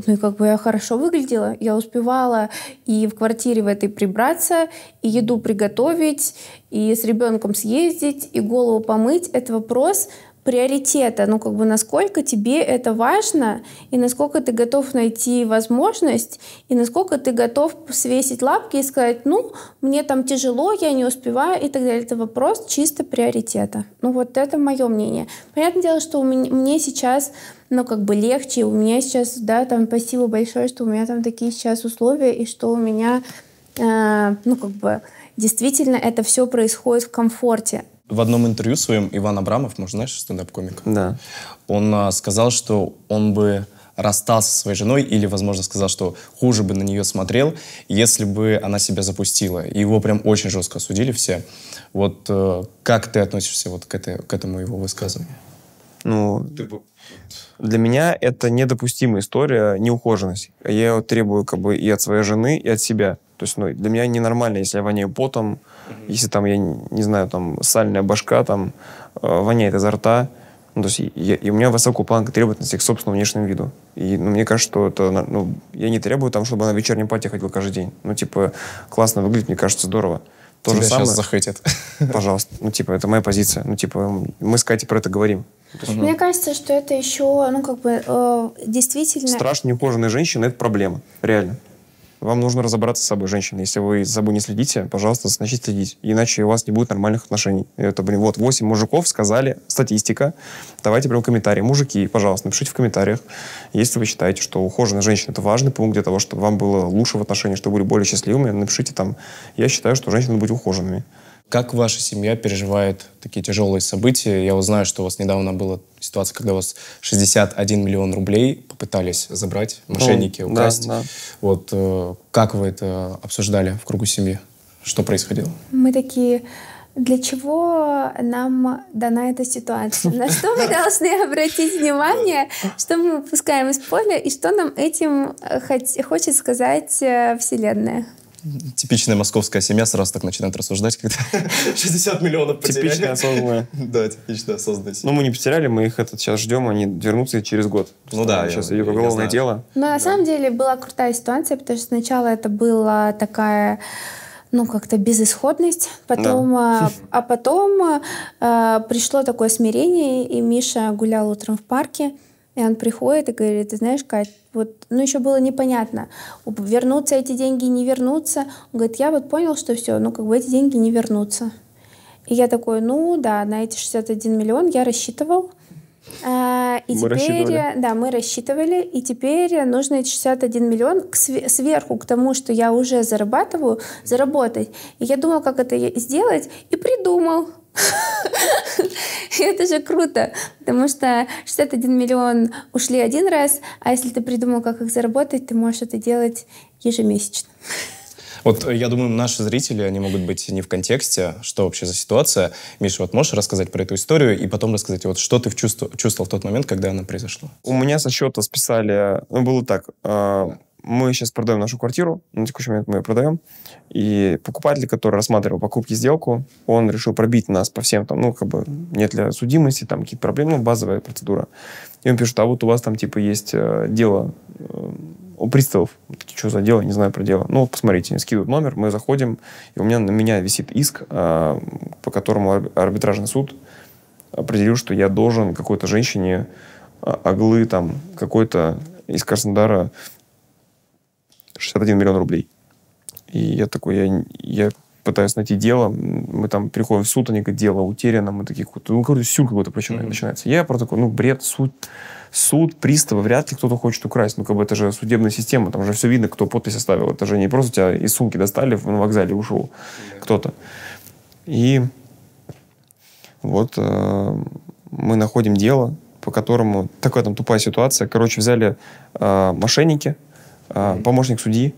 Ну и как бы я хорошо выглядела, я успевала и в квартире в этой прибраться, и еду приготовить, и с ребенком съездить, и голову помыть. Это вопрос приоритета, ну как бы насколько тебе это важно и насколько ты готов найти возможность и насколько ты готов свесить лапки и сказать, ну мне там тяжело, я не успеваю и так далее. Это вопрос чисто приоритета. Ну вот это мое мнение. Понятное дело, что у меня, мне сейчас ну, как бы легче. У меня сейчас, да, там, спасибо большое, что у меня там такие сейчас условия, и что у меня, э, ну, как бы, действительно это все происходит в комфорте в одном интервью своем Иван Абрамов, может, знаешь, стендап-комик? Да. Он а, сказал, что он бы расстался со своей женой или, возможно, сказал, что хуже бы на нее смотрел, если бы она себя запустила. И его прям очень жестко осудили все. Вот э, как ты относишься вот к, этой, к этому его высказыванию? Ну, ты бы для меня это недопустимая история, неухоженность. Я ее требую как бы и от своей жены, и от себя. То есть ну, для меня ненормально, если я воняю потом, mm-hmm. если там, я не знаю, там сальная башка там э, воняет изо рта. Ну, то есть я, и у меня высокая планка требовательности к собственному внешнему виду. И ну, мне кажется, что это... Ну, я не требую там, чтобы она в вечернем пати ходила каждый день. Ну, типа, классно выглядит, мне кажется, здорово. То Тебя же самое. сейчас захотят. Пожалуйста. Ну, типа, это моя позиция. Ну, типа, мы с Катей про это говорим. Угу. Мне кажется, что это еще, ну, как бы, э, действительно... Страшно неухоженная женщина — это проблема, реально. Вам нужно разобраться с собой, женщина. Если вы за собой не следите, пожалуйста, начните следить. Иначе у вас не будет нормальных отношений. Это, блин, вот 8 мужиков сказали, статистика. Давайте прям комментарии. Мужики, пожалуйста, напишите в комментариях, если вы считаете, что ухоженная женщина это важный пункт для того, чтобы вам было лучше в отношениях, чтобы были более счастливыми, напишите там. Я считаю, что женщины должны быть ухоженными. Как ваша семья переживает такие тяжелые события? Я узнаю, что у вас недавно была ситуация, когда у вас 61 миллион рублей попытались забрать ну, мошенники, ну, украсть. Да, да. Вот э, как вы это обсуждали в кругу семьи? Что происходило? Мы такие для чего нам дана эта ситуация? На что мы должны обратить внимание, что мы выпускаем из поля и что нам этим э, хоть, хочет сказать э, Вселенная? Типичная московская семья сразу так начинает рассуждать, когда 60 миллионов потеряли. Типичная осознанная. Да, типичная осознанная семья. Но ну, мы не потеряли, мы их этот сейчас ждем, они вернутся через год. Ну да, сейчас ее уголовное дело. Но на самом деле была крутая ситуация, потому что сначала это была такая ну, как-то безысходность. Потом, да. а, а потом э, пришло такое смирение, и Миша гулял утром в парке, и он приходит и говорит, ты знаешь, Кать, вот, ну еще было непонятно, вернутся эти деньги, не вернутся. Он говорит, я вот понял, что все, ну как бы эти деньги не вернутся. И я такой, ну да, на эти 61 миллион я рассчитывал. А, и мы теперь, рассчитывали. да, мы рассчитывали, и теперь нужно эти 61 миллион к сверху к тому, что я уже зарабатываю, заработать. И я думал, как это сделать, и придумал. это же круто, потому что 61 миллион ушли один раз, а если ты придумал, как их заработать, ты можешь это делать ежемесячно. Вот э, я думаю, наши зрители, они могут быть не в контексте, что вообще за ситуация. Миша, вот можешь рассказать про эту историю и потом рассказать, вот что ты чувствовал в тот момент, когда она произошла? У меня со счета списали, ну, было так, э, мы сейчас продаем нашу квартиру, на текущий момент мы ее продаем, и покупатель, который рассматривал покупки сделку, он решил пробить нас по всем там, ну, как бы, нет ли судимости, там, какие-то проблемы, ну, базовая процедура. И он пишет, а вот у вас там, типа, есть э, дело э, у приставов. Что за дело? Не знаю про дело. Ну, посмотрите, скидывают номер, мы заходим, и у меня на меня висит иск, э, по которому арбитражный суд определил, что я должен какой-то женщине э, оглы там какой-то из Краснодара 61 миллион рублей. И я такой, я, я пытаюсь найти дело, мы там приходим в суд, они говорят, дело утеряно, мы такие, ну, короче, сюр какой-то mm-hmm. начинается. Я про такой, ну, бред, суд, суд, приставы, вряд ли кто-то хочет украсть, ну, как бы это же судебная система, там же все видно, кто подпись оставил, это же не просто тебя из сумки достали, на вокзале ушел mm-hmm. кто-то. И вот э, мы находим дело, по которому такая там тупая ситуация. Короче, взяли э, мошенники, mm-hmm. помощник судьи,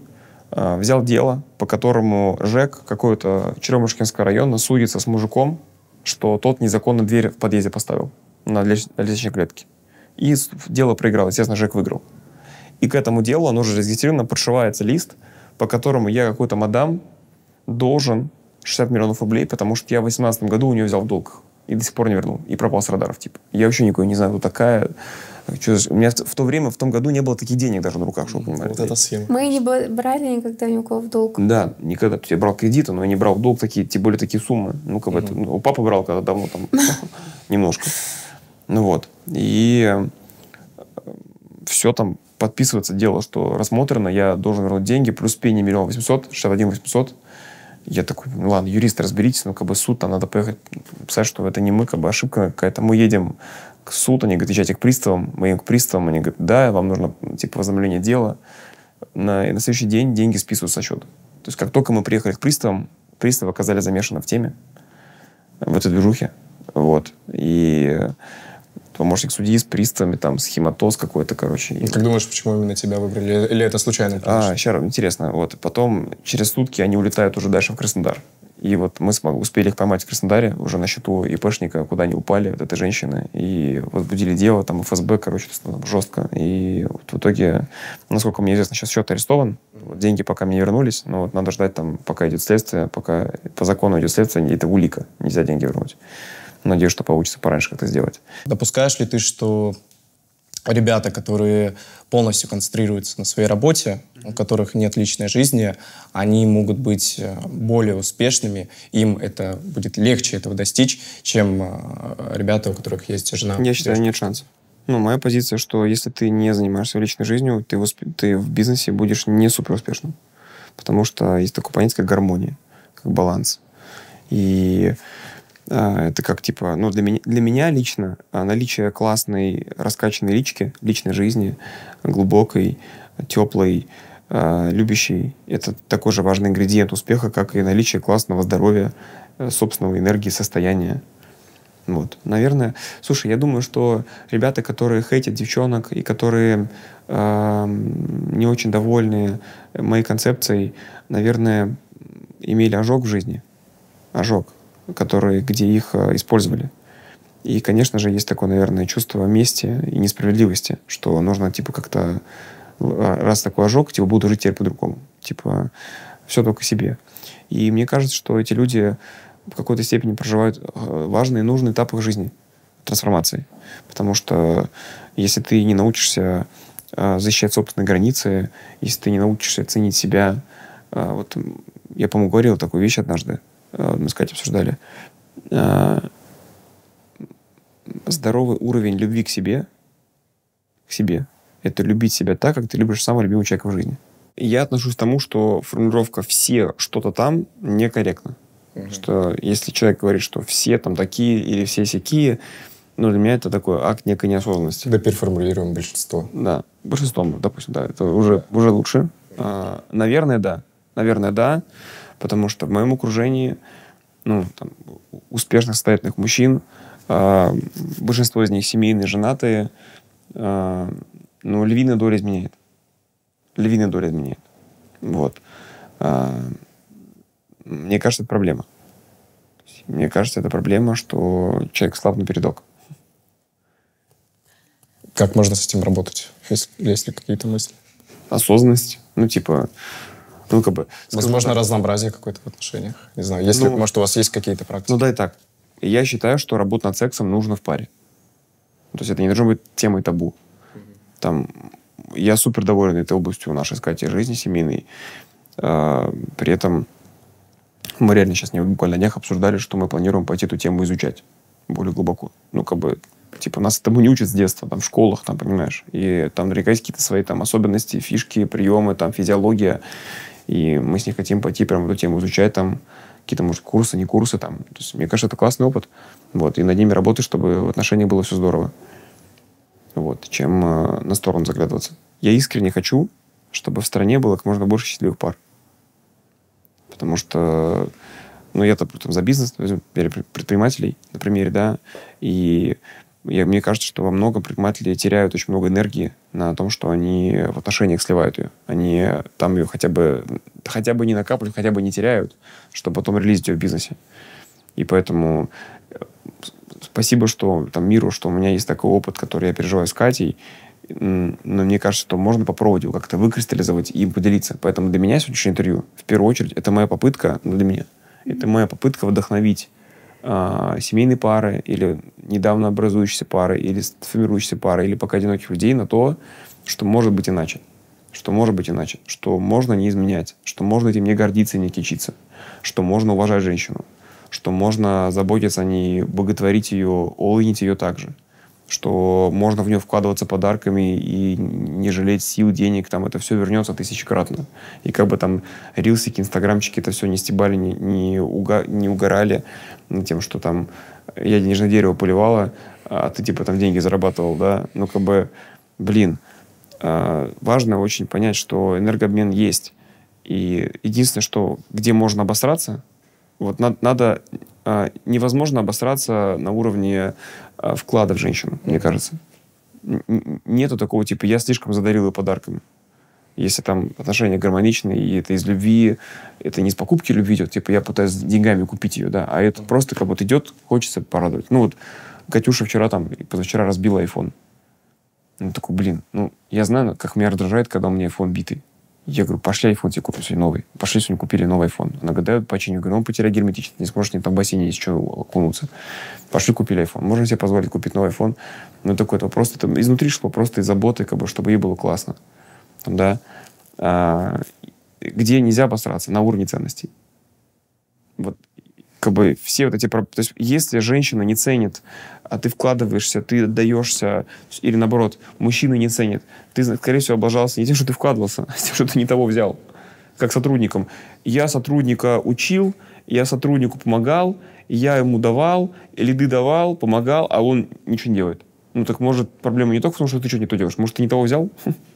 э, взял дело, по которому ЖЭК какой-то Черемушкинского района судится с мужиком, что тот незаконно дверь в подъезде поставил на лестничной клетке. И дело проиграл. Естественно, ЖЭК выиграл. И к этому делу, оно уже зарегистрировано, подшивается лист, по которому я какой-то мадам должен 60 миллионов рублей, потому что я в 2018 году у нее взял в долг и до сих пор не вернул. И пропал с радаров, типа. Я вообще никого не знаю, кто такая. Что, у меня в, то время, в том году не было таких денег даже на руках, чтобы понимали. Вот эта схема. Мы не брали никогда ни у кого в долг. Да, никогда. Я брал кредиты, но я не брал в долг такие, тем более такие суммы. Ну, как бы это, у папы брал когда давно там немножко. Ну вот. И э, все там подписывается дело, что рассмотрено, я должен вернуть деньги, плюс пение миллион восемьсот, шестьдесят один восемьсот. Я такой, ну ладно, юрист, разберитесь, ну как бы суд, там надо поехать, ну, писать, что это не мы, как бы ошибка какая-то, мы едем к суд, они говорят, езжайте к приставам, мы им к приставам, они говорят, да, вам нужно, типа, возобновление дела. На, и на следующий день деньги списывают со счета. То есть, как только мы приехали к приставам, приставы оказались замешаны в теме, в этой движухе, вот. И помощник э, судьи с приставами, там, схематоз какой-то, короче. И ну, как думаешь, почему именно тебя выбрали? Или это случайно? Конечно? А, сейчас, интересно. Вот. Потом через сутки они улетают уже дальше в Краснодар. И вот мы успели их поймать в Краснодаре, уже на счету ИПшника, куда они упали, вот этой женщины, и возбудили дело, там ФСБ, короче, там жестко. И вот в итоге, насколько мне известно, сейчас счет арестован, вот деньги пока мне вернулись, но вот надо ждать там, пока идет следствие, пока по закону идет следствие, это улика, нельзя деньги вернуть. Надеюсь, что получится пораньше как-то сделать. Допускаешь ли ты, что ребята, которые полностью концентрируются на своей работе, у которых нет личной жизни, они могут быть э, более успешными, им это будет легче этого достичь, чем э, ребята, у которых есть жена. Я считаю, нет шансов. Ну, моя позиция, что если ты не занимаешься личной жизнью, ты, усп- ты в бизнесе будешь не супер успешным. Потому что есть такое понятие, как гармония, как баланс. И а, это как типа, ну, для меня, для меня лично а, наличие классной, раскачанной лички, личной жизни, глубокой, теплой, Э, любящий – это такой же важный ингредиент успеха, как и наличие классного здоровья, э, собственного энергии, состояния. Вот, наверное, слушай, я думаю, что ребята, которые хейтят девчонок и которые э, не очень довольны моей концепцией, наверное, имели ожог в жизни, ожог, который, где их э, использовали. И, конечно же, есть такое, наверное, чувство мести и несправедливости, что нужно типа как-то а, раз такой ожог, типа, буду жить теперь по-другому. Типа, все только себе. И мне кажется, что эти люди в какой-то степени проживают э, важный и нужный этап их жизни, трансформации. Потому что если ты не научишься э, защищать собственные границы, если ты не научишься ценить себя, э, вот я, по-моему, говорил такую вещь однажды, мы с Катей обсуждали, здоровый уровень любви к себе, к себе, это любить себя так, как ты любишь самого любимого человека в жизни. Я отношусь к тому, что формулировка «все что-то там» некорректна. Угу. Что если человек говорит, что все там такие или все сякие, ну, для меня это такой акт некой неосознанности. Да, переформулируем большинство. Да, большинством, допустим, да, это уже, уже лучше. А, наверное, да. Наверное, да, потому что в моем окружении, ну, там, успешных, состоятельных мужчин, а, большинство из них семейные, женатые, а, но ну, львиная доля изменяет. Львиная доля изменяет. Вот. А, мне кажется, это проблема. Мне кажется, это проблема, что человек слаб на передок. Как можно с этим работать? Есть, есть ли какие-то мысли? Осознанность. Ну, типа, ну, как бы... Возможно, так. разнообразие какое-то в отношениях. Не знаю, если, ну, может, у вас есть какие-то практики? Ну, да и так. Я считаю, что работа над сексом нужна в паре. То есть это не должно быть темой табу. Там, я супер доволен этой областью нашей, сказать, жизни семейной. А, при этом мы реально сейчас не буквально днях обсуждали, что мы планируем пойти эту тему изучать более глубоко. Ну, как бы, типа, нас этому не учат с детства, там, в школах, там, понимаешь. И там наверняка есть какие-то свои там особенности, фишки, приемы, там, физиология. И мы с ней хотим пойти прям эту тему изучать, там, какие-то, может, курсы, не курсы, там. То есть, мне кажется, это классный опыт. Вот, и над ними работать, чтобы в отношениях было все здорово вот, чем э, на сторону заглядываться. Я искренне хочу, чтобы в стране было как можно больше счастливых пар. Потому что, ну, я-то там, за бизнес, предпринимателей на примере, да, и я, мне кажется, что во многом предприниматели теряют очень много энергии на том, что они в отношениях сливают ее. Они там ее хотя бы, хотя бы не накапливают, хотя бы не теряют, чтобы потом релизить ее в бизнесе. И поэтому э, спасибо, что там миру, что у меня есть такой опыт, который я переживаю с Катей. Но мне кажется, что можно попробовать его как-то выкристаллизовать и поделиться. Поэтому для меня сегодняшнее интервью, в первую очередь, это моя попытка, ну, для меня, это моя попытка вдохновить а, семейные пары или недавно образующиеся пары, или формирующиеся пары, или пока одиноких людей на то, что может быть иначе. Что может быть иначе. Что можно не изменять. Что можно этим не гордиться и не кичиться. Что можно уважать женщину что можно заботиться о ней, боготворить ее, олынить ее также что можно в нее вкладываться подарками и не жалеть сил, денег, там это все вернется тысячекратно. И как бы там рилсики, инстаграмчики это все не стебали, не, не, уга, не угорали тем, что там я денежное дерево поливала, а ты типа там деньги зарабатывал, да. Ну как бы, блин, а, важно очень понять, что энергообмен есть. И единственное, что где можно обосраться, вот надо, надо невозможно обосраться на уровне а, вклада в женщину, мне кажется. Нету такого типа, я слишком задарил ее подарками. Если там отношения гармоничные, и это из любви, это не из покупки любви идет, типа я пытаюсь деньгами купить ее, да, а это просто как будто идет, хочется порадовать. Ну вот Катюша вчера там, позавчера разбила iPhone. Ну такой, блин, ну я знаю, как меня раздражает, когда у меня iPhone битый. Я говорю, пошли iPhone тебе купим сегодня новый. Пошли сегодня купили новый iPhone. Она говорит, да, починю. Я говорю, «Ну, он потерял герметичность, не сможешь, не там в бассейне есть что окунуться. Пошли купили iPhone. Можно себе позволить купить новый iPhone? Ну, такой, это просто там, изнутри шло, просто из заботы, как бы, чтобы ей было классно. Там, да. А, где нельзя обосраться? На уровне ценностей. Вот как бы все вот эти... То есть если женщина не ценит, а ты вкладываешься, ты отдаешься, или наоборот, мужчина не ценит, ты, скорее всего, облажался не тем, что ты вкладывался, а тем, что ты не того взял, как сотрудником. Я сотрудника учил, я сотруднику помогал, я ему давал, лиды давал, помогал, а он ничего не делает. Ну так может проблема не только в том, что ты что-то не то делаешь, может ты не того взял?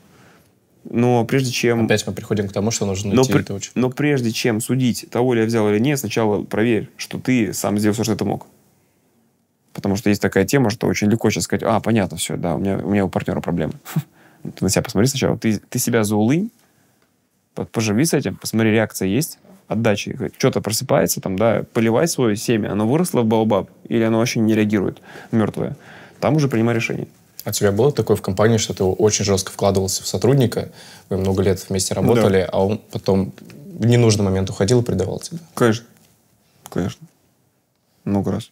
Но прежде чем... Опять мы приходим к тому, что нужно но найти пр... это Но прежде чем судить, того ли я взял или нет, сначала проверь, что ты сам сделал все, что ты мог. Потому что есть такая тема, что очень легко сейчас сказать, а, понятно, все, да, у меня у, меня у партнера проблемы. Ты на себя посмотри сначала. Ты, ты себя заулынь, поживи с этим, посмотри, реакция есть, отдачи. Что-то просыпается, там, да, поливай свое семя, оно выросло в баобаб, или оно вообще не реагирует, мертвое. Там уже принимай решение. А у тебя было такое в компании, что ты очень жестко вкладывался в сотрудника, вы много лет вместе работали, да. а он потом в ненужный момент уходил и предавал тебя? Конечно. Конечно. Много раз.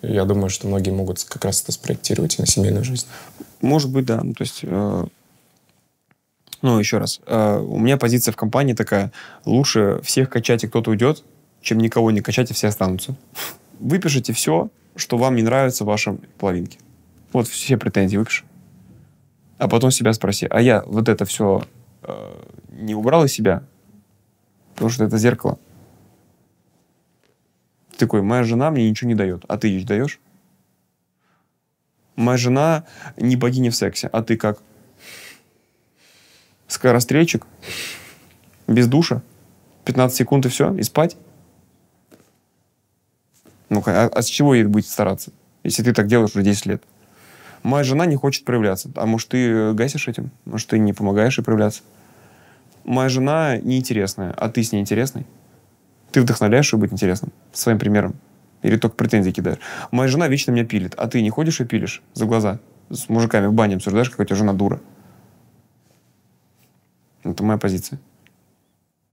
Я думаю, что многие могут как раз это спроектировать и на семейную жизнь. Может быть, да. Ну, то есть, э, ну, еще раз. Э, у меня позиция в компании такая. Лучше всех качать, и кто-то уйдет, чем никого не качать, и все останутся. Выпишите все, что вам не нравится в вашем половинке. Вот все претензии выпишу. А потом себя спроси, а я вот это все э, не убрал из себя? Потому что это зеркало. Ты такой, моя жена мне ничего не дает, а ты ей даешь? Моя жена не богиня в сексе, а ты как? Скорострельчик? Без душа? 15 секунд и все? И спать? Ну, а, а с чего ей быть стараться, если ты так делаешь уже 10 лет? моя жена не хочет проявляться. А может, ты гасишь этим? Может, ты не помогаешь ей проявляться? Моя жена неинтересная, а ты с ней интересный? Ты вдохновляешь ее быть интересным своим примером? Или только претензии кидаешь? Моя жена вечно меня пилит, а ты не ходишь и пилишь за глаза? С мужиками в бане обсуждаешь, какая у тебя жена дура. Это моя позиция.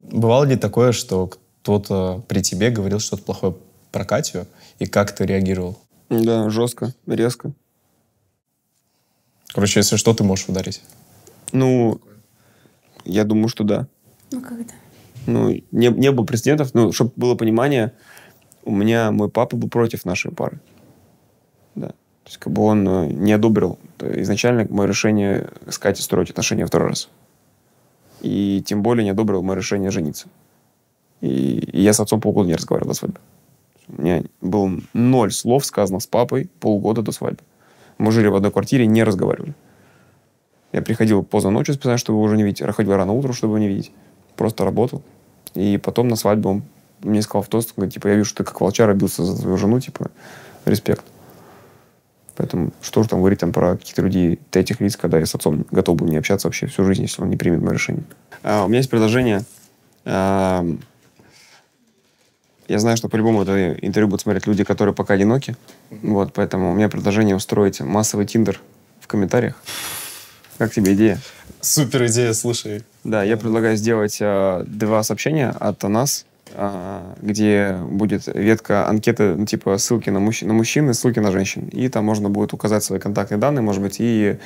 Бывало ли такое, что кто-то при тебе говорил что-то плохое про Катю, и как ты реагировал? Да, жестко, резко. Короче, если что, ты можешь ударить. Ну, я думаю, что да. Ну, когда? Ну, не, не было президентов, но чтобы было понимание, у меня мой папа был против нашей пары. Да. То есть, как бы он э, не одобрил изначально мое решение с Катей строить отношения второй раз. И тем более не одобрил мое решение жениться. И, и я с отцом полгода не разговаривал до свадьбы. У меня было ноль слов сказано с папой полгода до свадьбы. Мы жили в одной квартире, не разговаривали. Я приходил поздно ночью специально, чтобы его уже не видеть. Я рано утром, чтобы его не видеть. Просто работал. И потом на свадьбу он мне сказал в тост, говорит, типа, я вижу, что ты как волчара бился за твою жену, типа, респект. Поэтому что же там говорить там про каких-то людей, этих лиц, когда я с отцом готов был не общаться вообще всю жизнь, если он не примет мое решение. А, у меня есть предложение а, я знаю, что по-любому это интервью будут смотреть люди, которые пока одиноки. Вот, поэтому у меня предложение устроить массовый тиндер в комментариях. Как тебе идея? Супер идея, слушай. Да, я предлагаю сделать э, два сообщения от нас, э, где будет ветка анкеты, ну, типа ссылки на, мужч... на мужчин и ссылки на женщин. И там можно будет указать свои контактные данные, может быть, и...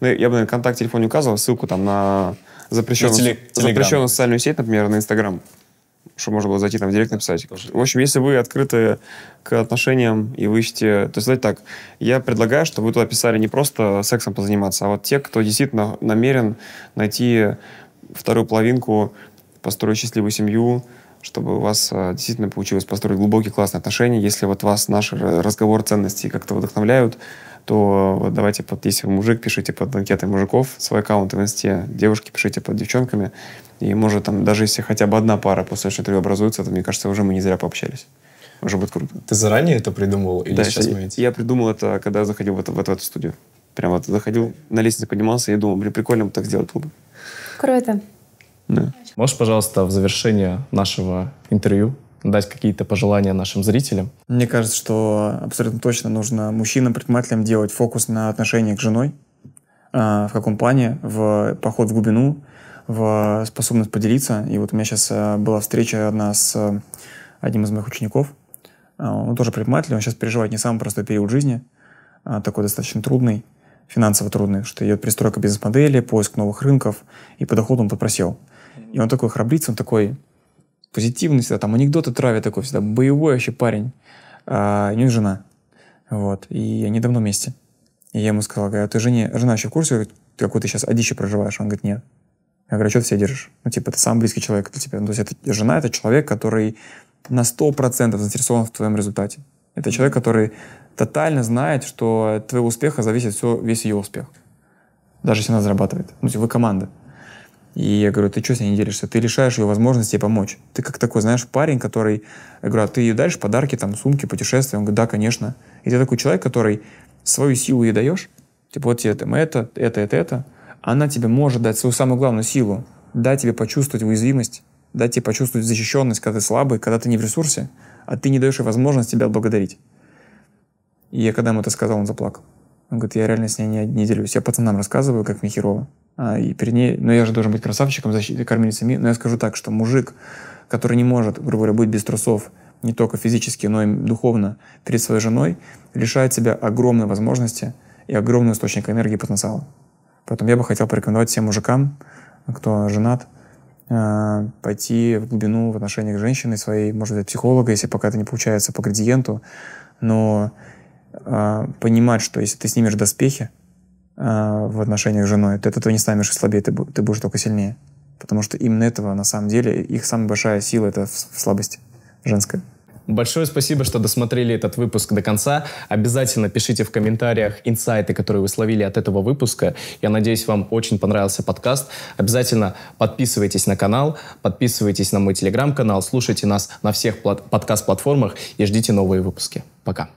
Ну, я бы, на контакт телефон не указывал, а ссылку там на запрещенную, теле... запрещенную социальную сеть, например, на Инстаграм чтобы можно было зайти там в директ написать. В общем, если вы открыты к отношениям и вы ищете... То есть, знаете так, я предлагаю, чтобы вы туда писали не просто сексом позаниматься, а вот те, кто действительно намерен найти вторую половинку, построить счастливую семью, чтобы у вас а, действительно получилось построить глубокие классные отношения. Если вот вас наши разговор ценностей как-то вдохновляют, то вот давайте под, если мужик, пишите под анкеты мужиков свой аккаунт в инсте, девушки пишите под девчонками, и может там даже если хотя бы одна пара после H3 образуется, то мне кажется, уже мы не зря пообщались. может быть круто. Ты заранее это придумал или да, сейчас мы Я придумал это, когда заходил в, это, в, эту, в эту студию. Прям вот заходил, на лестнице поднимался и думал, блин, прикольно бы так сделать клуб. Круто. Да. Можешь, пожалуйста, в завершение нашего интервью дать какие-то пожелания нашим зрителям? Мне кажется, что абсолютно точно нужно мужчинам-предпринимателям делать фокус на отношения к женой. А, в каком плане? В поход в глубину, в способность поделиться. И вот у меня сейчас э, была встреча одна с э, одним из моих учеников. А, он тоже предприниматель, он сейчас переживает не самый простой период жизни, а, такой достаточно трудный, финансово трудный, что идет пристройка бизнес-модели, поиск новых рынков, и по доходу он попросил. И он такой храбрится, он такой, позитивный всегда, там анекдоты травит такой всегда, боевой вообще парень. А, у него жена. Вот. И они давно вместе. И я ему сказал, говорю, а ты жене, жена еще в курсе, какой ты сейчас одище проживаешь? Он говорит, нет. Я говорю, а что ты себя держишь? Ну, типа, ты сам близкий человек для тебя. Ну, то есть, это, жена — это человек, который на 100% заинтересован в твоем результате. Это человек, который тотально знает, что от твоего успеха зависит все, весь ее успех. Даже если она зарабатывает. Ну, типа, вы команда. И я говорю, ты что с ней не делишься? Ты лишаешь ее возможности помочь. Ты как такой, знаешь, парень, который... Я говорю, а ты ей дашь подарки, там, сумки, путешествия? Он говорит, да, конечно. И ты такой человек, который свою силу ей даешь. Типа, вот тебе там это, это, это, это. Она тебе может дать свою самую главную силу. Дать тебе почувствовать уязвимость. Дать тебе почувствовать защищенность, когда ты слабый, когда ты не в ресурсе. А ты не даешь ей возможность тебя отблагодарить. И я когда ему это сказал, он заплакал. Он говорит, я реально с ней не, не делюсь. Я пацанам рассказываю, как мне херово. А, и перед ней, но ну, я же должен быть красавчиком, защитой, кормить семьи. Но я скажу так, что мужик, который не может, грубо говоря, быть без трусов, не только физически, но и духовно перед своей женой, лишает себя огромной возможности и огромного источника энергии и потенциала. Поэтому я бы хотел порекомендовать всем мужикам, кто женат, а, пойти в глубину в отношениях с женщиной своей, может быть, психолога, если пока это не получается по градиенту, но а, понимать, что если ты снимешь доспехи, а, в отношениях с женой, ты от этого не станешь слабее, ты, ты будешь только сильнее. Потому что именно этого, на самом деле, их самая большая сила — это слабость женская. Большое спасибо, что досмотрели этот выпуск до конца. Обязательно пишите в комментариях инсайты, которые вы словили от этого выпуска. Я надеюсь, вам очень понравился подкаст. Обязательно подписывайтесь на канал, подписывайтесь на мой телеграм-канал, слушайте нас на всех подкаст-платформах и ждите новые выпуски. Пока.